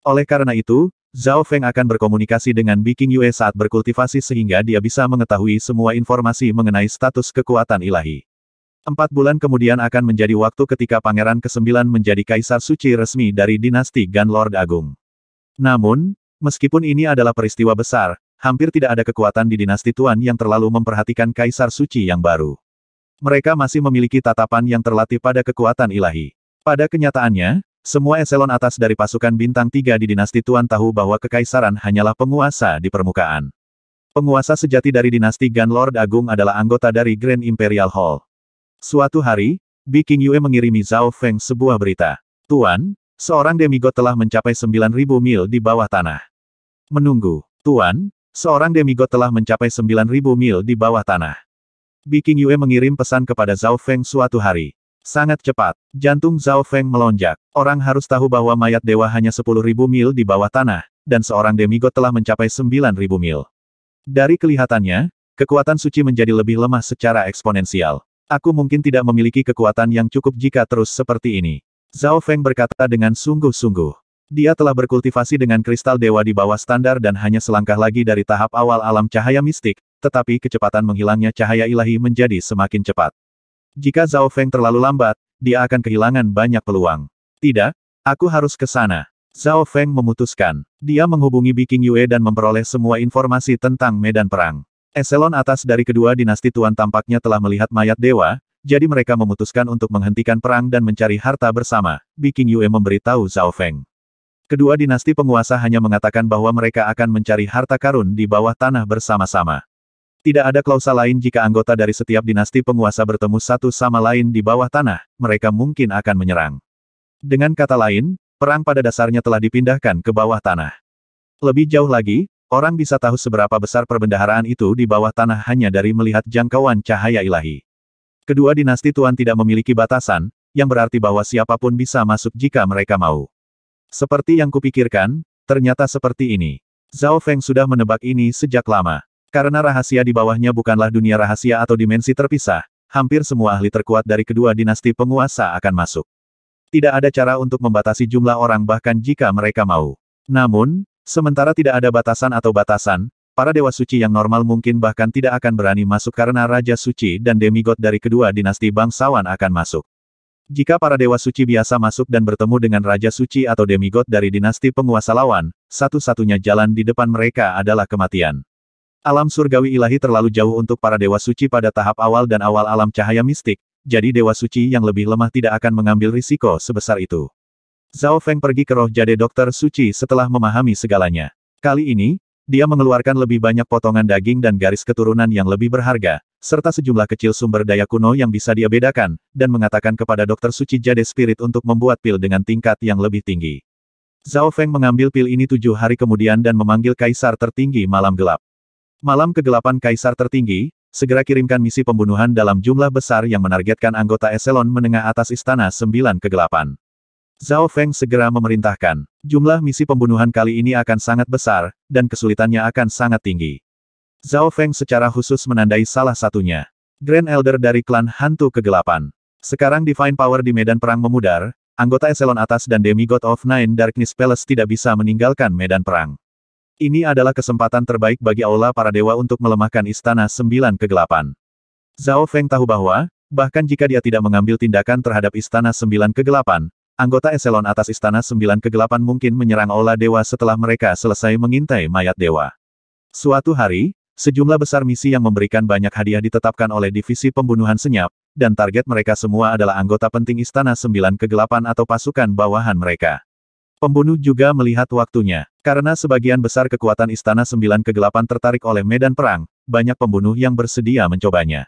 Oleh karena itu, Zhao Feng akan berkomunikasi dengan Biking Yue saat berkultivasi sehingga dia bisa mengetahui semua informasi mengenai status kekuatan ilahi. Empat bulan kemudian akan menjadi waktu ketika Pangeran ke-9 menjadi Kaisar Suci resmi dari dinasti Ganlord Lord Agung. Namun, meskipun ini adalah peristiwa besar, hampir tidak ada kekuatan di dinasti Tuan yang terlalu memperhatikan Kaisar Suci yang baru. Mereka masih memiliki tatapan yang terlatih pada kekuatan ilahi. Pada kenyataannya, semua eselon atas dari pasukan bintang tiga di dinasti Tuan tahu bahwa kekaisaran hanyalah penguasa di permukaan. Penguasa sejati dari dinasti Gun Lord Agung adalah anggota dari Grand Imperial Hall. Suatu hari, Bi King Yue mengirimi Zhao Feng sebuah berita. Tuan, seorang demigod telah mencapai 9.000 mil di bawah tanah. Menunggu. Tuan, seorang demigod telah mencapai 9.000 mil di bawah tanah. Bi King Yue mengirim pesan kepada Zhao Feng suatu hari. Sangat cepat. Jantung Zhao Feng melonjak. Orang harus tahu bahwa mayat dewa hanya 10.000 mil di bawah tanah, dan seorang demigod telah mencapai 9.000 mil. Dari kelihatannya, kekuatan suci menjadi lebih lemah secara eksponensial. Aku mungkin tidak memiliki kekuatan yang cukup jika terus seperti ini. Zhao Feng berkata dengan sungguh-sungguh. Dia telah berkultivasi dengan kristal dewa di bawah standar dan hanya selangkah lagi dari tahap awal alam cahaya mistik, tetapi kecepatan menghilangnya cahaya ilahi menjadi semakin cepat. Jika Zhao Feng terlalu lambat, dia akan kehilangan banyak peluang. Tidak, aku harus ke sana. Zhao Feng memutuskan. Dia menghubungi Biking Yue dan memperoleh semua informasi tentang medan perang. Eselon atas dari kedua dinasti Tuan tampaknya telah melihat mayat dewa, jadi mereka memutuskan untuk menghentikan perang dan mencari harta bersama. Biking Yue memberitahu Zhao Feng. Kedua dinasti penguasa hanya mengatakan bahwa mereka akan mencari harta karun di bawah tanah bersama-sama. Tidak ada klausa lain jika anggota dari setiap dinasti penguasa bertemu satu sama lain di bawah tanah, mereka mungkin akan menyerang. Dengan kata lain, perang pada dasarnya telah dipindahkan ke bawah tanah. Lebih jauh lagi, orang bisa tahu seberapa besar perbendaharaan itu di bawah tanah hanya dari melihat jangkauan cahaya ilahi. Kedua dinasti Tuan tidak memiliki batasan, yang berarti bahwa siapapun bisa masuk jika mereka mau. Seperti yang kupikirkan, ternyata seperti ini. Zhao Feng sudah menebak ini sejak lama. Karena rahasia di bawahnya bukanlah dunia rahasia atau dimensi terpisah, hampir semua ahli terkuat dari kedua dinasti penguasa akan masuk. Tidak ada cara untuk membatasi jumlah orang bahkan jika mereka mau. Namun, sementara tidak ada batasan atau batasan, para dewa suci yang normal mungkin bahkan tidak akan berani masuk karena Raja Suci dan demigod dari kedua dinasti bangsawan akan masuk. Jika para dewa suci biasa masuk dan bertemu dengan Raja Suci atau demigod dari dinasti penguasa lawan, satu-satunya jalan di depan mereka adalah kematian. Alam surgawi ilahi terlalu jauh untuk para dewa suci pada tahap awal dan awal alam cahaya mistik, jadi dewa suci yang lebih lemah tidak akan mengambil risiko sebesar itu. Zhao Feng pergi ke roh jade dokter suci setelah memahami segalanya. Kali ini, dia mengeluarkan lebih banyak potongan daging dan garis keturunan yang lebih berharga, serta sejumlah kecil sumber daya kuno yang bisa dia bedakan, dan mengatakan kepada dokter suci jade spirit untuk membuat pil dengan tingkat yang lebih tinggi. Zhao Feng mengambil pil ini tujuh hari kemudian dan memanggil kaisar tertinggi malam gelap. Malam kegelapan Kaisar tertinggi, segera kirimkan misi pembunuhan dalam jumlah besar yang menargetkan anggota eselon menengah atas Istana Sembilan Kegelapan. Zhao Feng segera memerintahkan, jumlah misi pembunuhan kali ini akan sangat besar, dan kesulitannya akan sangat tinggi. Zhao Feng secara khusus menandai salah satunya. Grand Elder dari klan Hantu Kegelapan. Sekarang Divine Power di medan perang memudar, anggota eselon atas dan Demigod of Nine Darkness Palace tidak bisa meninggalkan medan perang. Ini adalah kesempatan terbaik bagi Aula para dewa untuk melemahkan Istana Sembilan Kegelapan. Zhao Feng tahu bahwa, bahkan jika dia tidak mengambil tindakan terhadap Istana Sembilan Kegelapan, anggota eselon atas Istana Sembilan Kegelapan mungkin menyerang Aula Dewa setelah mereka selesai mengintai mayat dewa. Suatu hari, sejumlah besar misi yang memberikan banyak hadiah ditetapkan oleh Divisi Pembunuhan Senyap, dan target mereka semua adalah anggota penting Istana Sembilan Kegelapan atau pasukan bawahan mereka. Pembunuh juga melihat waktunya. Karena sebagian besar kekuatan Istana Sembilan Kegelapan tertarik oleh medan perang, banyak pembunuh yang bersedia mencobanya.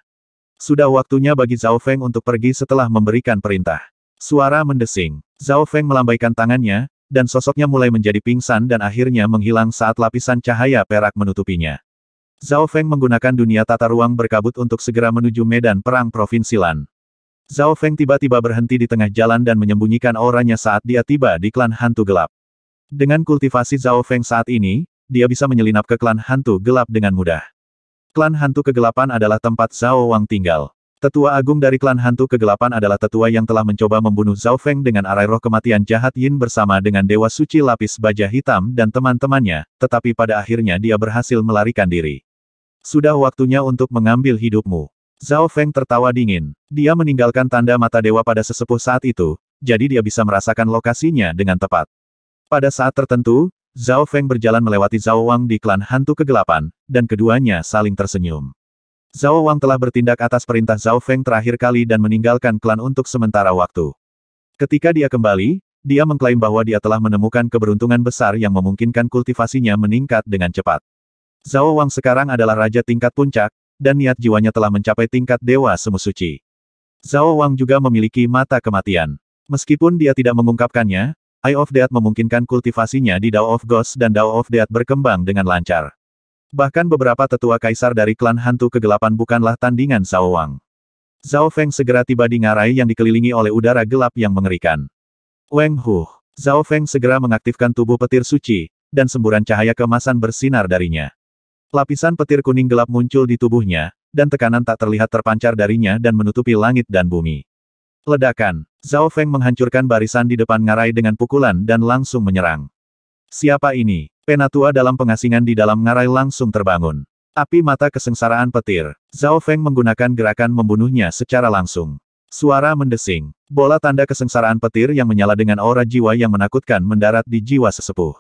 Sudah waktunya bagi Zhao Feng untuk pergi setelah memberikan perintah. Suara mendesing. Zhao Feng melambaikan tangannya, dan sosoknya mulai menjadi pingsan dan akhirnya menghilang saat lapisan cahaya perak menutupinya. Zhao Feng menggunakan dunia tata ruang berkabut untuk segera menuju medan perang Provinsi Lan. Zhao Feng tiba-tiba berhenti di tengah jalan dan menyembunyikan auranya saat dia tiba di klan hantu gelap. Dengan kultivasi Zhao Feng saat ini, dia bisa menyelinap ke klan hantu gelap dengan mudah. Klan hantu kegelapan adalah tempat Zhao Wang tinggal. Tetua agung dari klan hantu kegelapan adalah tetua yang telah mencoba membunuh Zhao Feng dengan arai roh kematian jahat Yin bersama dengan Dewa Suci Lapis Baja Hitam dan teman-temannya, tetapi pada akhirnya dia berhasil melarikan diri. Sudah waktunya untuk mengambil hidupmu. Zhao Feng tertawa dingin. Dia meninggalkan tanda mata dewa pada sesepuh saat itu, jadi dia bisa merasakan lokasinya dengan tepat. Pada saat tertentu, Zhao Feng berjalan melewati Zhao Wang di klan hantu kegelapan, dan keduanya saling tersenyum. Zhao Wang telah bertindak atas perintah Zhao Feng terakhir kali dan meninggalkan klan untuk sementara waktu. Ketika dia kembali, dia mengklaim bahwa dia telah menemukan keberuntungan besar yang memungkinkan kultivasinya meningkat dengan cepat. Zhao Wang sekarang adalah raja tingkat puncak, dan niat jiwanya telah mencapai tingkat Dewa Semu Zhao Wang juga memiliki mata kematian. Meskipun dia tidak mengungkapkannya, Eye of Death memungkinkan kultivasinya di Dao of Ghost dan Dao of Death berkembang dengan lancar. Bahkan beberapa tetua kaisar dari klan hantu kegelapan bukanlah tandingan Zhao Wang. Zhao Feng segera tiba di ngarai yang dikelilingi oleh udara gelap yang mengerikan. Weng Hu, Zhao Feng segera mengaktifkan tubuh petir suci, dan semburan cahaya kemasan bersinar darinya. Lapisan petir kuning gelap muncul di tubuhnya, dan tekanan tak terlihat terpancar darinya dan menutupi langit dan bumi. Ledakan, Zhao Feng menghancurkan barisan di depan ngarai dengan pukulan dan langsung menyerang. Siapa ini? Penatua dalam pengasingan di dalam ngarai langsung terbangun. Api mata kesengsaraan petir. Zhao Feng menggunakan gerakan membunuhnya secara langsung. Suara mendesing. Bola tanda kesengsaraan petir yang menyala dengan aura jiwa yang menakutkan mendarat di jiwa sesepuh.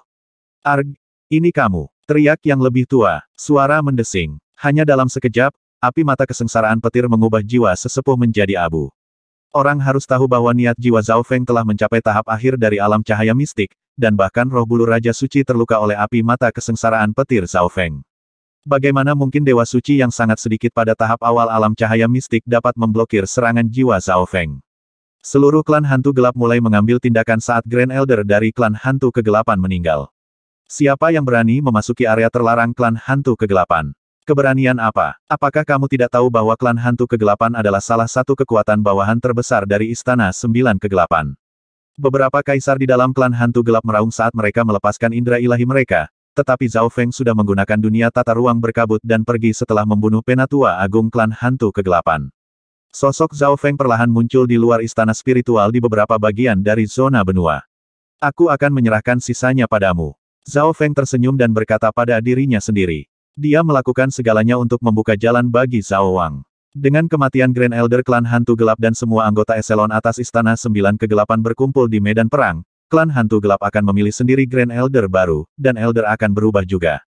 Arg, ini kamu. Teriak yang lebih tua, suara mendesing. Hanya dalam sekejap, api mata kesengsaraan petir mengubah jiwa sesepuh menjadi abu. Orang harus tahu bahwa niat jiwa Zhao Feng telah mencapai tahap akhir dari alam cahaya mistik, dan bahkan roh bulu Raja Suci terluka oleh api mata kesengsaraan petir Zhao Feng. Bagaimana mungkin Dewa Suci yang sangat sedikit pada tahap awal alam cahaya mistik dapat memblokir serangan jiwa Zhao Feng? Seluruh klan hantu gelap mulai mengambil tindakan saat Grand Elder dari klan hantu kegelapan meninggal. Siapa yang berani memasuki area terlarang klan hantu kegelapan? Keberanian apa? Apakah kamu tidak tahu bahwa klan hantu kegelapan adalah salah satu kekuatan bawahan terbesar dari Istana Sembilan Kegelapan? Beberapa kaisar di dalam klan hantu gelap meraung saat mereka melepaskan indera ilahi mereka, tetapi Zhao Feng sudah menggunakan dunia tata ruang berkabut dan pergi setelah membunuh penatua agung klan hantu kegelapan. Sosok Zhao Feng perlahan muncul di luar istana spiritual di beberapa bagian dari zona benua. Aku akan menyerahkan sisanya padamu. Zhao Feng tersenyum dan berkata pada dirinya sendiri. Dia melakukan segalanya untuk membuka jalan bagi Zhao Wang. Dengan kematian Grand Elder klan hantu gelap dan semua anggota eselon atas Istana Sembilan Kegelapan berkumpul di medan perang, klan hantu gelap akan memilih sendiri Grand Elder baru, dan Elder akan berubah juga.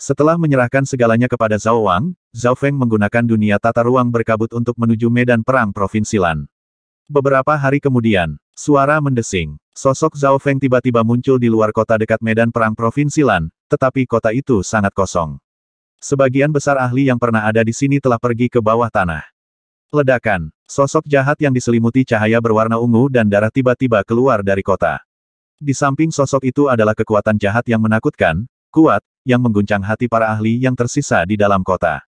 Setelah menyerahkan segalanya kepada Zhao Wang, Zhao Feng menggunakan dunia tata ruang berkabut untuk menuju medan perang Provinsi Lan. Beberapa hari kemudian, suara mendesing. Sosok Zhao Feng tiba-tiba muncul di luar kota dekat medan perang Provinsi Lan, tetapi kota itu sangat kosong. Sebagian besar ahli yang pernah ada di sini telah pergi ke bawah tanah. Ledakan, sosok jahat yang diselimuti cahaya berwarna ungu dan darah tiba-tiba keluar dari kota. Di samping sosok itu adalah kekuatan jahat yang menakutkan, kuat, yang mengguncang hati para ahli yang tersisa di dalam kota.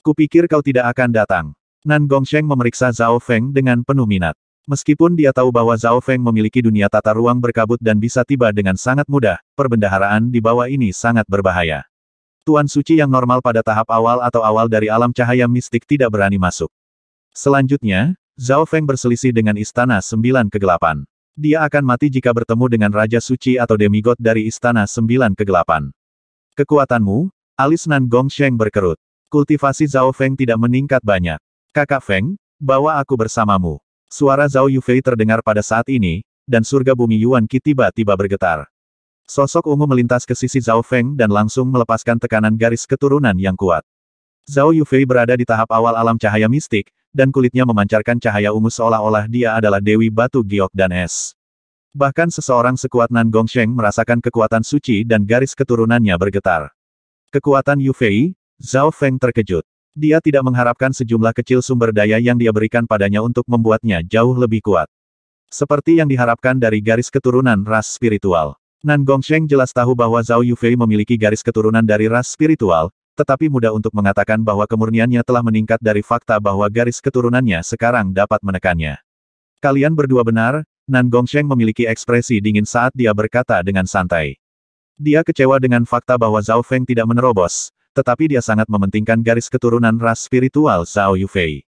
Kupikir kau tidak akan datang. Nan Gongsheng memeriksa Zhao Feng dengan penuh minat. Meskipun dia tahu bahwa Zhao Feng memiliki dunia tata ruang berkabut dan bisa tiba dengan sangat mudah, perbendaharaan di bawah ini sangat berbahaya. Tuan Suci yang normal pada tahap awal atau awal dari alam cahaya mistik tidak berani masuk. Selanjutnya, Zhao Feng berselisih dengan Istana Sembilan Kegelapan. Dia akan mati jika bertemu dengan Raja Suci atau demigod dari Istana Sembilan Kegelapan. Kekuatanmu, alis Nan Gong Sheng berkerut. Kultivasi Zhao Feng tidak meningkat banyak. Kakak Feng, bawa aku bersamamu. Suara Zhao Yufei terdengar pada saat ini, dan surga bumi Yuan Qi tiba-tiba bergetar. Sosok ungu melintas ke sisi Zhao Feng dan langsung melepaskan tekanan garis keturunan yang kuat. Zhao Yufei berada di tahap awal alam cahaya mistik, dan kulitnya memancarkan cahaya ungu seolah-olah dia adalah Dewi Batu Giok dan Es. Bahkan seseorang sekuat Nan Gongsheng merasakan kekuatan suci dan garis keturunannya bergetar. Kekuatan Yufei, Zhao Feng terkejut. Dia tidak mengharapkan sejumlah kecil sumber daya yang dia berikan padanya untuk membuatnya jauh lebih kuat. Seperti yang diharapkan dari garis keturunan ras spiritual. Nan Gong Sheng jelas tahu bahwa Zhao Yufei memiliki garis keturunan dari ras spiritual, tetapi mudah untuk mengatakan bahwa kemurniannya telah meningkat dari fakta bahwa garis keturunannya sekarang dapat menekannya. Kalian berdua benar, Nan Gong Sheng memiliki ekspresi dingin saat dia berkata dengan santai. Dia kecewa dengan fakta bahwa Zhao Feng tidak menerobos, tetapi dia sangat mementingkan garis keturunan ras spiritual Zhao Yufei.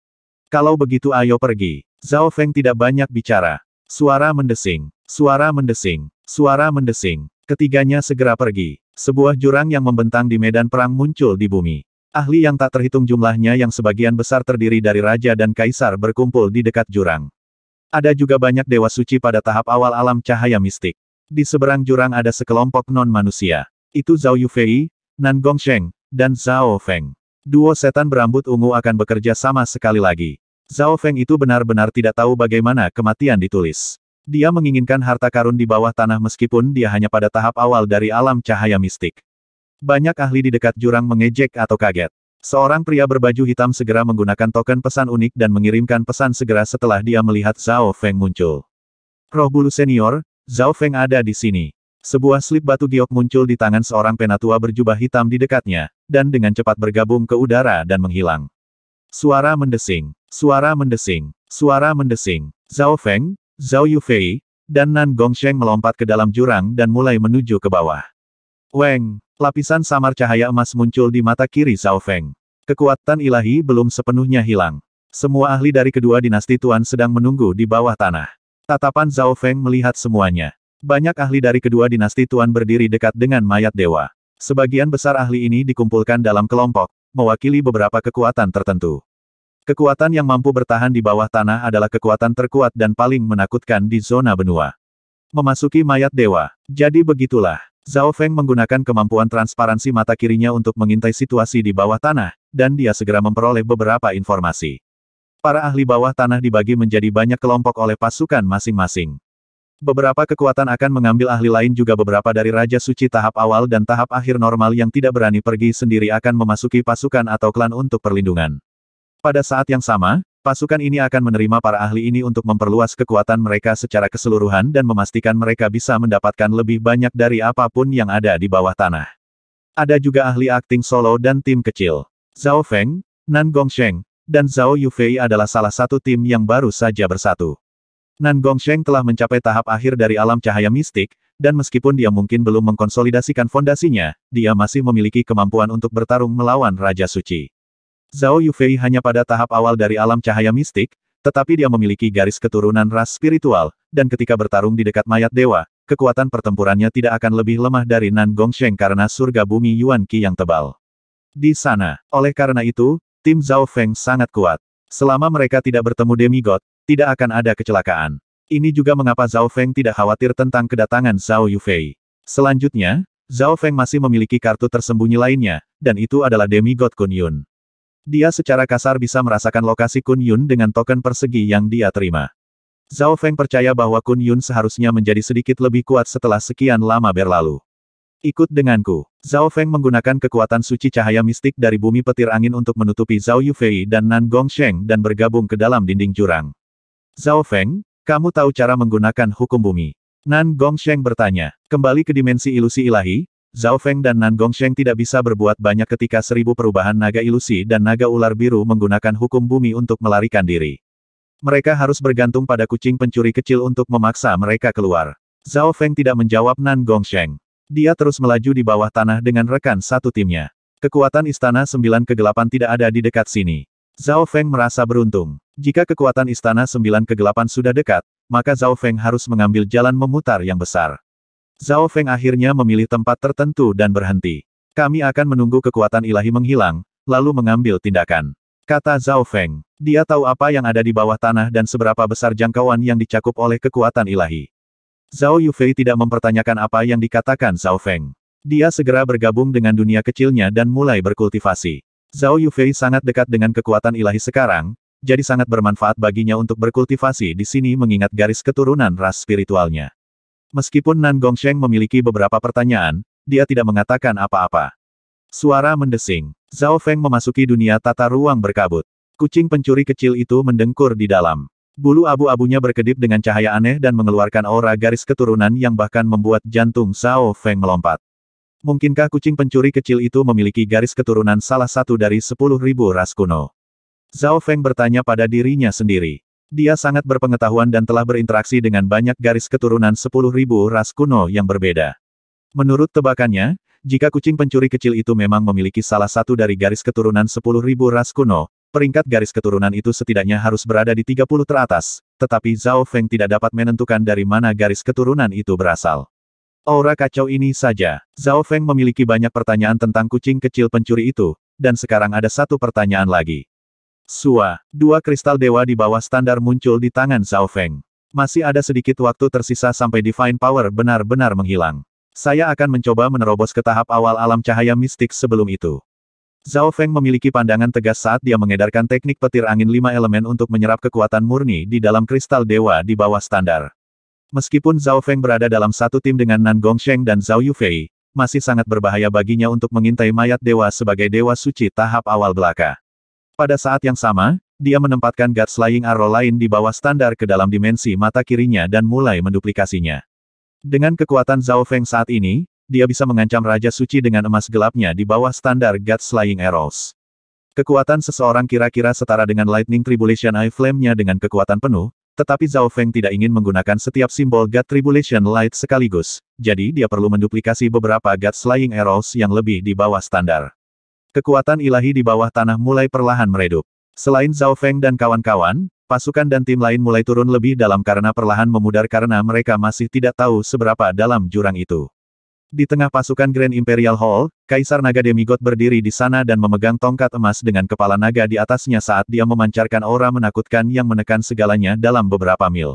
Kalau begitu ayo pergi. Zhao Feng tidak banyak bicara. Suara mendesing. Suara mendesing. Suara mendesing. Ketiganya segera pergi. Sebuah jurang yang membentang di medan perang muncul di bumi. Ahli yang tak terhitung jumlahnya yang sebagian besar terdiri dari raja dan kaisar berkumpul di dekat jurang. Ada juga banyak dewa suci pada tahap awal alam cahaya mistik. Di seberang jurang ada sekelompok non-manusia. Itu Zhao Yufei, Nan Gongsheng, dan Zhao Feng. Duo setan berambut ungu akan bekerja sama sekali lagi. Zhao Feng itu benar-benar tidak tahu bagaimana kematian ditulis. Dia menginginkan harta karun di bawah tanah meskipun dia hanya pada tahap awal dari alam cahaya mistik. Banyak ahli di dekat jurang mengejek atau kaget. Seorang pria berbaju hitam segera menggunakan token pesan unik dan mengirimkan pesan segera setelah dia melihat Zhao Feng muncul. Roh bulu senior, Zhao Feng ada di sini. Sebuah slip batu giok muncul di tangan seorang penatua berjubah hitam di dekatnya dan dengan cepat bergabung ke udara dan menghilang. Suara mendesing, suara mendesing, suara mendesing. Zhao Feng, Zhao Yufei, dan Nan Gongsheng melompat ke dalam jurang dan mulai menuju ke bawah. Weng, lapisan samar cahaya emas muncul di mata kiri Zhao Feng. Kekuatan ilahi belum sepenuhnya hilang. Semua ahli dari kedua dinasti Tuan sedang menunggu di bawah tanah. Tatapan Zhao Feng melihat semuanya. Banyak ahli dari kedua dinasti Tuan berdiri dekat dengan mayat dewa. Sebagian besar ahli ini dikumpulkan dalam kelompok, mewakili beberapa kekuatan tertentu. Kekuatan yang mampu bertahan di bawah tanah adalah kekuatan terkuat dan paling menakutkan di zona benua. Memasuki mayat dewa. Jadi begitulah. Zhao Feng menggunakan kemampuan transparansi mata kirinya untuk mengintai situasi di bawah tanah, dan dia segera memperoleh beberapa informasi. Para ahli bawah tanah dibagi menjadi banyak kelompok oleh pasukan masing-masing. Beberapa kekuatan akan mengambil ahli lain juga beberapa dari Raja Suci tahap awal dan tahap akhir normal yang tidak berani pergi sendiri akan memasuki pasukan atau klan untuk perlindungan. Pada saat yang sama, pasukan ini akan menerima para ahli ini untuk memperluas kekuatan mereka secara keseluruhan dan memastikan mereka bisa mendapatkan lebih banyak dari apapun yang ada di bawah tanah. Ada juga ahli akting solo dan tim kecil. Zhao Feng, Nan Gong Gongsheng, dan Zhao Yufei adalah salah satu tim yang baru saja bersatu. Nan Gongsheng telah mencapai tahap akhir dari alam cahaya mistik, dan meskipun dia mungkin belum mengkonsolidasikan fondasinya, dia masih memiliki kemampuan untuk bertarung melawan Raja Suci. Zhao Yufei hanya pada tahap awal dari alam cahaya mistik, tetapi dia memiliki garis keturunan ras spiritual, dan ketika bertarung di dekat mayat dewa, kekuatan pertempurannya tidak akan lebih lemah dari Nan Gongsheng karena surga bumi Yuan Qi yang tebal. Di sana, oleh karena itu, tim Zhao Feng sangat kuat. Selama mereka tidak bertemu demigod, tidak akan ada kecelakaan. Ini juga mengapa Zhao Feng tidak khawatir tentang kedatangan Zhao Yufei. Selanjutnya, Zhao Feng masih memiliki kartu tersembunyi lainnya, dan itu adalah demigod Kun Yun. Dia secara kasar bisa merasakan lokasi Kunyun dengan token persegi yang dia terima. Zhao Feng percaya bahwa Kunyun seharusnya menjadi sedikit lebih kuat setelah sekian lama berlalu. Ikut denganku. Zhao Feng menggunakan kekuatan suci cahaya mistik dari bumi petir angin untuk menutupi Zhao Yufei dan Nan Sheng dan bergabung ke dalam dinding jurang. Zhao Feng, kamu tahu cara menggunakan hukum bumi. Nan Gong Sheng bertanya. Kembali ke dimensi ilusi ilahi, Zhao Feng dan Nan Gong Sheng tidak bisa berbuat banyak ketika seribu perubahan naga ilusi dan naga ular biru menggunakan hukum bumi untuk melarikan diri. Mereka harus bergantung pada kucing pencuri kecil untuk memaksa mereka keluar. Zhao Feng tidak menjawab Nan Gong Sheng. Dia terus melaju di bawah tanah dengan rekan satu timnya. Kekuatan Istana Sembilan Kegelapan tidak ada di dekat sini. Zhao Feng merasa beruntung. Jika kekuatan Istana Sembilan Kegelapan sudah dekat, maka Zhao Feng harus mengambil jalan memutar yang besar. Zhao Feng akhirnya memilih tempat tertentu dan berhenti. Kami akan menunggu kekuatan ilahi menghilang, lalu mengambil tindakan. Kata Zhao Feng. Dia tahu apa yang ada di bawah tanah dan seberapa besar jangkauan yang dicakup oleh kekuatan ilahi. Zhao Yufei tidak mempertanyakan apa yang dikatakan Zhao Feng. Dia segera bergabung dengan dunia kecilnya dan mulai berkultivasi. Zhao Yufei sangat dekat dengan kekuatan ilahi sekarang, jadi sangat bermanfaat baginya untuk berkultivasi di sini mengingat garis keturunan ras spiritualnya. Meskipun Nan Gongsheng memiliki beberapa pertanyaan, dia tidak mengatakan apa-apa. Suara mendesing. Zhao Feng memasuki dunia tata ruang berkabut. Kucing pencuri kecil itu mendengkur di dalam. Bulu abu-abunya berkedip dengan cahaya aneh dan mengeluarkan aura garis keturunan yang bahkan membuat jantung Zhao Feng melompat. Mungkinkah kucing pencuri kecil itu memiliki garis keturunan salah satu dari sepuluh ribu ras kuno? Zhao Feng bertanya pada dirinya sendiri. Dia sangat berpengetahuan dan telah berinteraksi dengan banyak garis keturunan 10.000 ras kuno yang berbeda. Menurut tebakannya, jika kucing pencuri kecil itu memang memiliki salah satu dari garis keturunan 10.000 ras kuno, peringkat garis keturunan itu setidaknya harus berada di 30 teratas, tetapi Zhao Feng tidak dapat menentukan dari mana garis keturunan itu berasal. Aura kacau ini saja. Zhao Feng memiliki banyak pertanyaan tentang kucing kecil pencuri itu, dan sekarang ada satu pertanyaan lagi. Sua, dua kristal dewa di bawah standar muncul di tangan Zhao Feng. Masih ada sedikit waktu tersisa sampai Divine Power benar-benar menghilang. Saya akan mencoba menerobos ke tahap awal alam cahaya mistik sebelum itu. Zhao Feng memiliki pandangan tegas saat dia mengedarkan teknik petir angin lima elemen untuk menyerap kekuatan murni di dalam kristal dewa di bawah standar. Meskipun Zhao Feng berada dalam satu tim dengan Nan Sheng dan Zhao Yufei, masih sangat berbahaya baginya untuk mengintai mayat dewa sebagai dewa suci tahap awal belaka. Pada saat yang sama, dia menempatkan God Slaying Arrow lain di bawah standar ke dalam dimensi mata kirinya dan mulai menduplikasinya. Dengan kekuatan Zhao Feng saat ini, dia bisa mengancam Raja Suci dengan emas gelapnya di bawah standar God Slaying Arrows. Kekuatan seseorang kira-kira setara dengan Lightning Tribulation Eye Flame-nya dengan kekuatan penuh, tetapi Zhao Feng tidak ingin menggunakan setiap simbol God Tribulation Light sekaligus, jadi dia perlu menduplikasi beberapa God Slaying Arrows yang lebih di bawah standar. Kekuatan ilahi di bawah tanah mulai perlahan meredup. Selain Zhao Feng dan kawan-kawan, pasukan dan tim lain mulai turun lebih dalam karena perlahan memudar karena mereka masih tidak tahu seberapa dalam jurang itu. Di tengah pasukan Grand Imperial Hall, Kaisar Naga Demigod berdiri di sana dan memegang tongkat emas dengan kepala naga di atasnya saat dia memancarkan aura menakutkan yang menekan segalanya dalam beberapa mil.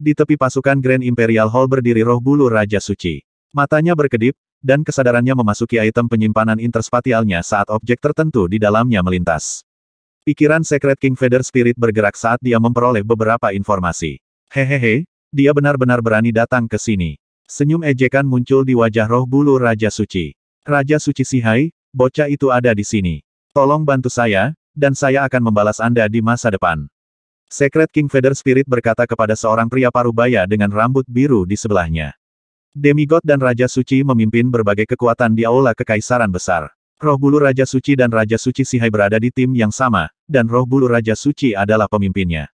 Di tepi pasukan Grand Imperial Hall berdiri roh bulu Raja Suci. Matanya berkedip, dan kesadarannya memasuki item penyimpanan interspatialnya saat objek tertentu di dalamnya melintas. Pikiran Secret King Feather Spirit bergerak saat dia memperoleh beberapa informasi. Hehehe, dia benar-benar berani datang ke sini. Senyum ejekan muncul di wajah roh bulu Raja Suci. Raja Suci Sihai, bocah itu ada di sini. Tolong bantu saya, dan saya akan membalas Anda di masa depan. Secret King Feather Spirit berkata kepada seorang pria parubaya dengan rambut biru di sebelahnya. Demigod dan Raja Suci memimpin berbagai kekuatan di Aula Kekaisaran Besar. Roh bulu Raja Suci dan Raja Suci Sihai berada di tim yang sama, dan roh bulu Raja Suci adalah pemimpinnya.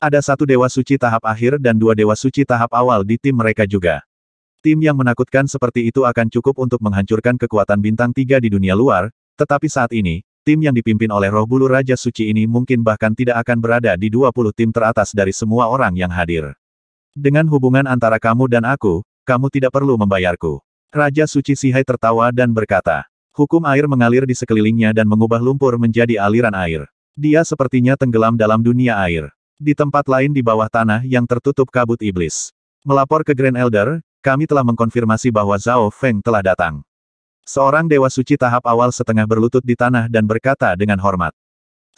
Ada satu Dewa Suci tahap akhir dan dua Dewa Suci tahap awal di tim mereka juga. Tim yang menakutkan seperti itu akan cukup untuk menghancurkan kekuatan bintang tiga di dunia luar, tetapi saat ini, tim yang dipimpin oleh roh bulu Raja Suci ini mungkin bahkan tidak akan berada di 20 tim teratas dari semua orang yang hadir. Dengan hubungan antara kamu dan aku, kamu tidak perlu membayarku. Raja Suci Sihai tertawa dan berkata. Hukum air mengalir di sekelilingnya dan mengubah lumpur menjadi aliran air. Dia sepertinya tenggelam dalam dunia air. Di tempat lain di bawah tanah yang tertutup kabut iblis. Melapor ke Grand Elder, kami telah mengkonfirmasi bahwa Zhao Feng telah datang. Seorang dewa suci tahap awal setengah berlutut di tanah dan berkata dengan hormat.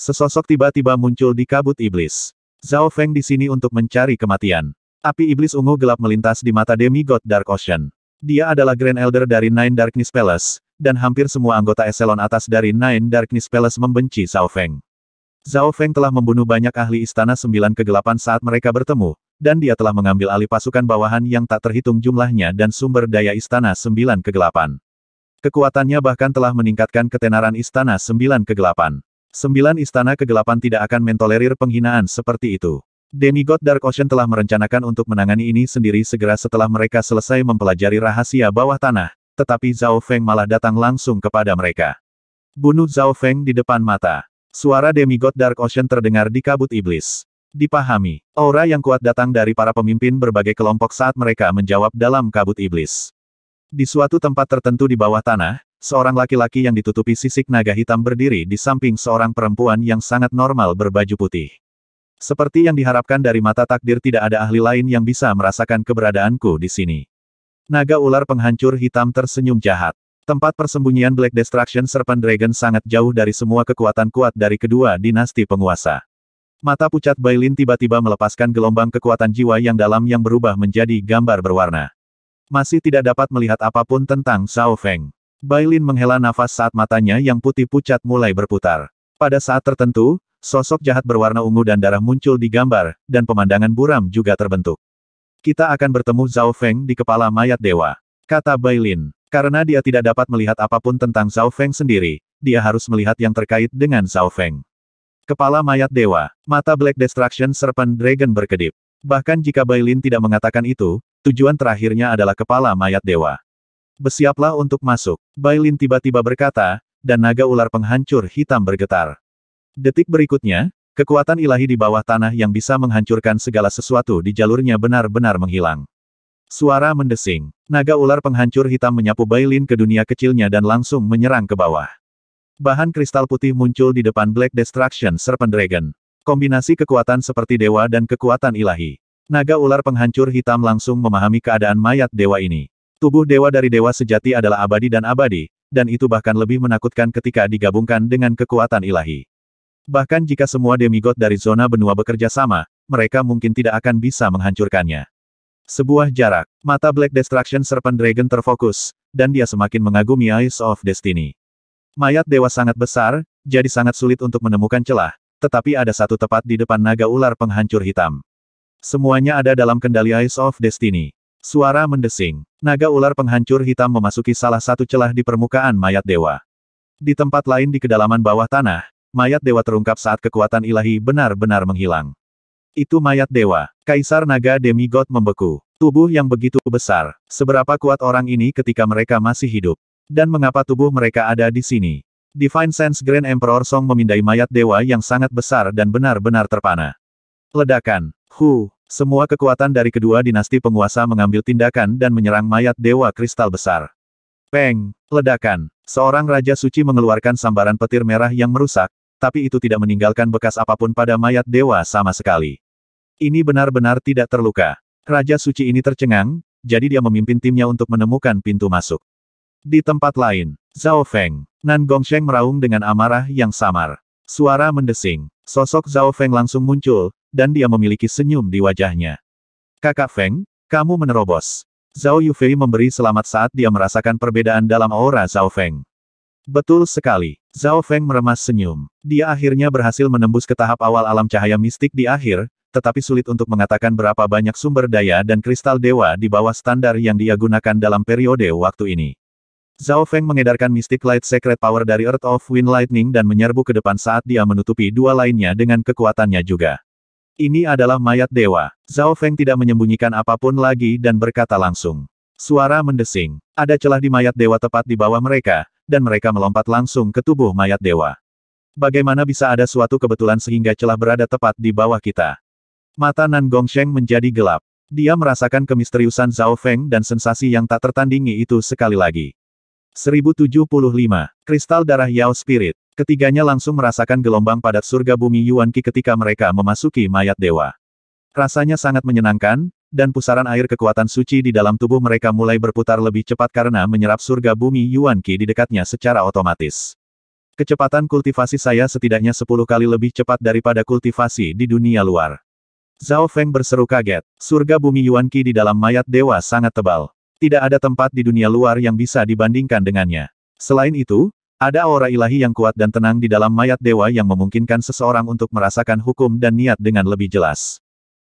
Sesosok tiba-tiba muncul di kabut iblis. Zhao Feng di sini untuk mencari kematian. Api iblis ungu gelap melintas di mata Demi God Dark Ocean. Dia adalah Grand Elder dari Nine Darkness Palace, dan hampir semua anggota eselon atas dari Nine Darkness Palace membenci Zhao Feng. Zhao Feng telah membunuh banyak ahli Istana Sembilan Kegelapan saat mereka bertemu, dan dia telah mengambil alih pasukan bawahan yang tak terhitung jumlahnya dan sumber daya Istana Sembilan Kegelapan. Kekuatannya bahkan telah meningkatkan ketenaran Istana Sembilan Kegelapan. Sembilan Istana Kegelapan tidak akan mentolerir penghinaan seperti itu. Demigod Dark Ocean telah merencanakan untuk menangani ini sendiri segera setelah mereka selesai mempelajari rahasia bawah tanah, tetapi Zhao Feng malah datang langsung kepada mereka. Bunuh Zhao Feng di depan mata. Suara Demigod Dark Ocean terdengar di kabut iblis. Dipahami, aura yang kuat datang dari para pemimpin berbagai kelompok saat mereka menjawab dalam kabut iblis. Di suatu tempat tertentu di bawah tanah, seorang laki-laki yang ditutupi sisik naga hitam berdiri di samping seorang perempuan yang sangat normal berbaju putih. Seperti yang diharapkan dari mata takdir tidak ada ahli lain yang bisa merasakan keberadaanku di sini. Naga ular penghancur hitam tersenyum jahat. Tempat persembunyian Black Destruction Serpent Dragon sangat jauh dari semua kekuatan kuat dari kedua dinasti penguasa. Mata pucat Bailin tiba-tiba melepaskan gelombang kekuatan jiwa yang dalam yang berubah menjadi gambar berwarna. Masih tidak dapat melihat apapun tentang Zhao Feng. Bailin menghela nafas saat matanya yang putih pucat mulai berputar. Pada saat tertentu, sosok jahat berwarna ungu dan darah muncul di gambar, dan pemandangan buram juga terbentuk. Kita akan bertemu Zhao Feng di kepala mayat dewa. Kata Bailin. Karena dia tidak dapat melihat apapun tentang Zhao Feng sendiri, dia harus melihat yang terkait dengan Zhao Feng. Kepala mayat dewa, mata Black Destruction Serpent Dragon berkedip. Bahkan jika Bailin tidak mengatakan itu, tujuan terakhirnya adalah kepala mayat dewa. Bersiaplah untuk masuk. Bailin tiba-tiba berkata, dan naga ular penghancur hitam bergetar. Detik berikutnya, kekuatan ilahi di bawah tanah yang bisa menghancurkan segala sesuatu di jalurnya benar-benar menghilang. Suara mendesing. Naga ular penghancur hitam menyapu Bailin ke dunia kecilnya dan langsung menyerang ke bawah. Bahan kristal putih muncul di depan Black Destruction Serpent Dragon. Kombinasi kekuatan seperti dewa dan kekuatan ilahi. Naga ular penghancur hitam langsung memahami keadaan mayat dewa ini. Tubuh dewa dari dewa sejati adalah abadi dan abadi, dan itu bahkan lebih menakutkan ketika digabungkan dengan kekuatan ilahi. Bahkan jika semua demigod dari zona benua bekerja sama, mereka mungkin tidak akan bisa menghancurkannya. Sebuah jarak, mata Black Destruction Serpent Dragon terfokus, dan dia semakin mengagumi Eyes of Destiny. Mayat dewa sangat besar, jadi sangat sulit untuk menemukan celah, tetapi ada satu tepat di depan naga ular penghancur hitam. Semuanya ada dalam kendali Eyes of Destiny. Suara mendesing, naga ular penghancur hitam memasuki salah satu celah di permukaan mayat dewa. Di tempat lain di kedalaman bawah tanah, mayat dewa terungkap saat kekuatan ilahi benar-benar menghilang. Itu mayat dewa. Kaisar naga demigod membeku. Tubuh yang begitu besar. Seberapa kuat orang ini ketika mereka masih hidup. Dan mengapa tubuh mereka ada di sini? Divine Sense Grand Emperor Song memindai mayat dewa yang sangat besar dan benar-benar terpana. Ledakan. Hu. Semua kekuatan dari kedua dinasti penguasa mengambil tindakan dan menyerang mayat dewa kristal besar. Peng. Ledakan. Seorang raja suci mengeluarkan sambaran petir merah yang merusak, tapi itu tidak meninggalkan bekas apapun pada mayat dewa sama sekali. Ini benar-benar tidak terluka. Raja suci ini tercengang, jadi dia memimpin timnya untuk menemukan pintu masuk. Di tempat lain, Zhao Feng, Nan Gongsheng meraung dengan amarah yang samar. Suara mendesing, sosok Zhao Feng langsung muncul, dan dia memiliki senyum di wajahnya. Kakak Feng, kamu menerobos. Zhao Yufei memberi selamat saat dia merasakan perbedaan dalam aura Zhao Feng. Betul sekali. Zhao Feng meremas senyum. Dia akhirnya berhasil menembus ke tahap awal alam cahaya mistik di akhir, tetapi sulit untuk mengatakan berapa banyak sumber daya dan kristal dewa di bawah standar yang dia gunakan dalam periode waktu ini. Zhao Feng mengedarkan Mystic Light Secret Power dari Earth of Wind Lightning dan menyerbu ke depan saat dia menutupi dua lainnya dengan kekuatannya juga. Ini adalah mayat dewa. Zhao Feng tidak menyembunyikan apapun lagi dan berkata langsung. Suara mendesing. Ada celah di mayat dewa tepat di bawah mereka, dan mereka melompat langsung ke tubuh mayat dewa. Bagaimana bisa ada suatu kebetulan sehingga celah berada tepat di bawah kita? Mata Nan Gong Sheng menjadi gelap. Dia merasakan kemisteriusan Zhao Feng dan sensasi yang tak tertandingi itu sekali lagi. 1075. Kristal Darah Yao Spirit. Ketiganya langsung merasakan gelombang padat surga bumi Yuan Qi ketika mereka memasuki mayat dewa. Rasanya sangat menyenangkan, dan pusaran air kekuatan suci di dalam tubuh mereka mulai berputar lebih cepat karena menyerap surga bumi Yuan Qi di dekatnya secara otomatis. Kecepatan kultivasi saya setidaknya 10 kali lebih cepat daripada kultivasi di dunia luar. Zhao Feng berseru kaget. Surga bumi Yuan Qi di dalam mayat dewa sangat tebal. Tidak ada tempat di dunia luar yang bisa dibandingkan dengannya. Selain itu, ada aura ilahi yang kuat dan tenang di dalam mayat dewa yang memungkinkan seseorang untuk merasakan hukum dan niat dengan lebih jelas.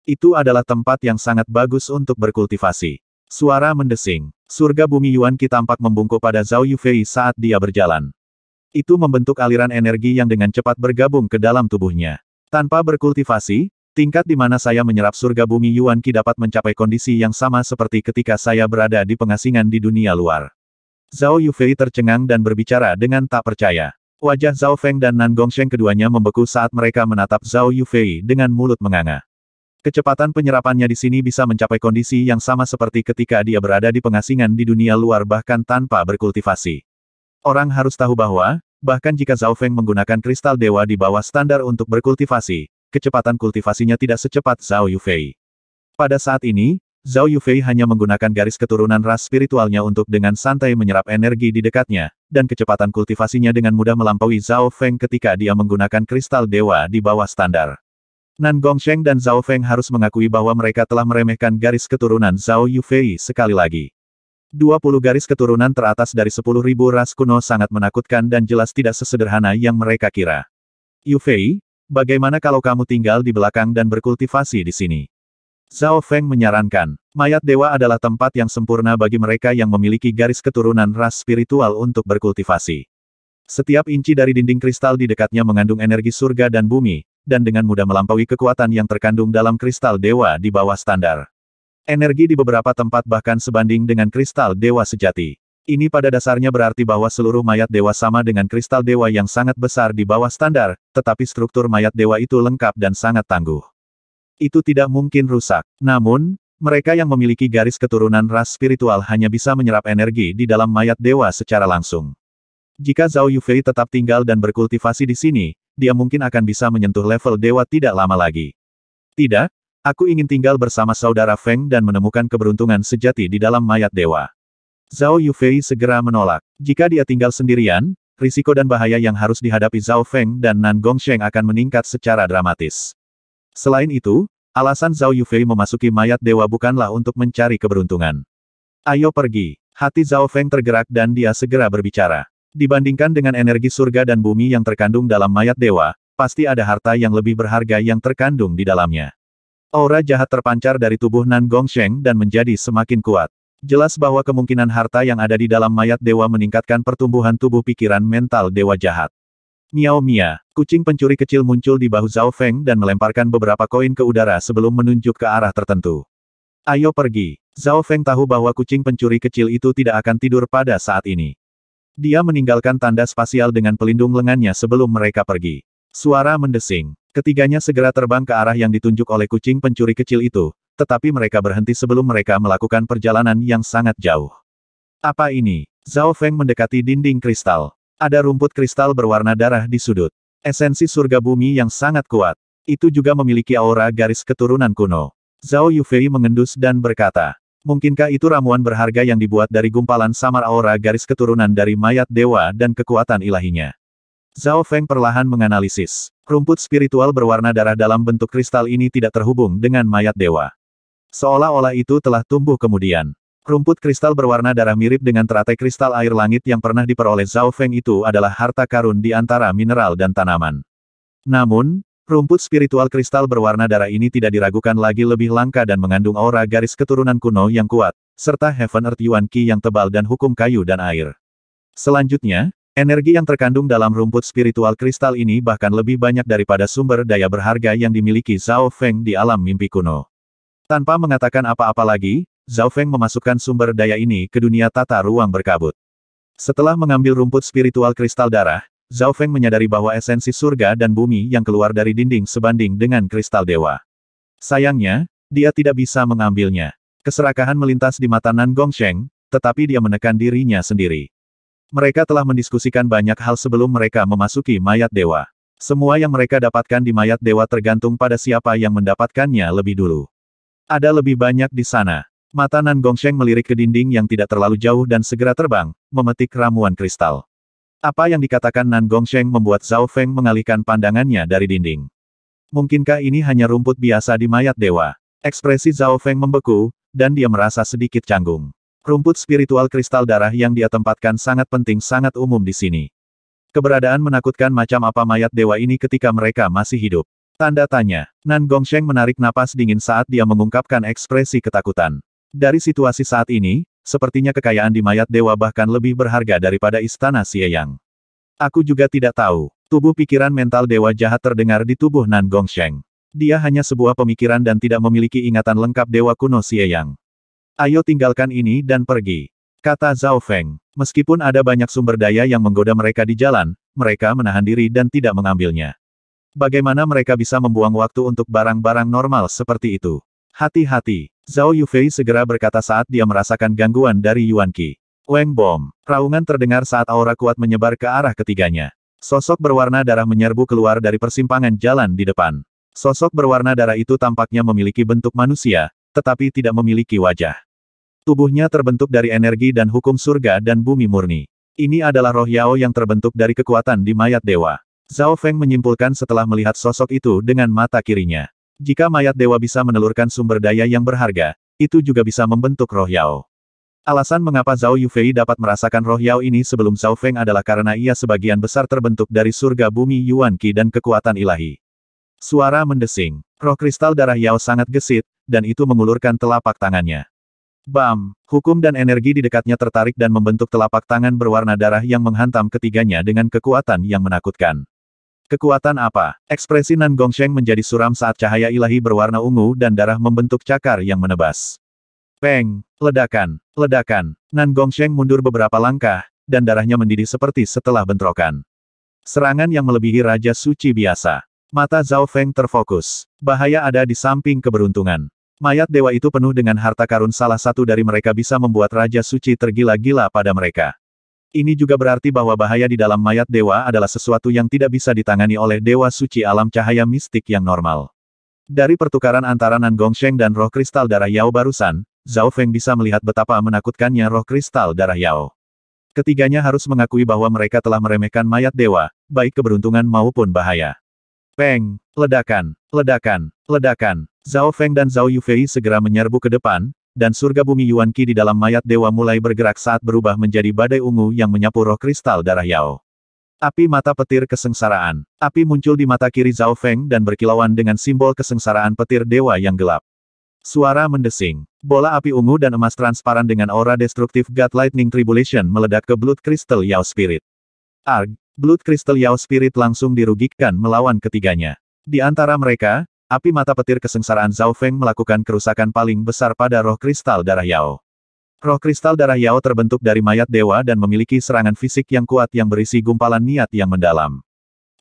Itu adalah tempat yang sangat bagus untuk berkultivasi. Suara mendesing. Surga bumi Yuan Qi tampak membungkuk pada Zhao Yufei saat dia berjalan. Itu membentuk aliran energi yang dengan cepat bergabung ke dalam tubuhnya. Tanpa berkultivasi, tingkat di mana saya menyerap surga bumi Yuan Qi dapat mencapai kondisi yang sama seperti ketika saya berada di pengasingan di dunia luar. Zhao Yufei tercengang dan berbicara dengan tak percaya. Wajah Zhao Feng dan Nan Gongsheng keduanya membeku saat mereka menatap Zhao Yufei dengan mulut menganga. Kecepatan penyerapannya di sini bisa mencapai kondisi yang sama seperti ketika dia berada di pengasingan di dunia luar bahkan tanpa berkultivasi. Orang harus tahu bahwa, bahkan jika Zhao Feng menggunakan kristal dewa di bawah standar untuk berkultivasi, kecepatan kultivasinya tidak secepat Zhao Yufei. Pada saat ini, Zhao Yufei hanya menggunakan garis keturunan ras spiritualnya untuk dengan santai menyerap energi di dekatnya, dan kecepatan kultivasinya dengan mudah melampaui Zhao Feng ketika dia menggunakan kristal dewa di bawah standar. Nan Gongsheng dan Zhao Feng harus mengakui bahwa mereka telah meremehkan garis keturunan Zhao Yufei sekali lagi. 20 garis keturunan teratas dari 10.000 ras kuno sangat menakutkan dan jelas tidak sesederhana yang mereka kira. Yufei, bagaimana kalau kamu tinggal di belakang dan berkultivasi di sini? Zhao Feng menyarankan, mayat dewa adalah tempat yang sempurna bagi mereka yang memiliki garis keturunan ras spiritual untuk berkultivasi. Setiap inci dari dinding kristal di dekatnya mengandung energi surga dan bumi, dan dengan mudah melampaui kekuatan yang terkandung dalam kristal dewa di bawah standar. Energi di beberapa tempat bahkan sebanding dengan kristal dewa sejati. Ini pada dasarnya berarti bahwa seluruh mayat dewa sama dengan kristal dewa yang sangat besar di bawah standar, tetapi struktur mayat dewa itu lengkap dan sangat tangguh. Itu tidak mungkin rusak. Namun, mereka yang memiliki garis keturunan ras spiritual hanya bisa menyerap energi di dalam mayat dewa secara langsung. Jika Zhao Yufei tetap tinggal dan berkultivasi di sini, dia mungkin akan bisa menyentuh level dewa tidak lama lagi. Tidak, aku ingin tinggal bersama saudara Feng dan menemukan keberuntungan sejati di dalam mayat dewa. Zhao Yufei segera menolak. Jika dia tinggal sendirian, risiko dan bahaya yang harus dihadapi Zhao Feng dan Nan Sheng akan meningkat secara dramatis. Selain itu, alasan Zhao Yufei memasuki mayat dewa bukanlah untuk mencari keberuntungan. Ayo pergi. Hati Zhao Feng tergerak dan dia segera berbicara. Dibandingkan dengan energi surga dan bumi yang terkandung dalam mayat dewa, pasti ada harta yang lebih berharga yang terkandung di dalamnya. Aura jahat terpancar dari tubuh Nan Gong Sheng dan menjadi semakin kuat. Jelas bahwa kemungkinan harta yang ada di dalam mayat dewa meningkatkan pertumbuhan tubuh pikiran mental dewa jahat. Miao Mia, kucing pencuri kecil muncul di bahu Zhao Feng dan melemparkan beberapa koin ke udara sebelum menunjuk ke arah tertentu. Ayo pergi. Zhao Feng tahu bahwa kucing pencuri kecil itu tidak akan tidur pada saat ini. Dia meninggalkan tanda spasial dengan pelindung lengannya sebelum mereka pergi. Suara mendesing. Ketiganya segera terbang ke arah yang ditunjuk oleh kucing pencuri kecil itu, tetapi mereka berhenti sebelum mereka melakukan perjalanan yang sangat jauh. Apa ini? Zhao Feng mendekati dinding kristal. Ada rumput kristal berwarna darah di sudut. Esensi surga bumi yang sangat kuat. Itu juga memiliki aura garis keturunan kuno. Zhao Yufei mengendus dan berkata, Mungkinkah itu ramuan berharga yang dibuat dari gumpalan samar aura garis keturunan dari mayat dewa dan kekuatan ilahinya? Zhao Feng perlahan menganalisis. Rumput spiritual berwarna darah dalam bentuk kristal ini tidak terhubung dengan mayat dewa. Seolah-olah itu telah tumbuh kemudian. Rumput kristal berwarna darah mirip dengan teratai kristal air langit yang pernah diperoleh Zhao Feng itu adalah harta karun di antara mineral dan tanaman. Namun, Rumput spiritual kristal berwarna darah ini tidak diragukan lagi lebih langka dan mengandung aura garis keturunan kuno yang kuat, serta Heaven Earth Yuan Qi yang tebal dan hukum kayu dan air. Selanjutnya, energi yang terkandung dalam rumput spiritual kristal ini bahkan lebih banyak daripada sumber daya berharga yang dimiliki Zhao Feng di alam mimpi kuno. Tanpa mengatakan apa-apa lagi, Zhao Feng memasukkan sumber daya ini ke dunia tata ruang berkabut. Setelah mengambil rumput spiritual kristal darah, Zhao Feng menyadari bahwa esensi surga dan bumi yang keluar dari dinding sebanding dengan kristal dewa. Sayangnya, dia tidak bisa mengambilnya. Keserakahan melintas di mata Nan Gongsheng, tetapi dia menekan dirinya sendiri. Mereka telah mendiskusikan banyak hal sebelum mereka memasuki mayat dewa. Semua yang mereka dapatkan di mayat dewa tergantung pada siapa yang mendapatkannya lebih dulu. Ada lebih banyak di sana. Mata Nan Gongsheng melirik ke dinding yang tidak terlalu jauh dan segera terbang, memetik ramuan kristal. Apa yang dikatakan Nan Gong Gongsheng membuat Zhao Feng mengalihkan pandangannya dari dinding. Mungkinkah ini hanya rumput biasa di mayat dewa? Ekspresi Zhao Feng membeku, dan dia merasa sedikit canggung. Rumput spiritual kristal darah yang dia tempatkan sangat penting sangat umum di sini. Keberadaan menakutkan macam apa mayat dewa ini ketika mereka masih hidup. Tanda tanya. Nan Gong Gongsheng menarik napas dingin saat dia mengungkapkan ekspresi ketakutan. Dari situasi saat ini, sepertinya kekayaan di mayat dewa bahkan lebih berharga daripada istana Xieyang. Aku juga tidak tahu. Tubuh pikiran mental dewa jahat terdengar di tubuh Nan Gongsheng. Dia hanya sebuah pemikiran dan tidak memiliki ingatan lengkap dewa kuno Xieyang. Ayo tinggalkan ini dan pergi. Kata Zhao Feng. Meskipun ada banyak sumber daya yang menggoda mereka di jalan, mereka menahan diri dan tidak mengambilnya. Bagaimana mereka bisa membuang waktu untuk barang-barang normal seperti itu? Hati-hati, Zhao Yufei segera berkata saat dia merasakan gangguan dari Yuan Qi. Weng bom, raungan terdengar saat aura kuat menyebar ke arah ketiganya. Sosok berwarna darah menyerbu keluar dari persimpangan jalan di depan. Sosok berwarna darah itu tampaknya memiliki bentuk manusia, tetapi tidak memiliki wajah. Tubuhnya terbentuk dari energi dan hukum surga dan bumi murni. Ini adalah roh Yao yang terbentuk dari kekuatan di mayat dewa. Zhao Feng menyimpulkan setelah melihat sosok itu dengan mata kirinya. Jika mayat dewa bisa menelurkan sumber daya yang berharga, itu juga bisa membentuk roh Yao. Alasan mengapa Zhao Yufei dapat merasakan roh Yao ini sebelum Zhao Feng adalah karena ia sebagian besar terbentuk dari surga bumi Yuan Qi dan kekuatan ilahi. Suara mendesing. Roh kristal darah Yao sangat gesit, dan itu mengulurkan telapak tangannya. Bam! Hukum dan energi di dekatnya tertarik dan membentuk telapak tangan berwarna darah yang menghantam ketiganya dengan kekuatan yang menakutkan. Kekuatan apa? Ekspresi Nan Gongsheng menjadi suram saat cahaya ilahi berwarna ungu dan darah membentuk cakar yang menebas. Peng! Ledakan! Ledakan! Nan Gongsheng mundur beberapa langkah, dan darahnya mendidih seperti setelah bentrokan. Serangan yang melebihi Raja Suci biasa. Mata Zhao Feng terfokus. Bahaya ada di samping keberuntungan. Mayat dewa itu penuh dengan harta karun salah satu dari mereka bisa membuat Raja Suci tergila-gila pada mereka. Ini juga berarti bahwa bahaya di dalam mayat dewa adalah sesuatu yang tidak bisa ditangani oleh dewa suci alam cahaya mistik yang normal. Dari pertukaran antara Nan Gongsheng dan roh kristal darah Yao barusan, Zhao Feng bisa melihat betapa menakutkannya roh kristal darah Yao. Ketiganya harus mengakui bahwa mereka telah meremehkan mayat dewa, baik keberuntungan maupun bahaya. Peng, ledakan, ledakan, ledakan. Zhao Feng dan Zhao Yufei segera menyerbu ke depan, dan surga bumi Yuan Qi di dalam mayat dewa mulai bergerak saat berubah menjadi badai ungu yang menyapu roh kristal darah Yao. Api mata petir kesengsaraan. Api muncul di mata kiri Zhao Feng dan berkilauan dengan simbol kesengsaraan petir dewa yang gelap. Suara mendesing. Bola api ungu dan emas transparan dengan aura destruktif God Lightning Tribulation meledak ke Blood Crystal Yao Spirit. Arg, Blood Crystal Yao Spirit langsung dirugikan melawan ketiganya. Di antara mereka, Api mata petir kesengsaraan Zhao Feng melakukan kerusakan paling besar pada roh kristal darah Yao. Roh kristal darah Yao terbentuk dari mayat dewa dan memiliki serangan fisik yang kuat yang berisi gumpalan niat yang mendalam.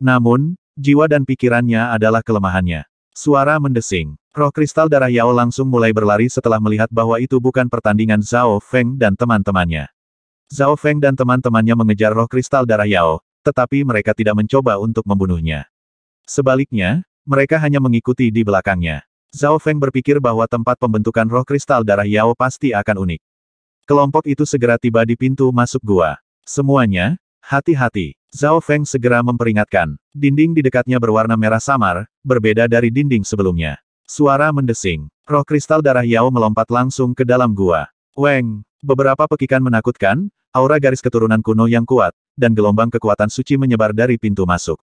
Namun, jiwa dan pikirannya adalah kelemahannya. Suara mendesing. Roh kristal darah Yao langsung mulai berlari setelah melihat bahwa itu bukan pertandingan Zhao Feng dan teman-temannya. Zhao Feng dan teman-temannya mengejar roh kristal darah Yao, tetapi mereka tidak mencoba untuk membunuhnya. Sebaliknya, mereka hanya mengikuti di belakangnya. Zhao Feng berpikir bahwa tempat pembentukan roh kristal darah Yao pasti akan unik. Kelompok itu segera tiba di pintu masuk gua. Semuanya, hati-hati. Zhao Feng segera memperingatkan. Dinding di dekatnya berwarna merah samar, berbeda dari dinding sebelumnya. Suara mendesing. Roh kristal darah Yao melompat langsung ke dalam gua. Weng, beberapa pekikan menakutkan, aura garis keturunan kuno yang kuat, dan gelombang kekuatan suci menyebar dari pintu masuk.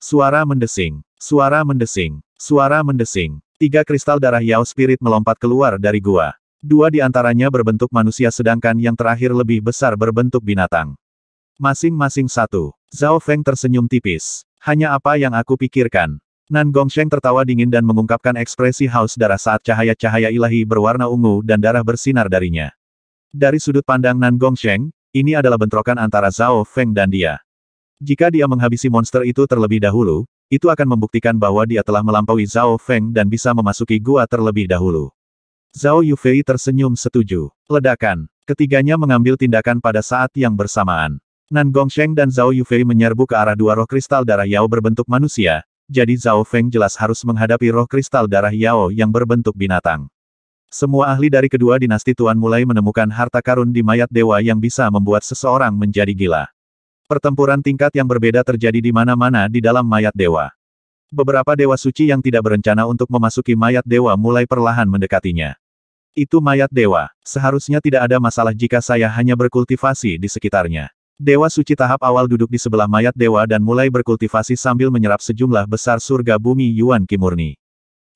Suara mendesing. Suara mendesing. Suara mendesing. Tiga kristal darah Yao Spirit melompat keluar dari gua. Dua di antaranya berbentuk manusia sedangkan yang terakhir lebih besar berbentuk binatang. Masing-masing satu. Zhao Feng tersenyum tipis. Hanya apa yang aku pikirkan. Nan Gong Sheng tertawa dingin dan mengungkapkan ekspresi haus darah saat cahaya-cahaya ilahi berwarna ungu dan darah bersinar darinya. Dari sudut pandang Nan Gong Sheng, ini adalah bentrokan antara Zhao Feng dan dia. Jika dia menghabisi monster itu terlebih dahulu, itu akan membuktikan bahwa dia telah melampaui Zhao Feng dan bisa memasuki gua terlebih dahulu. Zhao Yufei tersenyum setuju. Ledakan. Ketiganya mengambil tindakan pada saat yang bersamaan. Nan Gongsheng dan Zhao Yufei menyerbu ke arah dua roh kristal darah Yao berbentuk manusia, jadi Zhao Feng jelas harus menghadapi roh kristal darah Yao yang berbentuk binatang. Semua ahli dari kedua dinasti Tuan mulai menemukan harta karun di mayat dewa yang bisa membuat seseorang menjadi gila. Pertempuran tingkat yang berbeda terjadi di mana-mana di dalam mayat dewa. Beberapa dewa suci yang tidak berencana untuk memasuki mayat dewa mulai perlahan mendekatinya. Itu mayat dewa, seharusnya tidak ada masalah jika saya hanya berkultivasi di sekitarnya. Dewa suci tahap awal duduk di sebelah mayat dewa dan mulai berkultivasi sambil menyerap sejumlah besar surga bumi Yuan Kimurni.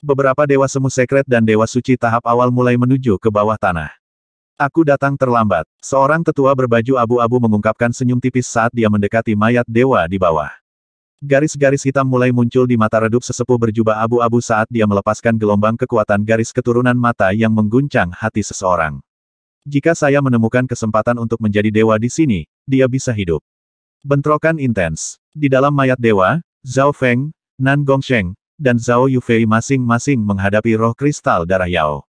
Beberapa dewa semu sekret dan dewa suci tahap awal mulai menuju ke bawah tanah. Aku datang terlambat. Seorang tetua berbaju abu-abu mengungkapkan senyum tipis saat dia mendekati mayat dewa di bawah. Garis-garis hitam mulai muncul di mata redup sesepuh berjubah abu-abu saat dia melepaskan gelombang kekuatan garis keturunan mata yang mengguncang hati seseorang. Jika saya menemukan kesempatan untuk menjadi dewa di sini, dia bisa hidup. Bentrokan intens. Di dalam mayat dewa, Zhao Feng, Nan Gongsheng, dan Zhao Yufei masing-masing menghadapi roh kristal darah Yao.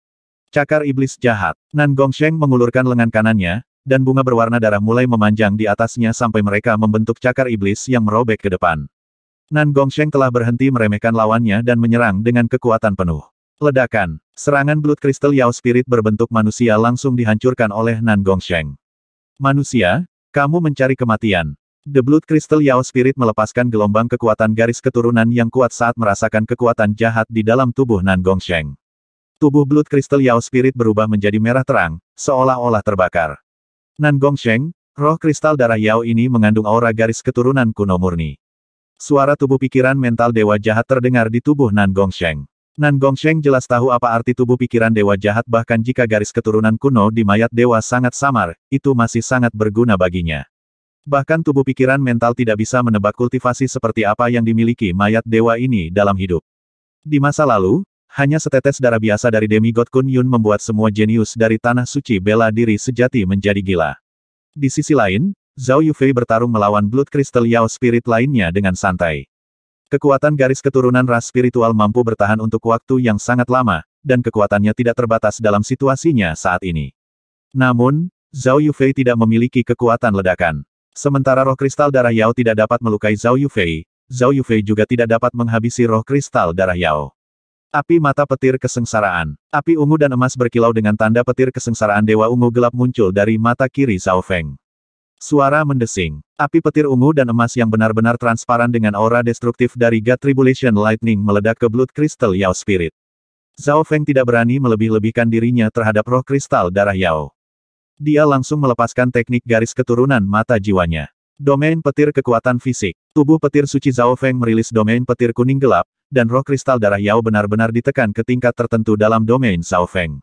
Cakar iblis jahat. Nan Gongsheng mengulurkan lengan kanannya, dan bunga berwarna darah mulai memanjang di atasnya sampai mereka membentuk cakar iblis yang merobek ke depan. Nan Gongsheng telah berhenti meremehkan lawannya dan menyerang dengan kekuatan penuh. Ledakan. Serangan Blood Crystal Yao Spirit berbentuk manusia langsung dihancurkan oleh Nan Gongsheng. Manusia, kamu mencari kematian. The Blood Crystal Yao Spirit melepaskan gelombang kekuatan garis keturunan yang kuat saat merasakan kekuatan jahat di dalam tubuh Nan Gongsheng. Tubuh Blood Crystal Yao Spirit berubah menjadi merah terang, seolah-olah terbakar. Nan Gongsheng, roh kristal darah Yao ini mengandung aura garis keturunan kuno murni. Suara tubuh pikiran mental dewa jahat terdengar di tubuh Nan Gongsheng. Nan Gongsheng jelas tahu apa arti tubuh pikiran dewa jahat bahkan jika garis keturunan kuno di mayat dewa sangat samar, itu masih sangat berguna baginya. Bahkan tubuh pikiran mental tidak bisa menebak kultivasi seperti apa yang dimiliki mayat dewa ini dalam hidup. Di masa lalu, hanya setetes darah biasa dari demigod Kun Yun membuat semua jenius dari tanah suci bela diri sejati menjadi gila. Di sisi lain, Zhao Yufei bertarung melawan Blood Crystal Yao Spirit lainnya dengan santai. Kekuatan garis keturunan ras spiritual mampu bertahan untuk waktu yang sangat lama, dan kekuatannya tidak terbatas dalam situasinya saat ini. Namun, Zhao Yufei tidak memiliki kekuatan ledakan. Sementara roh kristal darah Yao tidak dapat melukai Zhao Yufei, Zhao Yufei juga tidak dapat menghabisi roh kristal darah Yao. Api mata petir kesengsaraan. Api ungu dan emas berkilau dengan tanda petir kesengsaraan Dewa Ungu gelap muncul dari mata kiri Zhao Feng. Suara mendesing. Api petir ungu dan emas yang benar-benar transparan dengan aura destruktif dari God Tribulation Lightning meledak ke Blood Crystal Yao Spirit. Zhao Feng tidak berani melebih-lebihkan dirinya terhadap roh kristal darah Yao. Dia langsung melepaskan teknik garis keturunan mata jiwanya. Domain petir kekuatan fisik. Tubuh petir suci Zhao Feng merilis domain petir kuning gelap, dan roh kristal darah Yao benar-benar ditekan ke tingkat tertentu dalam domain Zhao Feng.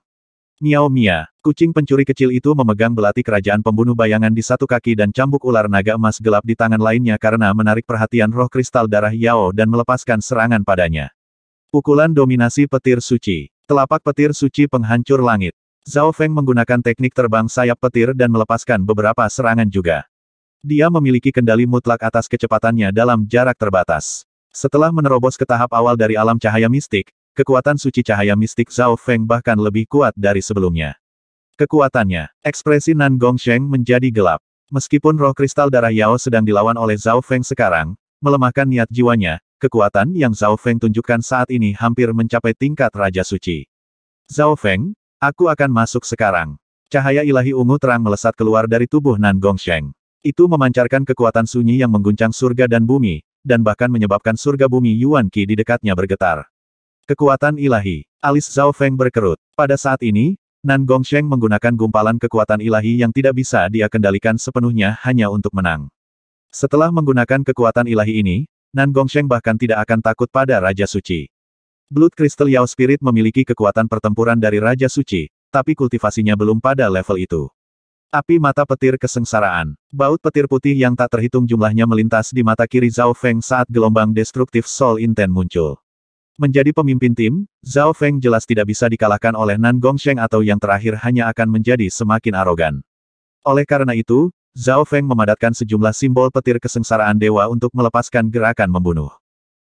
Miao Mia, kucing pencuri kecil itu memegang belati kerajaan pembunuh bayangan di satu kaki dan cambuk ular naga emas gelap di tangan lainnya karena menarik perhatian roh kristal darah Yao dan melepaskan serangan padanya. Pukulan dominasi petir suci. Telapak petir suci penghancur langit. Zhao Feng menggunakan teknik terbang sayap petir dan melepaskan beberapa serangan juga. Dia memiliki kendali mutlak atas kecepatannya dalam jarak terbatas. Setelah menerobos ke tahap awal dari alam cahaya mistik, kekuatan suci cahaya mistik Zhao Feng bahkan lebih kuat dari sebelumnya. Kekuatannya, ekspresi Nan Gong Sheng menjadi gelap. Meskipun roh kristal darah Yao sedang dilawan oleh Zhao Feng sekarang, melemahkan niat jiwanya, kekuatan yang Zhao Feng tunjukkan saat ini hampir mencapai tingkat Raja Suci. Zhao Feng, aku akan masuk sekarang. Cahaya ilahi ungu terang melesat keluar dari tubuh Nan Gong Sheng. Itu memancarkan kekuatan sunyi yang mengguncang surga dan bumi, dan bahkan menyebabkan surga bumi Yuan Qi di dekatnya bergetar. Kekuatan ilahi. Alis Zhao Feng berkerut. Pada saat ini, Nan Gong Gongsheng menggunakan gumpalan kekuatan ilahi yang tidak bisa dia kendalikan sepenuhnya hanya untuk menang. Setelah menggunakan kekuatan ilahi ini, Nan Gong Gongsheng bahkan tidak akan takut pada Raja Suci. Blood Crystal Yao Spirit memiliki kekuatan pertempuran dari Raja Suci, tapi kultivasinya belum pada level itu. Api mata petir kesengsaraan. Baut petir putih yang tak terhitung jumlahnya melintas di mata kiri Zhao Feng saat gelombang destruktif Soul Inten muncul. Menjadi pemimpin tim, Zhao Feng jelas tidak bisa dikalahkan oleh Nan Gong Gongsheng atau yang terakhir hanya akan menjadi semakin arogan. Oleh karena itu, Zhao Feng memadatkan sejumlah simbol petir kesengsaraan dewa untuk melepaskan gerakan membunuh.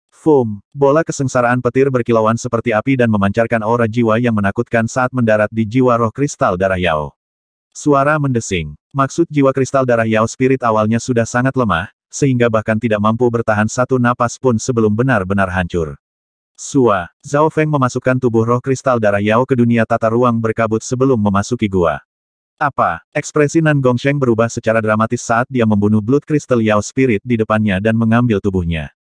Foam, bola kesengsaraan petir berkilauan seperti api dan memancarkan aura jiwa yang menakutkan saat mendarat di jiwa roh kristal darah Yao. Suara mendesing. Maksud jiwa kristal darah Yao Spirit awalnya sudah sangat lemah, sehingga bahkan tidak mampu bertahan satu napas pun sebelum benar-benar hancur. Sua, Zhao Feng memasukkan tubuh roh kristal darah Yao ke dunia tata ruang berkabut sebelum memasuki gua. Apa? Ekspresi Nan Sheng berubah secara dramatis saat dia membunuh Blood kristal Yao Spirit di depannya dan mengambil tubuhnya.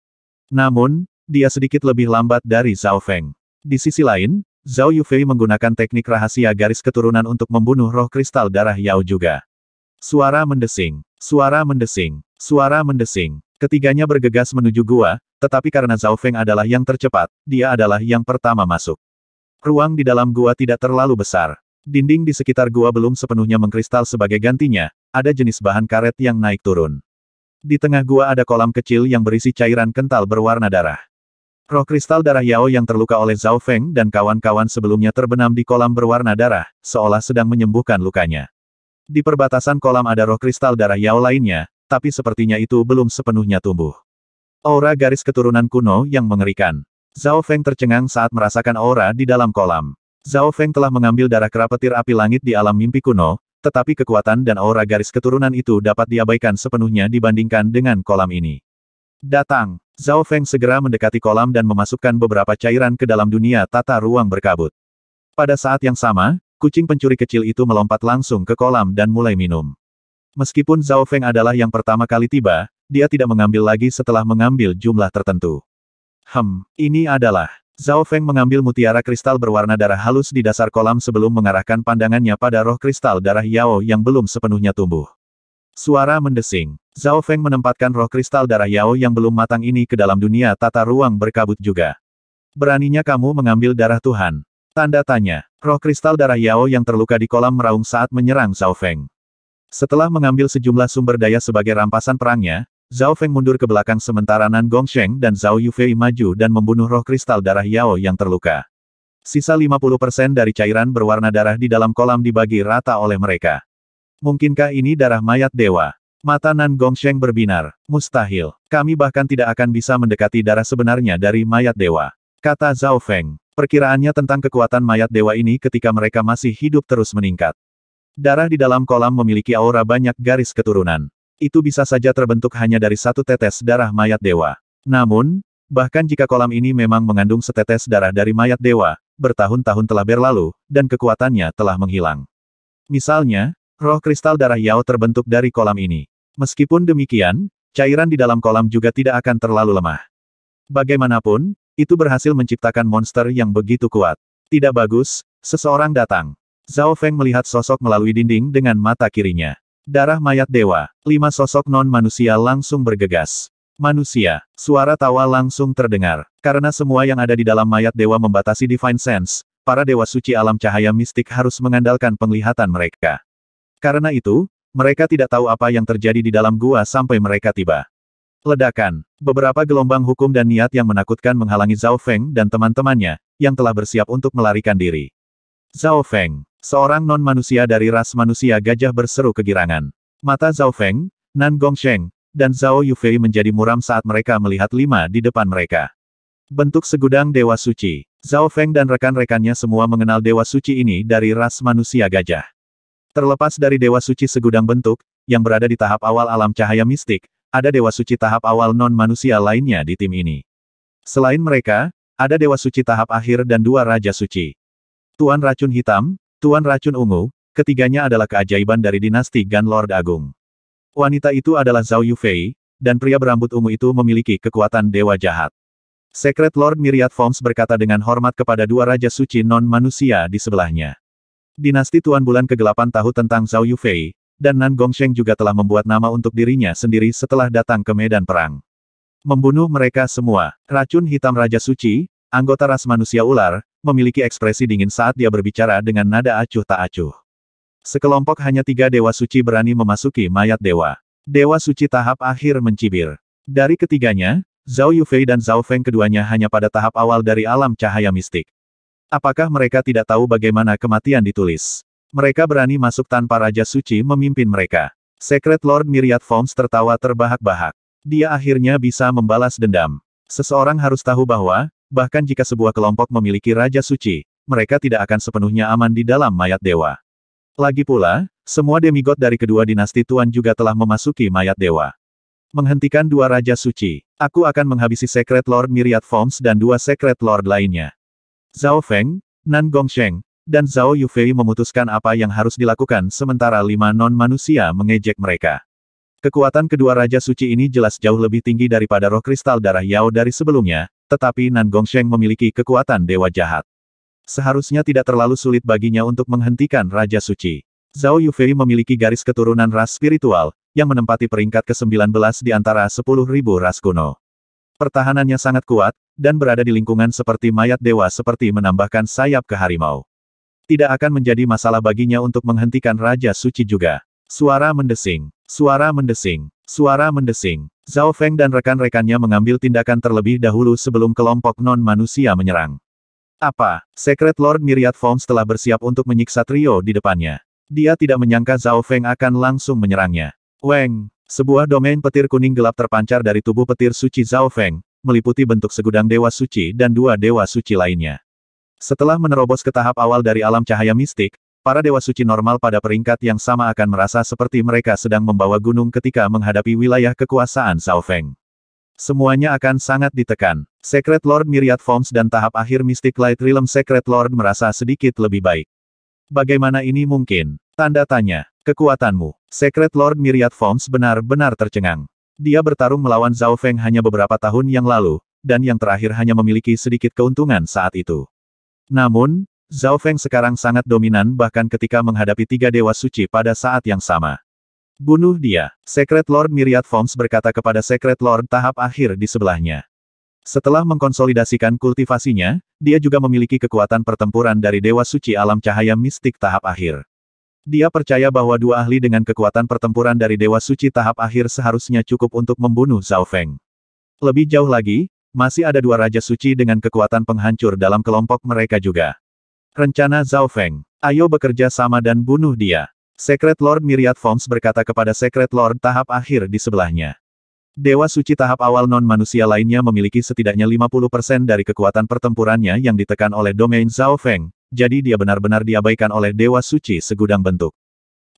Namun, dia sedikit lebih lambat dari Zhao Feng. Di sisi lain, Zhao Yufei menggunakan teknik rahasia garis keturunan untuk membunuh roh kristal darah Yao juga. Suara mendesing, suara mendesing, suara mendesing. Ketiganya bergegas menuju gua, tetapi karena Zhao Feng adalah yang tercepat, dia adalah yang pertama masuk. Ruang di dalam gua tidak terlalu besar. Dinding di sekitar gua belum sepenuhnya mengkristal sebagai gantinya, ada jenis bahan karet yang naik turun. Di tengah gua ada kolam kecil yang berisi cairan kental berwarna darah. Roh kristal darah Yao yang terluka oleh Zhao Feng dan kawan-kawan sebelumnya terbenam di kolam berwarna darah, seolah sedang menyembuhkan lukanya. Di perbatasan kolam ada roh kristal darah Yao lainnya, tapi sepertinya itu belum sepenuhnya tumbuh. Aura garis keturunan kuno yang mengerikan. Zhao Feng tercengang saat merasakan aura di dalam kolam. Zhao Feng telah mengambil darah kera petir api langit di alam mimpi kuno, tetapi kekuatan dan aura garis keturunan itu dapat diabaikan sepenuhnya dibandingkan dengan kolam ini. Datang, Zhao Feng segera mendekati kolam dan memasukkan beberapa cairan ke dalam dunia tata ruang berkabut. Pada saat yang sama, kucing pencuri kecil itu melompat langsung ke kolam dan mulai minum. Meskipun Zhao Feng adalah yang pertama kali tiba, dia tidak mengambil lagi setelah mengambil jumlah tertentu. Hem, ini adalah. Zhao Feng mengambil mutiara kristal berwarna darah halus di dasar kolam sebelum mengarahkan pandangannya pada roh kristal darah Yao yang belum sepenuhnya tumbuh. Suara mendesing. Zhao Feng menempatkan roh kristal darah Yao yang belum matang ini ke dalam dunia tata ruang berkabut juga. Beraninya kamu mengambil darah Tuhan? Tanda tanya. Roh kristal darah Yao yang terluka di kolam meraung saat menyerang Zhao Feng. Setelah mengambil sejumlah sumber daya sebagai rampasan perangnya, Zhao Feng mundur ke belakang sementara Nan Gongsheng dan Zhao Yufei maju dan membunuh roh kristal darah Yao yang terluka. Sisa 50% dari cairan berwarna darah di dalam kolam dibagi rata oleh mereka. Mungkinkah ini darah mayat dewa? Mata Nan Gongsheng berbinar. Mustahil. Kami bahkan tidak akan bisa mendekati darah sebenarnya dari mayat dewa. Kata Zhao Feng. Perkiraannya tentang kekuatan mayat dewa ini ketika mereka masih hidup terus meningkat. Darah di dalam kolam memiliki aura banyak garis keturunan. Itu bisa saja terbentuk hanya dari satu tetes darah mayat dewa. Namun, bahkan jika kolam ini memang mengandung setetes darah dari mayat dewa, bertahun-tahun telah berlalu, dan kekuatannya telah menghilang. Misalnya, roh kristal darah Yao terbentuk dari kolam ini. Meskipun demikian, cairan di dalam kolam juga tidak akan terlalu lemah. Bagaimanapun, itu berhasil menciptakan monster yang begitu kuat. Tidak bagus, seseorang datang. Zhao Feng melihat sosok melalui dinding dengan mata kirinya. Darah mayat dewa. Lima sosok non-manusia langsung bergegas. Manusia. Suara tawa langsung terdengar. Karena semua yang ada di dalam mayat dewa membatasi Divine Sense, para dewa suci alam cahaya mistik harus mengandalkan penglihatan mereka. Karena itu, mereka tidak tahu apa yang terjadi di dalam gua sampai mereka tiba. Ledakan. Beberapa gelombang hukum dan niat yang menakutkan menghalangi Zhao Feng dan teman-temannya, yang telah bersiap untuk melarikan diri. Zhao Feng. Seorang non-manusia dari ras manusia gajah berseru kegirangan. Mata Zhao Feng, Nan Gong Gongsheng, dan Zhao Yufei menjadi muram saat mereka melihat lima di depan mereka. Bentuk segudang Dewa Suci. Zhao Feng dan rekan-rekannya semua mengenal Dewa Suci ini dari ras manusia gajah. Terlepas dari Dewa Suci segudang bentuk, yang berada di tahap awal alam cahaya mistik, ada Dewa Suci tahap awal non-manusia lainnya di tim ini. Selain mereka, ada Dewa Suci tahap akhir dan dua Raja Suci. Tuan Racun Hitam, Tuan Racun Ungu, ketiganya adalah keajaiban dari dinasti Gan Lord Agung. Wanita itu adalah Zhao Yufei, dan pria berambut ungu itu memiliki kekuatan Dewa Jahat. Secret Lord Myriad Forms berkata dengan hormat kepada dua Raja Suci non-manusia di sebelahnya. Dinasti Tuan Bulan Kegelapan tahu tentang Zhao Yufei, dan Nan Gongsheng juga telah membuat nama untuk dirinya sendiri setelah datang ke medan perang. Membunuh mereka semua, racun hitam Raja Suci, anggota ras manusia ular, memiliki ekspresi dingin saat dia berbicara dengan nada acuh tak acuh. Sekelompok hanya tiga Dewa Suci berani memasuki mayat Dewa. Dewa Suci tahap akhir mencibir. Dari ketiganya, Zhao Yufei dan Zhao Feng keduanya hanya pada tahap awal dari alam cahaya mistik. Apakah mereka tidak tahu bagaimana kematian ditulis? Mereka berani masuk tanpa Raja Suci memimpin mereka. Secret Lord Myriad Forms tertawa terbahak-bahak. Dia akhirnya bisa membalas dendam. Seseorang harus tahu bahwa, bahkan jika sebuah kelompok memiliki Raja Suci, mereka tidak akan sepenuhnya aman di dalam mayat dewa. Lagi pula, semua demigod dari kedua dinasti Tuan juga telah memasuki mayat dewa. Menghentikan dua Raja Suci, aku akan menghabisi Secret Lord Myriad Forms dan dua Secret Lord lainnya. Zhao Feng, Nan Gongsheng, dan Zhao Yufei memutuskan apa yang harus dilakukan sementara lima non-manusia mengejek mereka. Kekuatan kedua Raja Suci ini jelas jauh lebih tinggi daripada roh kristal darah Yao dari sebelumnya, tetapi Nan Gongsheng memiliki kekuatan dewa jahat. Seharusnya tidak terlalu sulit baginya untuk menghentikan Raja Suci. Zhao Yufei memiliki garis keturunan ras spiritual, yang menempati peringkat ke-19 di antara 10.000 ras kuno. Pertahanannya sangat kuat, dan berada di lingkungan seperti mayat dewa seperti menambahkan sayap ke harimau. Tidak akan menjadi masalah baginya untuk menghentikan Raja Suci juga. Suara mendesing. Suara mendesing. Suara mendesing. Zhao Feng dan rekan-rekannya mengambil tindakan terlebih dahulu sebelum kelompok non-manusia menyerang. Apa? Secret Lord Myriad Forms telah bersiap untuk menyiksa trio di depannya. Dia tidak menyangka Zhao Feng akan langsung menyerangnya. Weng! Sebuah domain petir kuning gelap terpancar dari tubuh petir suci Zhao Feng, meliputi bentuk segudang dewa suci dan dua dewa suci lainnya. Setelah menerobos ke tahap awal dari alam cahaya mistik, para dewa suci normal pada peringkat yang sama akan merasa seperti mereka sedang membawa gunung ketika menghadapi wilayah kekuasaan Sao Feng. Semuanya akan sangat ditekan. Secret Lord Myriad Forms dan tahap akhir Mystic Light Realm Secret Lord merasa sedikit lebih baik. Bagaimana ini mungkin? Tanda tanya. Kekuatanmu. Secret Lord Myriad Forms benar-benar tercengang. Dia bertarung melawan Zhao Feng hanya beberapa tahun yang lalu, dan yang terakhir hanya memiliki sedikit keuntungan saat itu. Namun, Zhao Feng sekarang sangat dominan bahkan ketika menghadapi tiga dewa suci pada saat yang sama. Bunuh dia, Secret Lord Myriad Forms berkata kepada Secret Lord tahap akhir di sebelahnya. Setelah mengkonsolidasikan kultivasinya, dia juga memiliki kekuatan pertempuran dari Dewa Suci Alam Cahaya Mistik tahap akhir. Dia percaya bahwa dua ahli dengan kekuatan pertempuran dari Dewa Suci tahap akhir seharusnya cukup untuk membunuh Zhao Feng. Lebih jauh lagi, masih ada dua Raja Suci dengan kekuatan penghancur dalam kelompok mereka juga. Rencana Zhao Feng, ayo bekerja sama dan bunuh dia. Secret Lord Myriad Forms berkata kepada Secret Lord tahap akhir di sebelahnya. Dewa suci tahap awal non-manusia lainnya memiliki setidaknya 50% dari kekuatan pertempurannya yang ditekan oleh domain Zhao Feng, jadi dia benar-benar diabaikan oleh Dewa Suci segudang bentuk.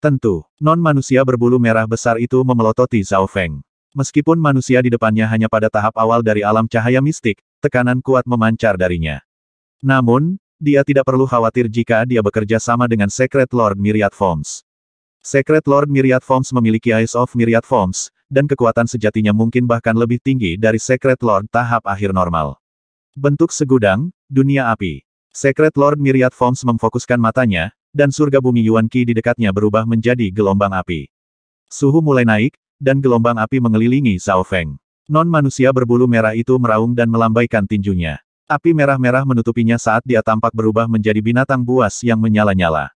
Tentu, non-manusia berbulu merah besar itu memelototi Zhao Feng. Meskipun manusia di depannya hanya pada tahap awal dari alam cahaya mistik, tekanan kuat memancar darinya. Namun, dia tidak perlu khawatir jika dia bekerja sama dengan Secret Lord Myriad Forms. Secret Lord Myriad Forms memiliki Eyes of Myriad Forms, dan kekuatan sejatinya mungkin bahkan lebih tinggi dari Secret Lord tahap akhir normal. Bentuk segudang, dunia api. Secret Lord Myriad Forms memfokuskan matanya, dan surga bumi Yuan Qi di dekatnya berubah menjadi gelombang api. Suhu mulai naik, dan gelombang api mengelilingi Zhao Feng. Non-manusia berbulu merah itu meraung dan melambaikan tinjunya. Api merah-merah menutupinya saat dia tampak berubah menjadi binatang buas yang menyala-nyala.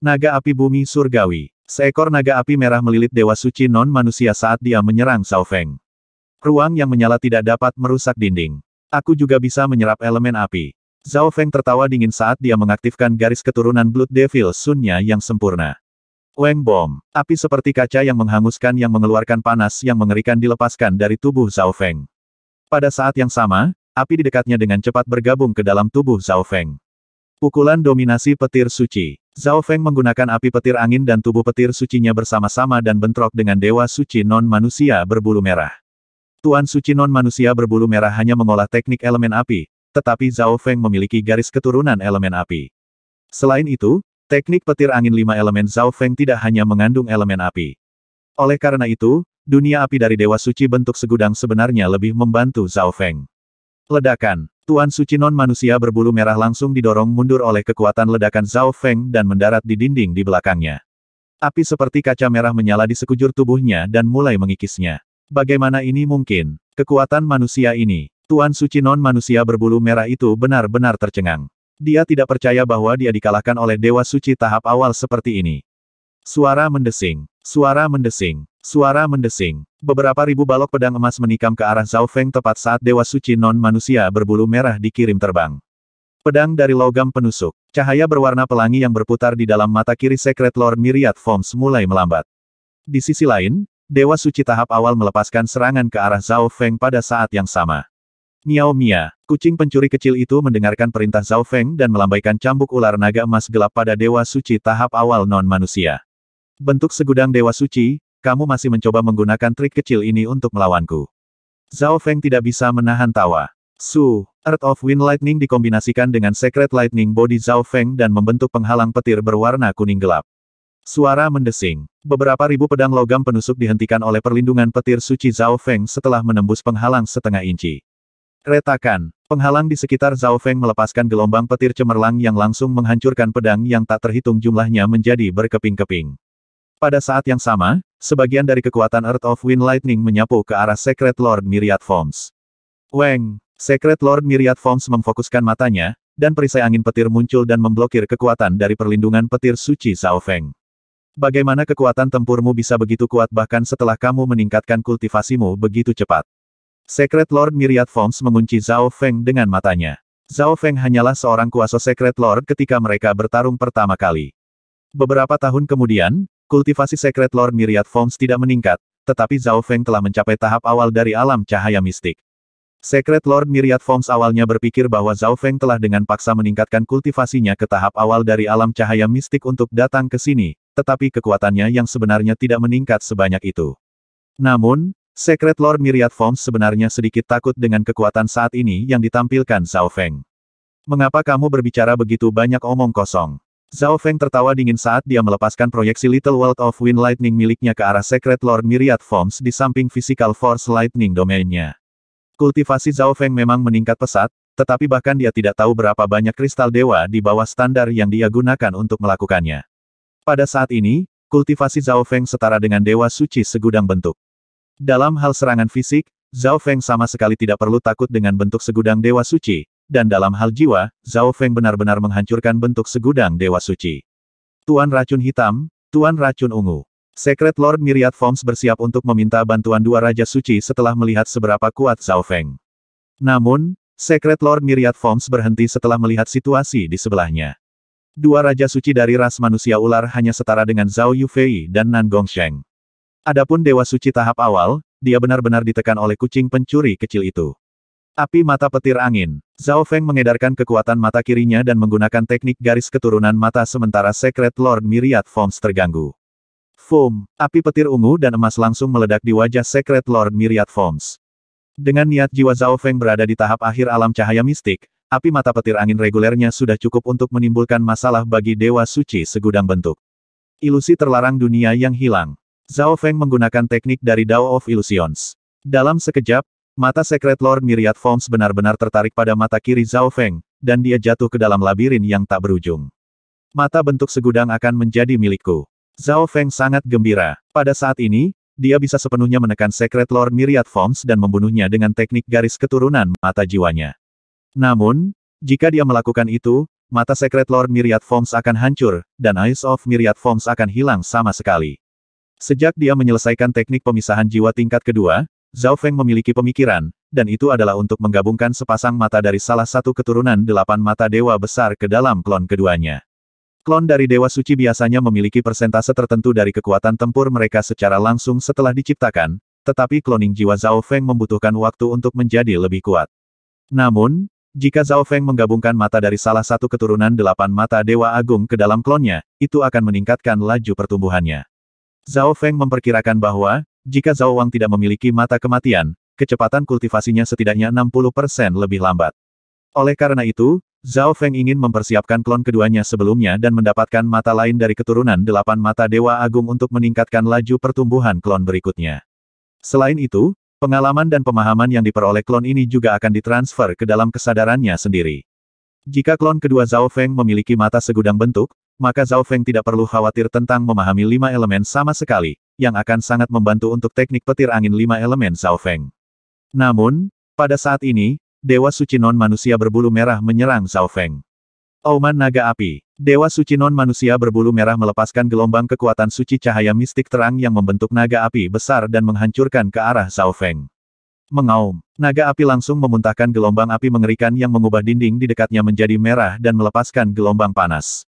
Naga api bumi surgawi. Seekor naga api merah melilit dewa suci non-manusia saat dia menyerang Zhao Feng. Ruang yang menyala tidak dapat merusak dinding. Aku juga bisa menyerap elemen api. Zhao Feng tertawa dingin saat dia mengaktifkan garis keturunan Blood Devil Sunya yang sempurna. Weng Bom, api seperti kaca yang menghanguskan yang mengeluarkan panas yang mengerikan dilepaskan dari tubuh Zhao Feng. Pada saat yang sama, api di dekatnya dengan cepat bergabung ke dalam tubuh Zhao Feng. Pukulan dominasi petir suci. Zhao Feng menggunakan api petir angin dan tubuh petir sucinya bersama-sama dan bentrok dengan dewa suci non-manusia berbulu merah. Tuan suci non-manusia berbulu merah hanya mengolah teknik elemen api, tetapi Zhao Feng memiliki garis keturunan elemen api. Selain itu, teknik petir angin lima elemen Zhao Feng tidak hanya mengandung elemen api. Oleh karena itu, dunia api dari Dewa Suci bentuk segudang sebenarnya lebih membantu Zhao Feng. Ledakan, Tuan Suci non-manusia berbulu merah langsung didorong mundur oleh kekuatan ledakan Zhao Feng dan mendarat di dinding di belakangnya. Api seperti kaca merah menyala di sekujur tubuhnya dan mulai mengikisnya. Bagaimana ini mungkin? Kekuatan manusia ini. Tuan Suci non manusia berbulu merah itu benar-benar tercengang. Dia tidak percaya bahwa dia dikalahkan oleh Dewa Suci tahap awal seperti ini. Suara mendesing, suara mendesing, suara mendesing. Beberapa ribu balok pedang emas menikam ke arah Zhao Feng tepat saat Dewa Suci non-manusia berbulu merah dikirim terbang. Pedang dari logam penusuk, cahaya berwarna pelangi yang berputar di dalam mata kiri Secret Lord Myriad Forms mulai melambat. Di sisi lain, Dewa Suci tahap awal melepaskan serangan ke arah Zhao Feng pada saat yang sama. Miao Mia, kucing pencuri kecil itu mendengarkan perintah Zhao Feng dan melambaikan cambuk ular naga emas gelap pada Dewa Suci tahap awal non-manusia. Bentuk segudang Dewa Suci, kamu masih mencoba menggunakan trik kecil ini untuk melawanku. Zhao Feng tidak bisa menahan tawa. Su, Earth of Wind Lightning dikombinasikan dengan Secret Lightning Body Zhao Feng dan membentuk penghalang petir berwarna kuning gelap. Suara mendesing. Beberapa ribu pedang logam penusuk dihentikan oleh perlindungan petir suci Zhao Feng setelah menembus penghalang setengah inci. Retakan. Penghalang di sekitar Zhao Feng melepaskan gelombang petir cemerlang yang langsung menghancurkan pedang yang tak terhitung jumlahnya menjadi berkeping-keping. Pada saat yang sama, sebagian dari kekuatan Earth of Wind Lightning menyapu ke arah Secret Lord Myriad Forms. Weng! Secret Lord Myriad Forms memfokuskan matanya, dan perisai angin petir muncul dan memblokir kekuatan dari perlindungan petir suci Zhao Feng. Bagaimana kekuatan tempurmu bisa begitu kuat bahkan setelah kamu meningkatkan kultivasimu begitu cepat? Secret Lord Myriad Forms mengunci Zhao Feng dengan matanya. Zhao Feng hanyalah seorang kuasa Secret Lord ketika mereka bertarung pertama kali. Beberapa tahun kemudian, kultivasi Secret Lord Myriad Forms tidak meningkat, tetapi Zhao Feng telah mencapai tahap awal dari alam cahaya mistik. Secret Lord Myriad Forms awalnya berpikir bahwa Zhao Feng telah dengan paksa meningkatkan kultivasinya ke tahap awal dari alam cahaya mistik untuk datang ke sini, tetapi kekuatannya yang sebenarnya tidak meningkat sebanyak itu. Namun, Secret Lord Myriad Forms sebenarnya sedikit takut dengan kekuatan saat ini yang ditampilkan Zhao Feng. Mengapa kamu berbicara begitu banyak omong kosong? Zhao Feng tertawa dingin saat dia melepaskan proyeksi Little World of Wind Lightning miliknya ke arah Secret Lord Myriad Forms di samping Physical Force Lightning Domainnya. Kultivasi Zhao Feng memang meningkat pesat, tetapi bahkan dia tidak tahu berapa banyak kristal dewa di bawah standar yang dia gunakan untuk melakukannya. Pada saat ini, kultivasi Zhao Feng setara dengan dewa suci segudang bentuk. Dalam hal serangan fisik, Zhao Feng sama sekali tidak perlu takut dengan bentuk segudang Dewa Suci, dan dalam hal jiwa, Zhao Feng benar-benar menghancurkan bentuk segudang Dewa Suci. Tuan Racun Hitam, Tuan Racun Ungu. Secret Lord Myriad Forms bersiap untuk meminta bantuan dua Raja Suci setelah melihat seberapa kuat Zhao Feng. Namun, Secret Lord Myriad Forms berhenti setelah melihat situasi di sebelahnya. Dua Raja Suci dari ras manusia ular hanya setara dengan Zhao Yufei dan Nan Gongsheng. Adapun Dewa Suci tahap awal, dia benar-benar ditekan oleh kucing pencuri kecil itu. Api mata petir angin. Zhao Feng mengedarkan kekuatan mata kirinya dan menggunakan teknik garis keturunan mata sementara Secret Lord Myriad Forms terganggu. Foam, api petir ungu dan emas langsung meledak di wajah Secret Lord Myriad Forms. Dengan niat jiwa Zhao Feng berada di tahap akhir alam cahaya mistik, api mata petir angin regulernya sudah cukup untuk menimbulkan masalah bagi Dewa Suci segudang bentuk. Ilusi terlarang dunia yang hilang. Zhao Feng menggunakan teknik dari Dao of Illusions. Dalam sekejap, mata Secret Lord Myriad Forms benar-benar tertarik pada mata kiri Zhao Feng, dan dia jatuh ke dalam labirin yang tak berujung. Mata bentuk segudang akan menjadi milikku. Zhao Feng sangat gembira. Pada saat ini, dia bisa sepenuhnya menekan Secret Lord Myriad Forms dan membunuhnya dengan teknik garis keturunan mata jiwanya. Namun, jika dia melakukan itu, mata Secret Lord Myriad Forms akan hancur, dan Eyes of Myriad Forms akan hilang sama sekali. Sejak dia menyelesaikan teknik pemisahan jiwa tingkat kedua, Zhao Feng memiliki pemikiran, dan itu adalah untuk menggabungkan sepasang mata dari salah satu keturunan delapan mata dewa besar ke dalam klon keduanya. Klon dari Dewa Suci biasanya memiliki persentase tertentu dari kekuatan tempur mereka secara langsung setelah diciptakan, tetapi kloning jiwa Zhao Feng membutuhkan waktu untuk menjadi lebih kuat. Namun, jika Zhao Feng menggabungkan mata dari salah satu keturunan delapan mata Dewa Agung ke dalam klonnya, itu akan meningkatkan laju pertumbuhannya. Zhao Feng memperkirakan bahwa, jika Zhao Wang tidak memiliki mata kematian, kecepatan kultivasinya setidaknya 60% lebih lambat. Oleh karena itu, Zhao Feng ingin mempersiapkan klon keduanya sebelumnya dan mendapatkan mata lain dari keturunan delapan mata Dewa Agung untuk meningkatkan laju pertumbuhan klon berikutnya. Selain itu, pengalaman dan pemahaman yang diperoleh klon ini juga akan ditransfer ke dalam kesadarannya sendiri. Jika klon kedua Zhao Feng memiliki mata segudang bentuk, maka Zhao Feng tidak perlu khawatir tentang memahami lima elemen sama sekali, yang akan sangat membantu untuk teknik petir angin lima elemen Zhao Feng. Namun, pada saat ini, Dewa Suci Non-Manusia berbulu merah menyerang Zhao Feng. Auman oh Naga Api Dewa Suci Non-Manusia berbulu merah melepaskan gelombang kekuatan suci cahaya mistik terang yang membentuk naga api besar dan menghancurkan ke arah Zhao Feng. Mengaum, naga api langsung memuntahkan gelombang api mengerikan yang mengubah dinding di dekatnya menjadi merah dan melepaskan gelombang panas.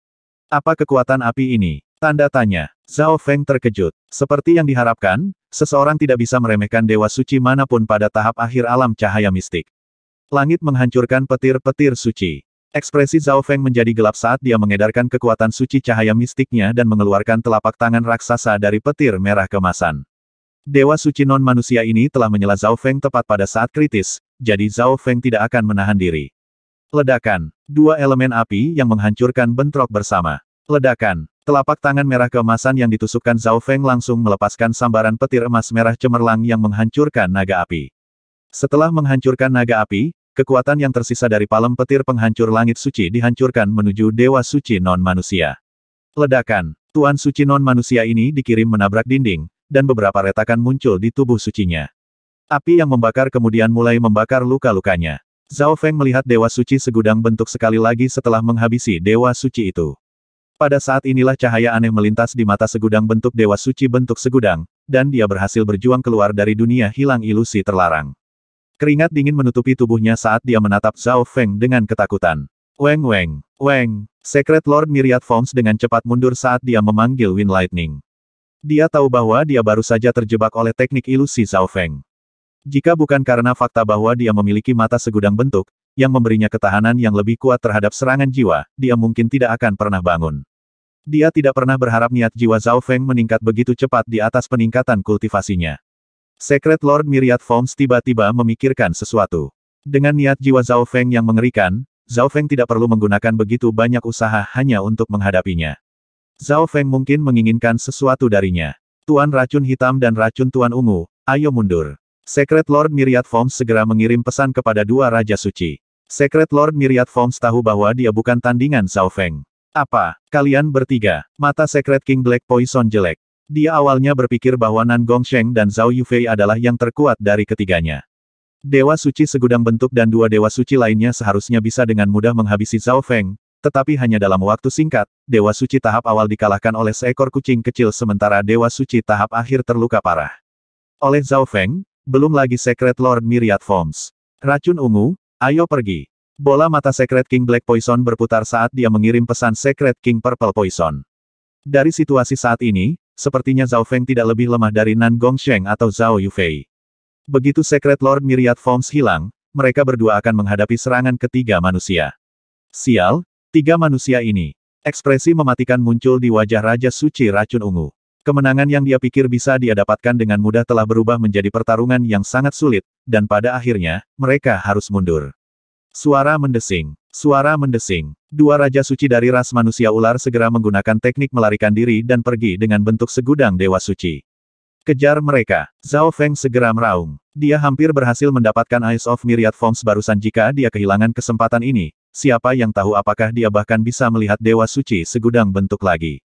Apa kekuatan api ini? Tanda tanya. Zhao Feng terkejut. Seperti yang diharapkan, seseorang tidak bisa meremehkan Dewa Suci manapun pada tahap akhir alam cahaya mistik. Langit menghancurkan petir-petir suci. Ekspresi Zhao Feng menjadi gelap saat dia mengedarkan kekuatan suci cahaya mistiknya dan mengeluarkan telapak tangan raksasa dari petir merah kemasan. Dewa suci non-manusia ini telah menyela Zhao Feng tepat pada saat kritis, jadi Zhao Feng tidak akan menahan diri. Ledakan. Dua elemen api yang menghancurkan bentrok bersama. Ledakan. Telapak tangan merah keemasan yang ditusukkan Zhao Feng langsung melepaskan sambaran petir emas merah cemerlang yang menghancurkan naga api. Setelah menghancurkan naga api, kekuatan yang tersisa dari palem petir penghancur langit suci dihancurkan menuju Dewa Suci Non-Manusia. Ledakan, Tuan Suci Non-Manusia ini dikirim menabrak dinding, dan beberapa retakan muncul di tubuh sucinya. Api yang membakar kemudian mulai membakar luka-lukanya. Zhao Feng melihat Dewa Suci segudang bentuk sekali lagi setelah menghabisi Dewa Suci itu. Pada saat inilah cahaya aneh melintas di mata segudang bentuk Dewa Suci bentuk segudang, dan dia berhasil berjuang keluar dari dunia hilang ilusi terlarang. Keringat dingin menutupi tubuhnya saat dia menatap Zhao Feng dengan ketakutan. Weng Weng, Weng, Secret Lord Myriad Forms dengan cepat mundur saat dia memanggil Wind Lightning. Dia tahu bahwa dia baru saja terjebak oleh teknik ilusi Zhao Feng. Jika bukan karena fakta bahwa dia memiliki mata segudang bentuk, yang memberinya ketahanan yang lebih kuat terhadap serangan jiwa, dia mungkin tidak akan pernah bangun. Dia tidak pernah berharap niat jiwa Zhao Feng meningkat begitu cepat di atas peningkatan kultivasinya. Secret Lord Myriad Forms tiba-tiba memikirkan sesuatu. Dengan niat jiwa Zhao Feng yang mengerikan, Zhao Feng tidak perlu menggunakan begitu banyak usaha hanya untuk menghadapinya. Zhao Feng mungkin menginginkan sesuatu darinya. Tuan racun hitam dan racun tuan ungu, ayo mundur. Secret Lord Myriad Forms segera mengirim pesan kepada dua Raja Suci. Secret Lord Myriad Forms tahu bahwa dia bukan tandingan Zhao Feng. Apa? Kalian bertiga. Mata Secret King Black Poison jelek. Dia awalnya berpikir bahwa Nan Gongsheng dan Zhao Yufei adalah yang terkuat dari ketiganya. Dewa suci segudang bentuk dan dua dewa suci lainnya seharusnya bisa dengan mudah menghabisi Zhao Feng, tetapi hanya dalam waktu singkat, dewa suci tahap awal dikalahkan oleh seekor kucing kecil sementara dewa suci tahap akhir terluka parah. Oleh Zhao Feng, belum lagi Secret Lord Myriad Forms. Racun ungu, ayo pergi. Bola mata Secret King Black Poison berputar saat dia mengirim pesan Secret King Purple Poison. Dari situasi saat ini, sepertinya Zhao Feng tidak lebih lemah dari Nan Gongsheng atau Zhao Yufei. Begitu Secret Lord Myriad Forms hilang, mereka berdua akan menghadapi serangan ketiga manusia. Sial, tiga manusia ini. Ekspresi mematikan muncul di wajah Raja Suci Racun Ungu. Kemenangan yang dia pikir bisa dia dapatkan dengan mudah telah berubah menjadi pertarungan yang sangat sulit, dan pada akhirnya, mereka harus mundur. Suara mendesing. Suara mendesing. Dua Raja Suci dari ras manusia ular segera menggunakan teknik melarikan diri dan pergi dengan bentuk segudang Dewa Suci. Kejar mereka. Zhao Feng segera meraung. Dia hampir berhasil mendapatkan Eyes of Myriad Forms barusan jika dia kehilangan kesempatan ini. Siapa yang tahu apakah dia bahkan bisa melihat Dewa Suci segudang bentuk lagi.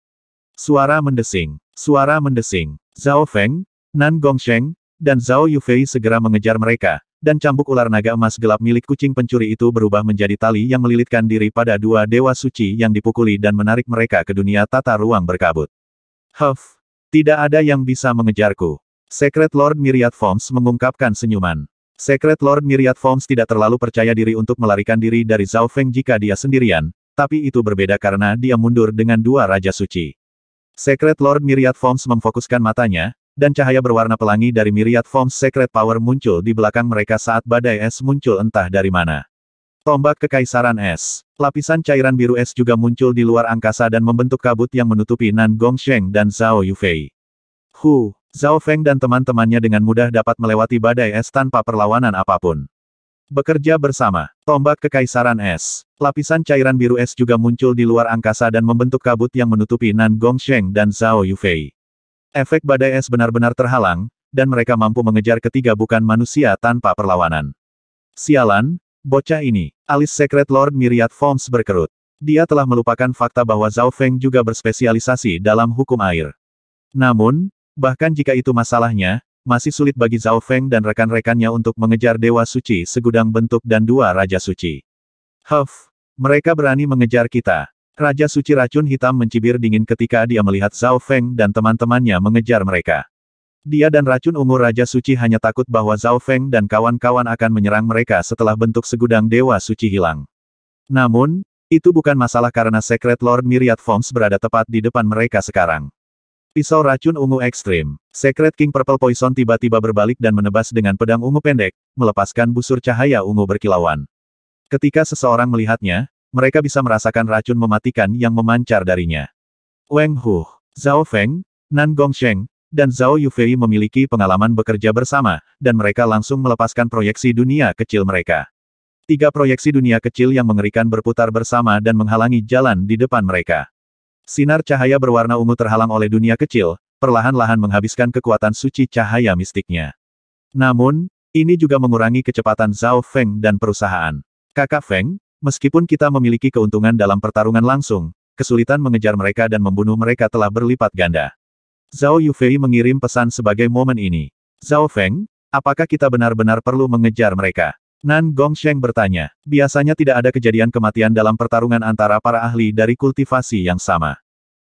Suara mendesing. Suara mendesing. Zhao Feng, Nan Gongsheng, dan Zhao Yufei segera mengejar mereka, dan cambuk ular naga emas gelap milik kucing pencuri itu berubah menjadi tali yang melilitkan diri pada dua dewa suci yang dipukuli dan menarik mereka ke dunia tata ruang berkabut. Huff! Tidak ada yang bisa mengejarku. Secret Lord Myriad Forms mengungkapkan senyuman. Secret Lord Myriad Forms tidak terlalu percaya diri untuk melarikan diri dari Zhao Feng jika dia sendirian, tapi itu berbeda karena dia mundur dengan dua Raja Suci. Secret Lord Myriad Forms memfokuskan matanya, dan cahaya berwarna pelangi dari Myriad Forms Secret Power muncul di belakang mereka saat badai es muncul entah dari mana. Tombak Kekaisaran Es. Lapisan cairan biru es juga muncul di luar angkasa dan membentuk kabut yang menutupi Nan Sheng dan Zhao Yufei. Hu, Zhao Feng dan teman-temannya dengan mudah dapat melewati badai es tanpa perlawanan apapun. Bekerja bersama. Tombak Kekaisaran Es. Lapisan cairan biru es juga muncul di luar angkasa dan membentuk kabut yang menutupi Nan Sheng dan Zhao Yufei. Efek badai es benar-benar terhalang, dan mereka mampu mengejar ketiga bukan manusia tanpa perlawanan. Sialan, bocah ini. Alis Secret Lord Myriad Forms berkerut. Dia telah melupakan fakta bahwa Zhao Feng juga berspesialisasi dalam hukum air. Namun, bahkan jika itu masalahnya, masih sulit bagi Zhao Feng dan rekan-rekannya untuk mengejar Dewa Suci segudang bentuk dan dua Raja Suci. Huff! Mereka berani mengejar kita. Raja Suci Racun Hitam mencibir dingin ketika dia melihat Zhao Feng dan teman-temannya mengejar mereka. Dia dan racun ungu Raja Suci hanya takut bahwa Zhao Feng dan kawan-kawan akan menyerang mereka setelah bentuk segudang Dewa Suci hilang. Namun, itu bukan masalah karena Secret Lord Myriad Forms berada tepat di depan mereka sekarang. Pisau racun ungu ekstrim. Secret King Purple Poison tiba-tiba berbalik dan menebas dengan pedang ungu pendek, melepaskan busur cahaya ungu berkilauan. Ketika seseorang melihatnya, mereka bisa merasakan racun mematikan yang memancar darinya. Weng Hu, Zhao Feng, Nan Gongsheng, dan Zhao Yufei memiliki pengalaman bekerja bersama, dan mereka langsung melepaskan proyeksi dunia kecil mereka. Tiga proyeksi dunia kecil yang mengerikan berputar bersama dan menghalangi jalan di depan mereka. Sinar cahaya berwarna ungu terhalang oleh dunia kecil, perlahan-lahan menghabiskan kekuatan suci cahaya mistiknya. Namun, ini juga mengurangi kecepatan Zhao Feng dan perusahaan. Kakak Feng, meskipun kita memiliki keuntungan dalam pertarungan langsung, kesulitan mengejar mereka dan membunuh mereka telah berlipat ganda. Zhao Yufei mengirim pesan sebagai momen ini. Zhao Feng, apakah kita benar-benar perlu mengejar mereka? Nan Gongsheng bertanya. Biasanya tidak ada kejadian kematian dalam pertarungan antara para ahli dari kultivasi yang sama.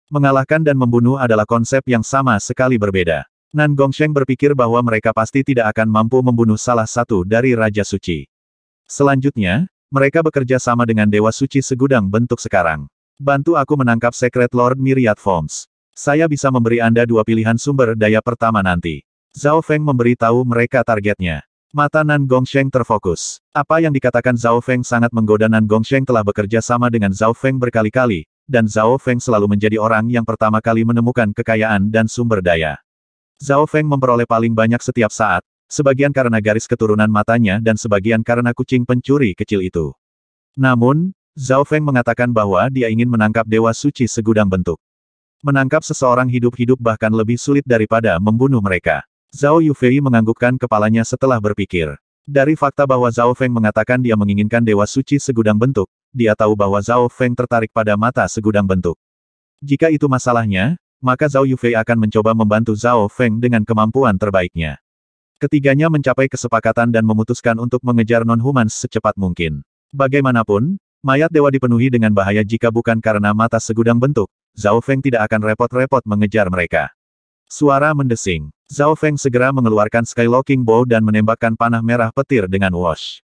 Mengalahkan dan membunuh adalah konsep yang sama sekali berbeda. Nan Gongsheng berpikir bahwa mereka pasti tidak akan mampu membunuh salah satu dari Raja Suci. Selanjutnya, mereka bekerja sama dengan Dewa Suci segudang bentuk sekarang. Bantu aku menangkap Secret Lord Myriad Forms. Saya bisa memberi Anda dua pilihan sumber daya pertama nanti. Zhao Feng memberi tahu mereka targetnya. Mata Nan Gongsheng terfokus. Apa yang dikatakan Zhao Feng sangat menggoda Nan Gongsheng telah bekerja sama dengan Zhao Feng berkali-kali, dan Zhao Feng selalu menjadi orang yang pertama kali menemukan kekayaan dan sumber daya. Zhao Feng memperoleh paling banyak setiap saat, sebagian karena garis keturunan matanya dan sebagian karena kucing pencuri kecil itu. Namun, Zhao Feng mengatakan bahwa dia ingin menangkap Dewa Suci segudang bentuk. Menangkap seseorang hidup-hidup bahkan lebih sulit daripada membunuh mereka. Zhao Yufei menganggukkan kepalanya setelah berpikir. Dari fakta bahwa Zhao Feng mengatakan dia menginginkan Dewa Suci segudang bentuk, dia tahu bahwa Zhao Feng tertarik pada mata segudang bentuk. Jika itu masalahnya, maka Zhao Yufei akan mencoba membantu Zhao Feng dengan kemampuan terbaiknya. Ketiganya mencapai kesepakatan dan memutuskan untuk mengejar non-humans secepat mungkin. Bagaimanapun, mayat dewa dipenuhi dengan bahaya jika bukan karena mata segudang bentuk, Zhao Feng tidak akan repot-repot mengejar mereka. Suara mendesing. Zhao Feng segera mengeluarkan Skylocking Bow dan menembakkan panah merah petir dengan wash.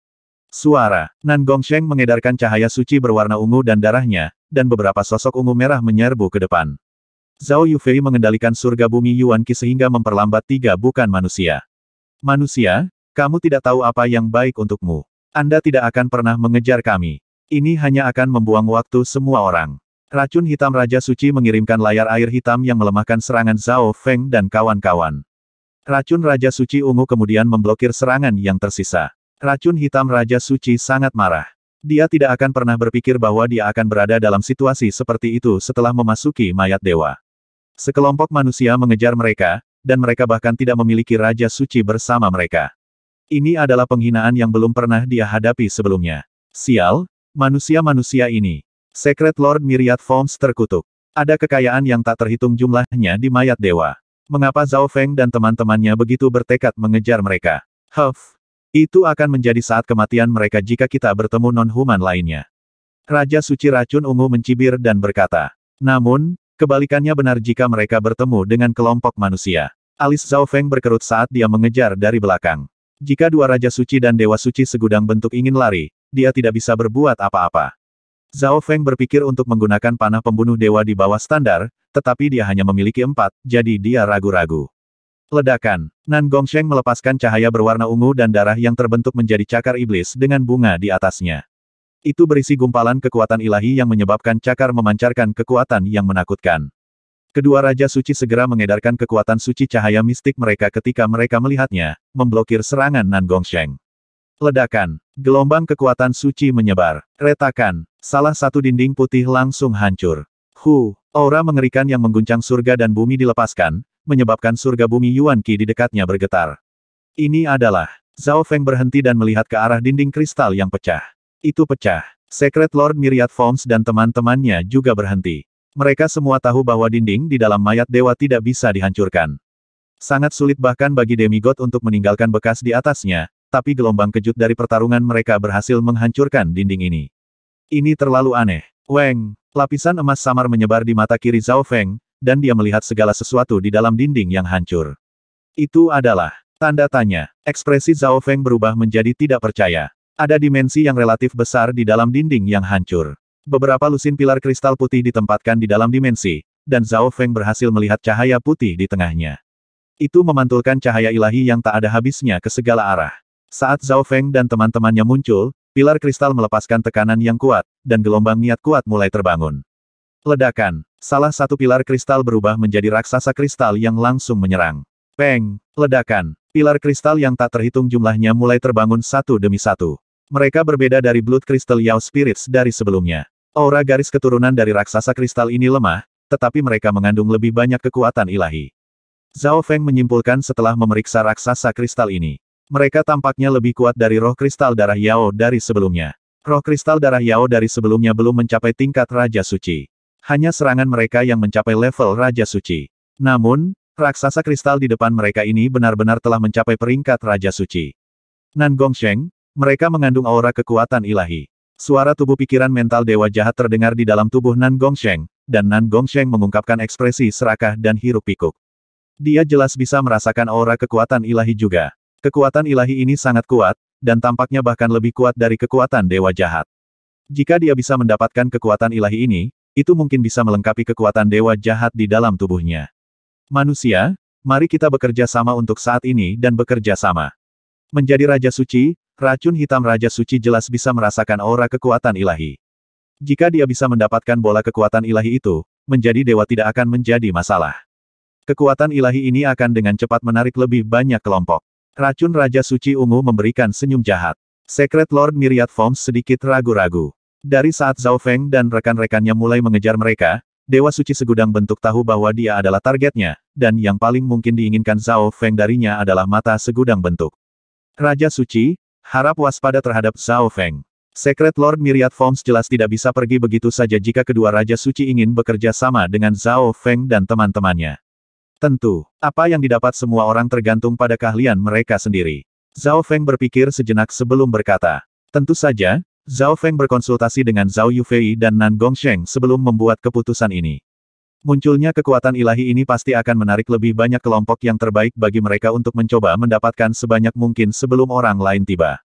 Suara, Nan Sheng mengedarkan cahaya suci berwarna ungu dan darahnya, dan beberapa sosok ungu merah menyerbu ke depan. Zhao Yufei mengendalikan surga bumi Yuan Qi sehingga memperlambat tiga bukan manusia. Manusia, kamu tidak tahu apa yang baik untukmu. Anda tidak akan pernah mengejar kami. Ini hanya akan membuang waktu semua orang. Racun hitam Raja Suci mengirimkan layar air hitam yang melemahkan serangan Zhao Feng dan kawan-kawan. Racun Raja Suci Ungu kemudian memblokir serangan yang tersisa. Racun hitam Raja Suci sangat marah. Dia tidak akan pernah berpikir bahwa dia akan berada dalam situasi seperti itu setelah memasuki mayat dewa. Sekelompok manusia mengejar mereka, dan mereka bahkan tidak memiliki Raja Suci bersama mereka. Ini adalah penghinaan yang belum pernah dia hadapi sebelumnya. Sial, manusia-manusia ini. Secret Lord Myriad Forms terkutuk. Ada kekayaan yang tak terhitung jumlahnya di mayat dewa. Mengapa Zhao Feng dan teman-temannya begitu bertekad mengejar mereka? Huff! Itu akan menjadi saat kematian mereka jika kita bertemu non-human lainnya. Raja Suci Racun Ungu mencibir dan berkata. Namun, kebalikannya benar jika mereka bertemu dengan kelompok manusia. Alis Zhao Feng berkerut saat dia mengejar dari belakang. Jika dua Raja Suci dan Dewa Suci segudang bentuk ingin lari, dia tidak bisa berbuat apa-apa. Zhao Feng berpikir untuk menggunakan panah pembunuh dewa di bawah standar, tetapi dia hanya memiliki empat, jadi dia ragu-ragu. Ledakan. Nan Gongsheng melepaskan cahaya berwarna ungu dan darah yang terbentuk menjadi cakar iblis dengan bunga di atasnya. Itu berisi gumpalan kekuatan ilahi yang menyebabkan cakar memancarkan kekuatan yang menakutkan. Kedua Raja Suci segera mengedarkan kekuatan suci cahaya mistik mereka ketika mereka melihatnya, memblokir serangan Nan Gongsheng. Ledakan. Gelombang kekuatan suci menyebar. Retakan. Salah satu dinding putih langsung hancur. Hu, aura mengerikan yang mengguncang surga dan bumi dilepaskan, menyebabkan surga bumi Yuan Qi di dekatnya bergetar. Ini adalah, Zhao Feng berhenti dan melihat ke arah dinding kristal yang pecah. Itu pecah. Secret Lord Myriad Forms dan teman-temannya juga berhenti. Mereka semua tahu bahwa dinding di dalam mayat dewa tidak bisa dihancurkan. Sangat sulit bahkan bagi demigod untuk meninggalkan bekas di atasnya, tapi gelombang kejut dari pertarungan mereka berhasil menghancurkan dinding ini. Ini terlalu aneh. Weng, lapisan emas samar menyebar di mata kiri Zhao Feng, dan dia melihat segala sesuatu di dalam dinding yang hancur. Itu adalah tanda tanya. Ekspresi Zhao Feng berubah menjadi tidak percaya. Ada dimensi yang relatif besar di dalam dinding yang hancur. Beberapa lusin pilar kristal putih ditempatkan di dalam dimensi, dan Zhao Feng berhasil melihat cahaya putih di tengahnya. Itu memantulkan cahaya ilahi yang tak ada habisnya ke segala arah. Saat Zhao Feng dan teman-temannya muncul, Pilar kristal melepaskan tekanan yang kuat, dan gelombang niat kuat mulai terbangun. Ledakan. Salah satu pilar kristal berubah menjadi raksasa kristal yang langsung menyerang. Peng. Ledakan. Pilar kristal yang tak terhitung jumlahnya mulai terbangun satu demi satu. Mereka berbeda dari Blood Crystal Yao Spirits dari sebelumnya. Aura garis keturunan dari raksasa kristal ini lemah, tetapi mereka mengandung lebih banyak kekuatan ilahi. Zhao Feng menyimpulkan setelah memeriksa raksasa kristal ini. Mereka tampaknya lebih kuat dari roh kristal darah Yao dari sebelumnya. Roh kristal darah Yao dari sebelumnya belum mencapai tingkat Raja Suci. Hanya serangan mereka yang mencapai level Raja Suci. Namun, raksasa kristal di depan mereka ini benar-benar telah mencapai peringkat Raja Suci. Nan Gongsheng, mereka mengandung aura kekuatan ilahi. Suara tubuh pikiran mental dewa jahat terdengar di dalam tubuh Nan Gongsheng, dan Nan Gongsheng mengungkapkan ekspresi serakah dan hiruk pikuk. Dia jelas bisa merasakan aura kekuatan ilahi juga. Kekuatan ilahi ini sangat kuat, dan tampaknya bahkan lebih kuat dari kekuatan dewa jahat. Jika dia bisa mendapatkan kekuatan ilahi ini, itu mungkin bisa melengkapi kekuatan dewa jahat di dalam tubuhnya. Manusia, mari kita bekerja sama untuk saat ini dan bekerja sama. Menjadi Raja Suci, racun hitam Raja Suci jelas bisa merasakan aura kekuatan ilahi. Jika dia bisa mendapatkan bola kekuatan ilahi itu, menjadi dewa tidak akan menjadi masalah. Kekuatan ilahi ini akan dengan cepat menarik lebih banyak kelompok. Racun Raja Suci Ungu memberikan senyum jahat. Secret Lord Myriad Forms sedikit ragu-ragu. Dari saat Zhao Feng dan rekan-rekannya mulai mengejar mereka, Dewa Suci Segudang Bentuk tahu bahwa dia adalah targetnya, dan yang paling mungkin diinginkan Zhao Feng darinya adalah mata segudang bentuk. Raja Suci, harap waspada terhadap Zhao Feng. Secret Lord Myriad Forms jelas tidak bisa pergi begitu saja jika kedua Raja Suci ingin bekerja sama dengan Zhao Feng dan teman-temannya. Tentu, apa yang didapat semua orang tergantung pada keahlian mereka sendiri. Zhao Feng berpikir sejenak sebelum berkata. Tentu saja, Zhao Feng berkonsultasi dengan Zhao Yufei dan Nan Gongsheng sebelum membuat keputusan ini. Munculnya kekuatan ilahi ini pasti akan menarik lebih banyak kelompok yang terbaik bagi mereka untuk mencoba mendapatkan sebanyak mungkin sebelum orang lain tiba.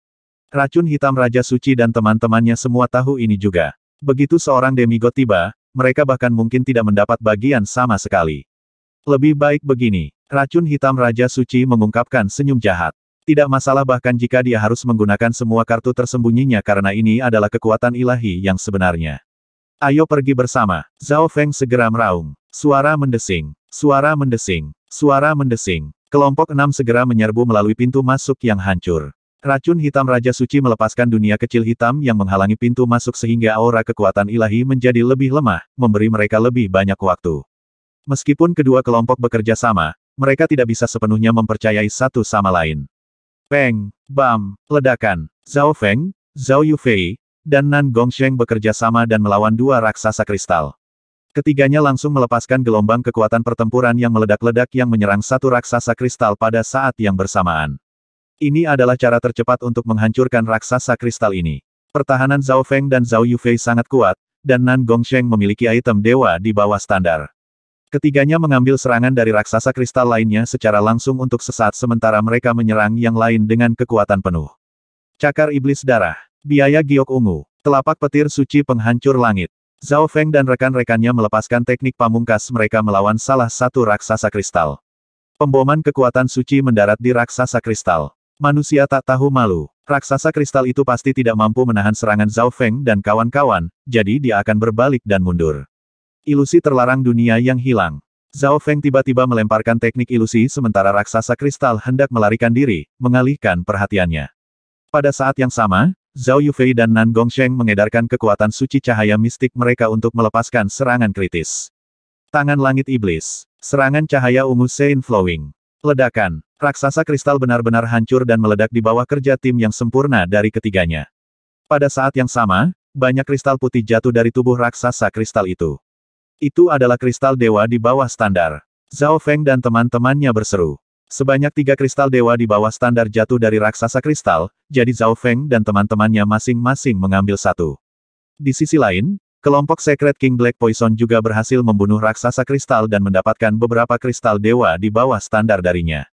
Racun hitam Raja Suci dan teman-temannya semua tahu ini juga. Begitu seorang demigod tiba, mereka bahkan mungkin tidak mendapat bagian sama sekali. Lebih baik begini. Racun hitam Raja Suci mengungkapkan senyum jahat. Tidak masalah bahkan jika dia harus menggunakan semua kartu tersembunyinya karena ini adalah kekuatan ilahi yang sebenarnya. Ayo pergi bersama. Zhao Feng segera meraung. Suara mendesing. Suara mendesing. Suara mendesing. Kelompok enam segera menyerbu melalui pintu masuk yang hancur. Racun hitam Raja Suci melepaskan dunia kecil hitam yang menghalangi pintu masuk sehingga aura kekuatan ilahi menjadi lebih lemah, memberi mereka lebih banyak waktu. Meskipun kedua kelompok bekerja sama, mereka tidak bisa sepenuhnya mempercayai satu sama lain. Peng, Bam, Ledakan, Zhao Feng, Zhao Yufei, dan Nan Gongsheng bekerja sama dan melawan dua raksasa kristal. Ketiganya langsung melepaskan gelombang kekuatan pertempuran yang meledak-ledak yang menyerang satu raksasa kristal pada saat yang bersamaan. Ini adalah cara tercepat untuk menghancurkan raksasa kristal ini. Pertahanan Zhao Feng dan Zhao Yufei sangat kuat, dan Nan Gongsheng memiliki item dewa di bawah standar. Ketiganya mengambil serangan dari raksasa kristal lainnya secara langsung untuk sesaat sementara mereka menyerang yang lain dengan kekuatan penuh. Cakar Iblis Darah. Biaya Giok Ungu. Telapak petir suci penghancur langit. Zhao Feng dan rekan-rekannya melepaskan teknik pamungkas mereka melawan salah satu raksasa kristal. Pemboman kekuatan suci mendarat di raksasa kristal. Manusia tak tahu malu. Raksasa kristal itu pasti tidak mampu menahan serangan Zhao Feng dan kawan-kawan, jadi dia akan berbalik dan mundur. Ilusi terlarang dunia yang hilang. Zhao Feng tiba-tiba melemparkan teknik ilusi sementara raksasa kristal hendak melarikan diri, mengalihkan perhatiannya. Pada saat yang sama, Zhao Yufei dan Nan Gongsheng mengedarkan kekuatan suci cahaya mistik mereka untuk melepaskan serangan kritis. Tangan Langit Iblis. Serangan cahaya ungu Sein Flowing. Ledakan. Raksasa kristal benar-benar hancur dan meledak di bawah kerja tim yang sempurna dari ketiganya. Pada saat yang sama, banyak kristal putih jatuh dari tubuh raksasa kristal itu. Itu adalah kristal dewa di bawah standar. Zhao Feng dan teman-temannya berseru. Sebanyak tiga kristal dewa di bawah standar jatuh dari raksasa kristal, jadi Zhao Feng dan teman-temannya masing-masing mengambil satu. Di sisi lain, kelompok Secret King Black Poison juga berhasil membunuh raksasa kristal dan mendapatkan beberapa kristal dewa di bawah standar darinya.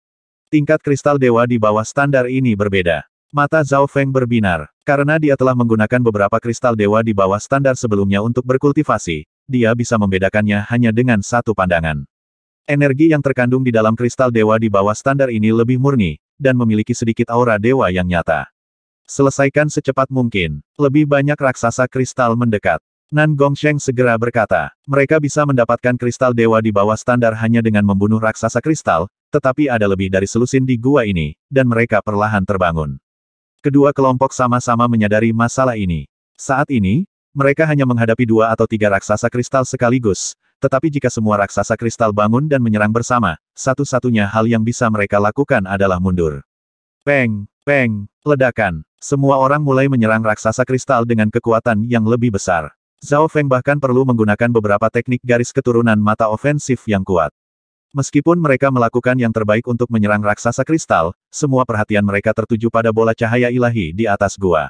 Tingkat kristal dewa di bawah standar ini berbeda. Mata Zhao Feng berbinar. Karena dia telah menggunakan beberapa kristal dewa di bawah standar sebelumnya untuk berkultivasi, dia bisa membedakannya hanya dengan satu pandangan. Energi yang terkandung di dalam kristal dewa di bawah standar ini lebih murni, dan memiliki sedikit aura dewa yang nyata. Selesaikan secepat mungkin. Lebih banyak raksasa kristal mendekat. Nan Gong Gongsheng segera berkata, mereka bisa mendapatkan kristal dewa di bawah standar hanya dengan membunuh raksasa kristal, tetapi ada lebih dari selusin di gua ini, dan mereka perlahan terbangun. Kedua kelompok sama-sama menyadari masalah ini. Saat ini, mereka hanya menghadapi dua atau tiga raksasa kristal sekaligus, tetapi jika semua raksasa kristal bangun dan menyerang bersama, satu-satunya hal yang bisa mereka lakukan adalah mundur. Peng, peng, ledakan. Semua orang mulai menyerang raksasa kristal dengan kekuatan yang lebih besar. Zhao Feng bahkan perlu menggunakan beberapa teknik garis keturunan mata ofensif yang kuat. Meskipun mereka melakukan yang terbaik untuk menyerang raksasa kristal, semua perhatian mereka tertuju pada bola cahaya ilahi di atas gua.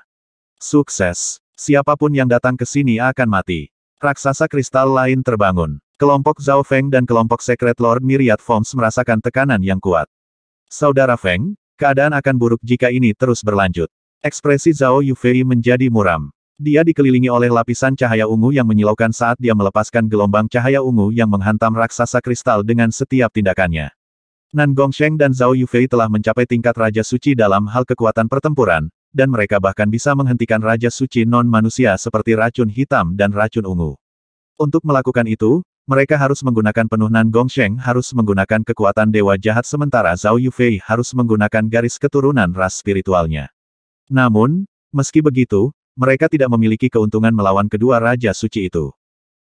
Sukses! Siapapun yang datang ke sini akan mati. Raksasa kristal lain terbangun. Kelompok Zhao Feng dan kelompok Secret Lord Myriad Forms merasakan tekanan yang kuat. Saudara Feng, keadaan akan buruk jika ini terus berlanjut. Ekspresi Zhao Yufei menjadi muram. Dia dikelilingi oleh lapisan cahaya ungu yang menyilaukan saat dia melepaskan gelombang cahaya ungu yang menghantam raksasa kristal dengan setiap tindakannya. Nan Gongsheng dan Zhao Yufei telah mencapai tingkat Raja Suci dalam hal kekuatan pertempuran, dan mereka bahkan bisa menghentikan Raja Suci non-manusia seperti racun hitam dan racun ungu. Untuk melakukan itu, mereka harus menggunakan penuh Nan Sheng harus menggunakan kekuatan dewa jahat sementara Zhao Yufei harus menggunakan garis keturunan ras spiritualnya. Namun, meski begitu, mereka tidak memiliki keuntungan melawan kedua Raja Suci itu.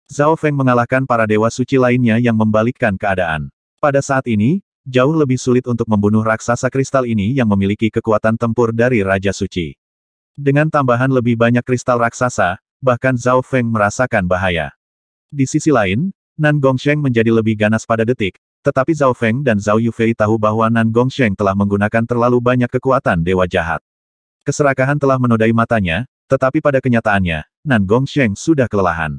Zhao Feng mengalahkan para dewa suci lainnya yang membalikkan keadaan. Pada saat ini, jauh lebih sulit untuk membunuh raksasa kristal ini yang memiliki kekuatan tempur dari Raja Suci. Dengan tambahan lebih banyak kristal raksasa, bahkan Zhao Feng merasakan bahaya. Di sisi lain, Nan Gongsheng menjadi lebih ganas pada detik, tetapi Zhao Feng dan Zhao Yufei tahu bahwa Nan Gongsheng telah menggunakan terlalu banyak kekuatan dewa jahat. Keserakahan telah menodai matanya, tetapi pada kenyataannya, Nan Gongsheng sudah kelelahan.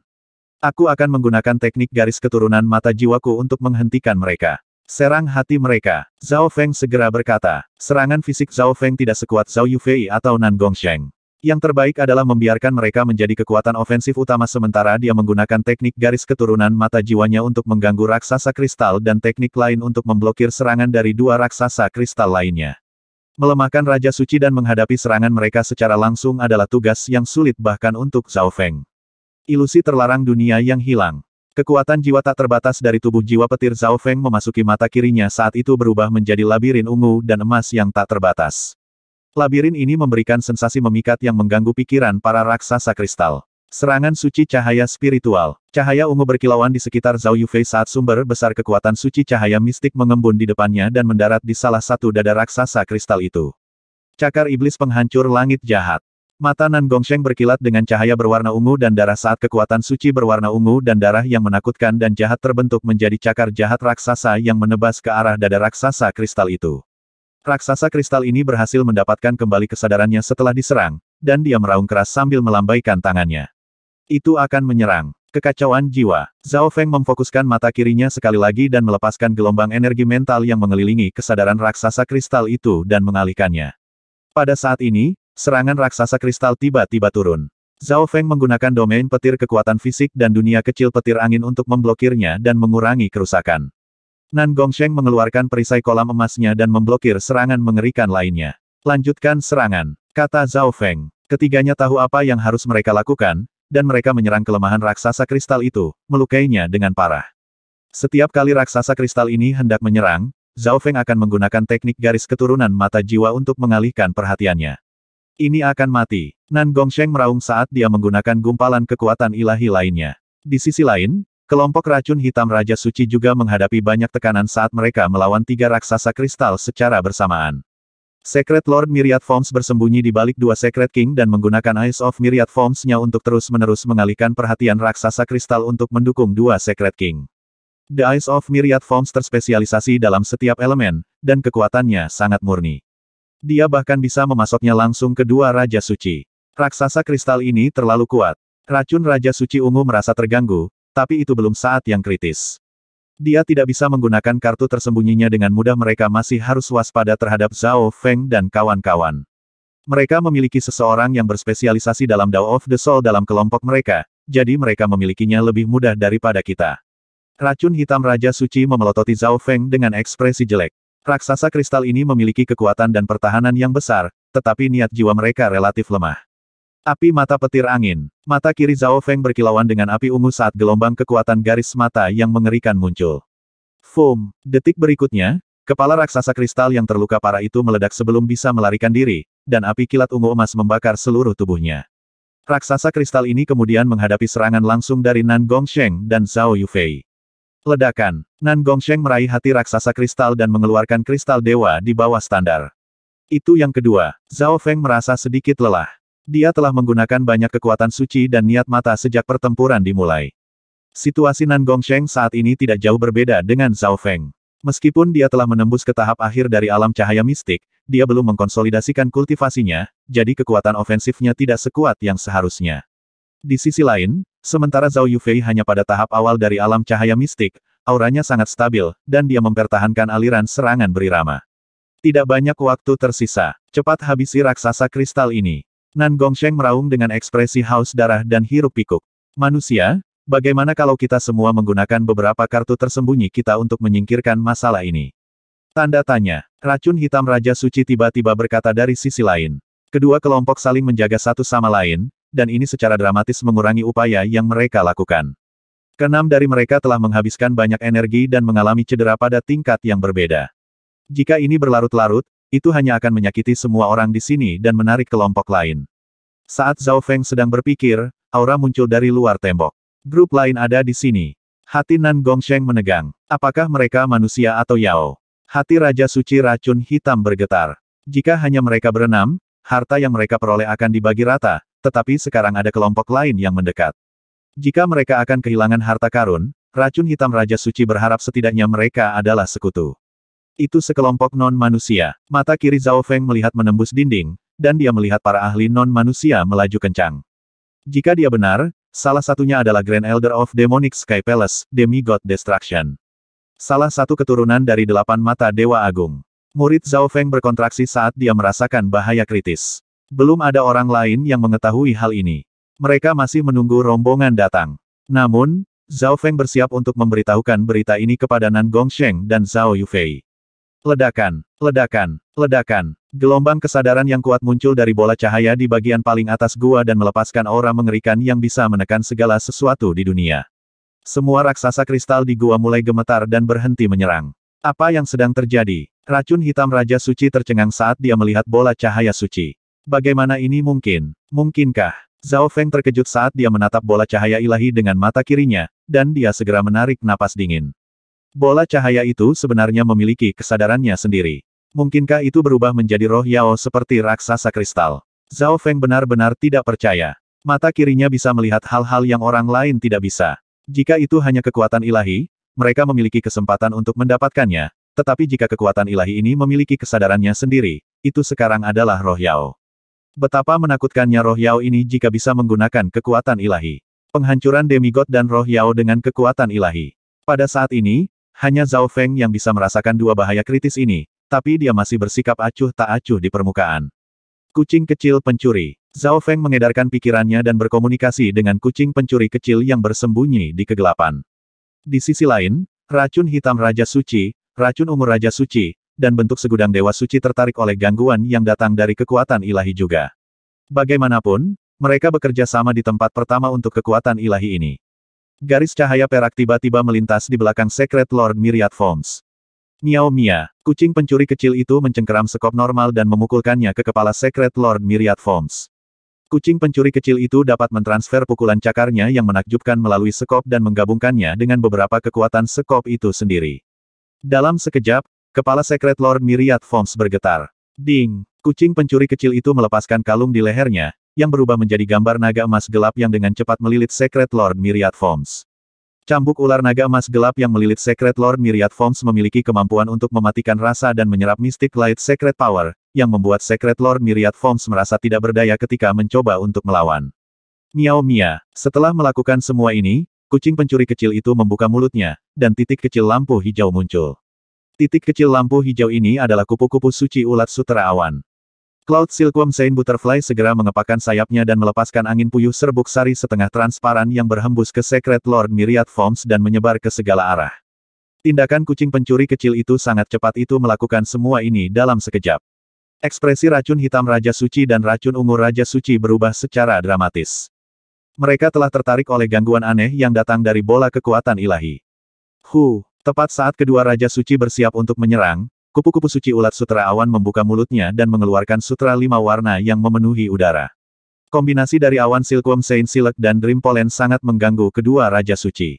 Aku akan menggunakan teknik garis keturunan mata jiwaku untuk menghentikan mereka. Serang hati mereka. Zhao Feng segera berkata, serangan fisik Zhao Feng tidak sekuat Zhao Yufei atau Nan Gongsheng. Yang terbaik adalah membiarkan mereka menjadi kekuatan ofensif utama sementara dia menggunakan teknik garis keturunan mata jiwanya untuk mengganggu raksasa kristal dan teknik lain untuk memblokir serangan dari dua raksasa kristal lainnya. Melemahkan Raja Suci dan menghadapi serangan mereka secara langsung adalah tugas yang sulit bahkan untuk Zhao Feng. Ilusi terlarang dunia yang hilang. Kekuatan jiwa tak terbatas dari tubuh jiwa petir Zhao Feng memasuki mata kirinya saat itu berubah menjadi labirin ungu dan emas yang tak terbatas. Labirin ini memberikan sensasi memikat yang mengganggu pikiran para raksasa kristal. Serangan suci cahaya spiritual. Cahaya ungu berkilauan di sekitar Zhao Yufei saat sumber besar kekuatan suci cahaya mistik mengembun di depannya dan mendarat di salah satu dada raksasa kristal itu. Cakar iblis penghancur langit jahat. Mata Nan Gongsheng berkilat dengan cahaya berwarna ungu dan darah saat kekuatan suci berwarna ungu dan darah yang menakutkan dan jahat terbentuk menjadi cakar jahat raksasa yang menebas ke arah dada raksasa kristal itu. Raksasa kristal ini berhasil mendapatkan kembali kesadarannya setelah diserang, dan dia meraung keras sambil melambaikan tangannya. Itu akan menyerang. Kekacauan jiwa. Zhao Feng memfokuskan mata kirinya sekali lagi dan melepaskan gelombang energi mental yang mengelilingi kesadaran raksasa kristal itu dan mengalihkannya. Pada saat ini, Serangan raksasa kristal tiba-tiba turun. Zhao Feng menggunakan domain petir kekuatan fisik dan dunia kecil petir angin untuk memblokirnya dan mengurangi kerusakan. Nan Gongsheng mengeluarkan perisai kolam emasnya dan memblokir serangan mengerikan lainnya. Lanjutkan serangan, kata Zhao Feng. Ketiganya tahu apa yang harus mereka lakukan, dan mereka menyerang kelemahan raksasa kristal itu, melukainya dengan parah. Setiap kali raksasa kristal ini hendak menyerang, Zhao Feng akan menggunakan teknik garis keturunan mata jiwa untuk mengalihkan perhatiannya. Ini akan mati. Nan Gongsheng meraung saat dia menggunakan gumpalan kekuatan ilahi lainnya. Di sisi lain, kelompok racun hitam Raja Suci juga menghadapi banyak tekanan saat mereka melawan tiga raksasa kristal secara bersamaan. Secret Lord Myriad Forms bersembunyi di balik dua Secret King dan menggunakan Eyes of Myriad Forms-nya untuk terus-menerus mengalihkan perhatian raksasa kristal untuk mendukung dua Secret King. The Eyes of Myriad Forms terspesialisasi dalam setiap elemen, dan kekuatannya sangat murni. Dia bahkan bisa memasoknya langsung ke dua Raja Suci. Raksasa kristal ini terlalu kuat. Racun Raja Suci Ungu merasa terganggu, tapi itu belum saat yang kritis. Dia tidak bisa menggunakan kartu tersembunyinya dengan mudah mereka masih harus waspada terhadap Zhao Feng dan kawan-kawan. Mereka memiliki seseorang yang berspesialisasi dalam Dao of the Soul dalam kelompok mereka, jadi mereka memilikinya lebih mudah daripada kita. Racun hitam Raja Suci memelototi Zhao Feng dengan ekspresi jelek. Raksasa kristal ini memiliki kekuatan dan pertahanan yang besar, tetapi niat jiwa mereka relatif lemah. Api mata petir angin. Mata kiri Zhao Feng berkilauan dengan api ungu saat gelombang kekuatan garis mata yang mengerikan muncul. Foam. Detik berikutnya, kepala raksasa kristal yang terluka parah itu meledak sebelum bisa melarikan diri, dan api kilat ungu emas membakar seluruh tubuhnya. Raksasa kristal ini kemudian menghadapi serangan langsung dari Nan Gong Sheng dan Zhao Yufei. Ledakan. Nan Gongsheng meraih hati raksasa kristal dan mengeluarkan kristal dewa di bawah standar. Itu yang kedua. Zhao Feng merasa sedikit lelah. Dia telah menggunakan banyak kekuatan suci dan niat mata sejak pertempuran dimulai. Situasi Nan Gongsheng saat ini tidak jauh berbeda dengan Zhao Feng. Meskipun dia telah menembus ke tahap akhir dari alam cahaya mistik, dia belum mengkonsolidasikan kultivasinya, jadi kekuatan ofensifnya tidak sekuat yang seharusnya. Di sisi lain, sementara Zhao Yufei hanya pada tahap awal dari alam cahaya mistik, auranya sangat stabil, dan dia mempertahankan aliran serangan berirama. Tidak banyak waktu tersisa. Cepat habisi raksasa kristal ini. Nan Gongsheng meraung dengan ekspresi haus darah dan hiruk pikuk. Manusia, bagaimana kalau kita semua menggunakan beberapa kartu tersembunyi kita untuk menyingkirkan masalah ini? Tanda tanya. Racun hitam Raja Suci tiba-tiba berkata dari sisi lain. Kedua kelompok saling menjaga satu sama lain, dan ini secara dramatis mengurangi upaya yang mereka lakukan. Kenam dari mereka telah menghabiskan banyak energi dan mengalami cedera pada tingkat yang berbeda. Jika ini berlarut-larut, itu hanya akan menyakiti semua orang di sini dan menarik kelompok lain. Saat Zhao Feng sedang berpikir, aura muncul dari luar tembok. Grup lain ada di sini. Hati Nan Sheng menegang. Apakah mereka manusia atau Yao? Hati Raja Suci Racun Hitam bergetar. Jika hanya mereka berenam, harta yang mereka peroleh akan dibagi rata, tetapi sekarang ada kelompok lain yang mendekat. Jika mereka akan kehilangan harta karun, racun hitam Raja Suci berharap setidaknya mereka adalah sekutu. Itu sekelompok non-manusia. Mata kiri Zhao Feng melihat menembus dinding, dan dia melihat para ahli non-manusia melaju kencang. Jika dia benar, salah satunya adalah Grand Elder of Demonic Sky Palace, Demigod Destruction. Salah satu keturunan dari delapan mata Dewa Agung. Murid Zhao Feng berkontraksi saat dia merasakan bahaya kritis. Belum ada orang lain yang mengetahui hal ini. Mereka masih menunggu rombongan datang. Namun, Zhao Feng bersiap untuk memberitahukan berita ini kepada Nan Sheng dan Zhao Yufei. Ledakan, ledakan, ledakan. Gelombang kesadaran yang kuat muncul dari bola cahaya di bagian paling atas gua dan melepaskan aura mengerikan yang bisa menekan segala sesuatu di dunia. Semua raksasa kristal di gua mulai gemetar dan berhenti menyerang. Apa yang sedang terjadi? Racun hitam Raja Suci tercengang saat dia melihat bola cahaya suci. Bagaimana ini mungkin? Mungkinkah? Zhao Feng terkejut saat dia menatap bola cahaya ilahi dengan mata kirinya, dan dia segera menarik napas dingin. Bola cahaya itu sebenarnya memiliki kesadarannya sendiri. Mungkinkah itu berubah menjadi roh Yao seperti raksasa kristal? Zhao Feng benar-benar tidak percaya. Mata kirinya bisa melihat hal-hal yang orang lain tidak bisa. Jika itu hanya kekuatan ilahi, mereka memiliki kesempatan untuk mendapatkannya, tetapi jika kekuatan ilahi ini memiliki kesadarannya sendiri, itu sekarang adalah roh Yao. Betapa menakutkannya roh Yao ini jika bisa menggunakan kekuatan ilahi. Penghancuran demigod dan roh Yao dengan kekuatan ilahi. Pada saat ini, hanya Zhao Feng yang bisa merasakan dua bahaya kritis ini, tapi dia masih bersikap acuh tak acuh di permukaan. Kucing kecil pencuri. Zhao Feng mengedarkan pikirannya dan berkomunikasi dengan kucing pencuri kecil yang bersembunyi di kegelapan. Di sisi lain, racun hitam Raja Suci, racun ungu Raja Suci, dan bentuk segudang dewa suci tertarik oleh gangguan yang datang dari kekuatan ilahi juga. Bagaimanapun, mereka bekerja sama di tempat pertama untuk kekuatan ilahi ini. Garis cahaya perak tiba-tiba melintas di belakang Secret Lord Myriad Forms. Miao Mia, kucing pencuri kecil itu mencengkeram sekop normal dan memukulkannya ke kepala Secret Lord Myriad Forms. Kucing pencuri kecil itu dapat mentransfer pukulan cakarnya yang menakjubkan melalui sekop dan menggabungkannya dengan beberapa kekuatan sekop itu sendiri. Dalam sekejap, Kepala Sekret Lord Myriad Forms bergetar. Ding! Kucing pencuri kecil itu melepaskan kalung di lehernya, yang berubah menjadi gambar naga emas gelap yang dengan cepat melilit Sekret Lord Myriad Forms. Cambuk ular naga emas gelap yang melilit Sekret Lord Myriad Forms memiliki kemampuan untuk mematikan rasa dan menyerap Mystic Light Secret Power, yang membuat Sekret Lord Myriad Forms merasa tidak berdaya ketika mencoba untuk melawan. Miao Mia, setelah melakukan semua ini, kucing pencuri kecil itu membuka mulutnya, dan titik kecil lampu hijau muncul. Titik kecil lampu hijau ini adalah kupu-kupu suci ulat sutera awan. Cloud Silkworm Saint Butterfly segera mengepakkan sayapnya dan melepaskan angin puyuh serbuk sari setengah transparan yang berhembus ke Secret Lord Myriad Forms dan menyebar ke segala arah. Tindakan kucing pencuri kecil itu sangat cepat itu melakukan semua ini dalam sekejap. Ekspresi racun hitam Raja Suci dan racun ungu Raja Suci berubah secara dramatis. Mereka telah tertarik oleh gangguan aneh yang datang dari bola kekuatan ilahi. Hu, Tepat saat kedua Raja Suci bersiap untuk menyerang, kupu-kupu suci ulat sutra awan membuka mulutnya dan mengeluarkan sutra lima warna yang memenuhi udara. Kombinasi dari awan Silkworm Saint Silk dan Dream Pollen sangat mengganggu kedua Raja Suci.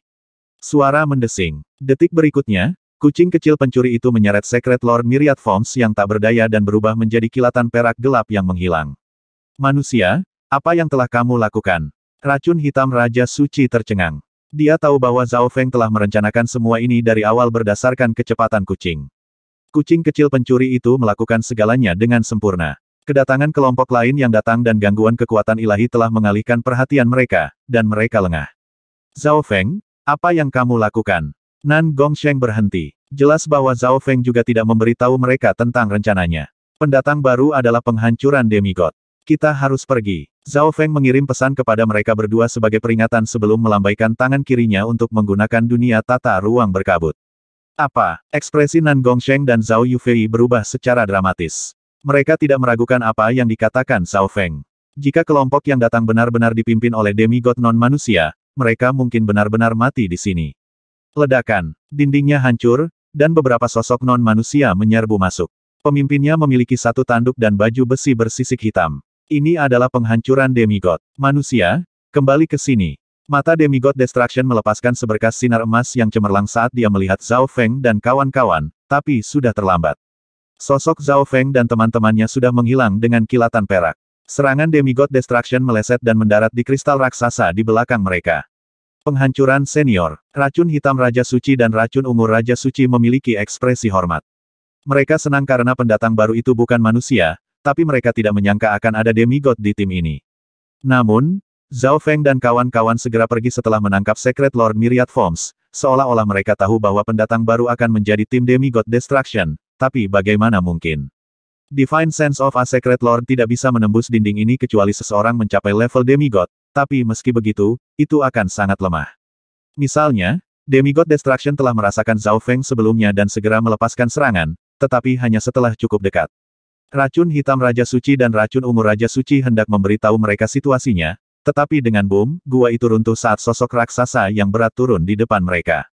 Suara mendesing. Detik berikutnya, kucing kecil pencuri itu menyeret Secret Lord Myriad Forms yang tak berdaya dan berubah menjadi kilatan perak gelap yang menghilang. Manusia, apa yang telah kamu lakukan? Racun hitam Raja Suci tercengang. Dia tahu bahwa Zhao Feng telah merencanakan semua ini dari awal berdasarkan kecepatan kucing. Kucing kecil pencuri itu melakukan segalanya dengan sempurna. Kedatangan kelompok lain yang datang dan gangguan kekuatan ilahi telah mengalihkan perhatian mereka, dan mereka lengah. Zhao Feng, apa yang kamu lakukan? Nan Gong Sheng berhenti. Jelas bahwa Zhao Feng juga tidak memberitahu mereka tentang rencananya. Pendatang baru adalah penghancuran demigod. Kita harus pergi. Zhao Feng mengirim pesan kepada mereka berdua sebagai peringatan sebelum melambaikan tangan kirinya untuk menggunakan dunia tata ruang berkabut. Apa? Ekspresi Nan Gongsheng dan Zhao Yufei berubah secara dramatis. Mereka tidak meragukan apa yang dikatakan Zhao Feng. Jika kelompok yang datang benar-benar dipimpin oleh demigod non-manusia, mereka mungkin benar-benar mati di sini. Ledakan, dindingnya hancur, dan beberapa sosok non-manusia menyerbu masuk. Pemimpinnya memiliki satu tanduk dan baju besi bersisik hitam. Ini adalah penghancuran demigod. Manusia, kembali ke sini. Mata demigod Destruction melepaskan seberkas sinar emas yang cemerlang saat dia melihat Zhao Feng dan kawan-kawan, tapi sudah terlambat. Sosok Zhao Feng dan teman-temannya sudah menghilang dengan kilatan perak. Serangan demigod Destruction meleset dan mendarat di kristal raksasa di belakang mereka. Penghancuran senior, racun hitam Raja Suci dan racun ungu Raja Suci memiliki ekspresi hormat. Mereka senang karena pendatang baru itu bukan manusia, tapi mereka tidak menyangka akan ada demigod di tim ini. Namun, Zhao Feng dan kawan-kawan segera pergi setelah menangkap Secret Lord Myriad Forms, seolah-olah mereka tahu bahwa pendatang baru akan menjadi tim demigod destruction, tapi bagaimana mungkin? Divine Sense of a Secret Lord tidak bisa menembus dinding ini kecuali seseorang mencapai level demigod, tapi meski begitu, itu akan sangat lemah. Misalnya, demigod destruction telah merasakan Zhao Feng sebelumnya dan segera melepaskan serangan, tetapi hanya setelah cukup dekat. Racun hitam Raja Suci dan racun Ungu Raja Suci hendak memberitahu mereka situasinya, tetapi dengan boom, gua itu runtuh saat sosok raksasa yang berat turun di depan mereka.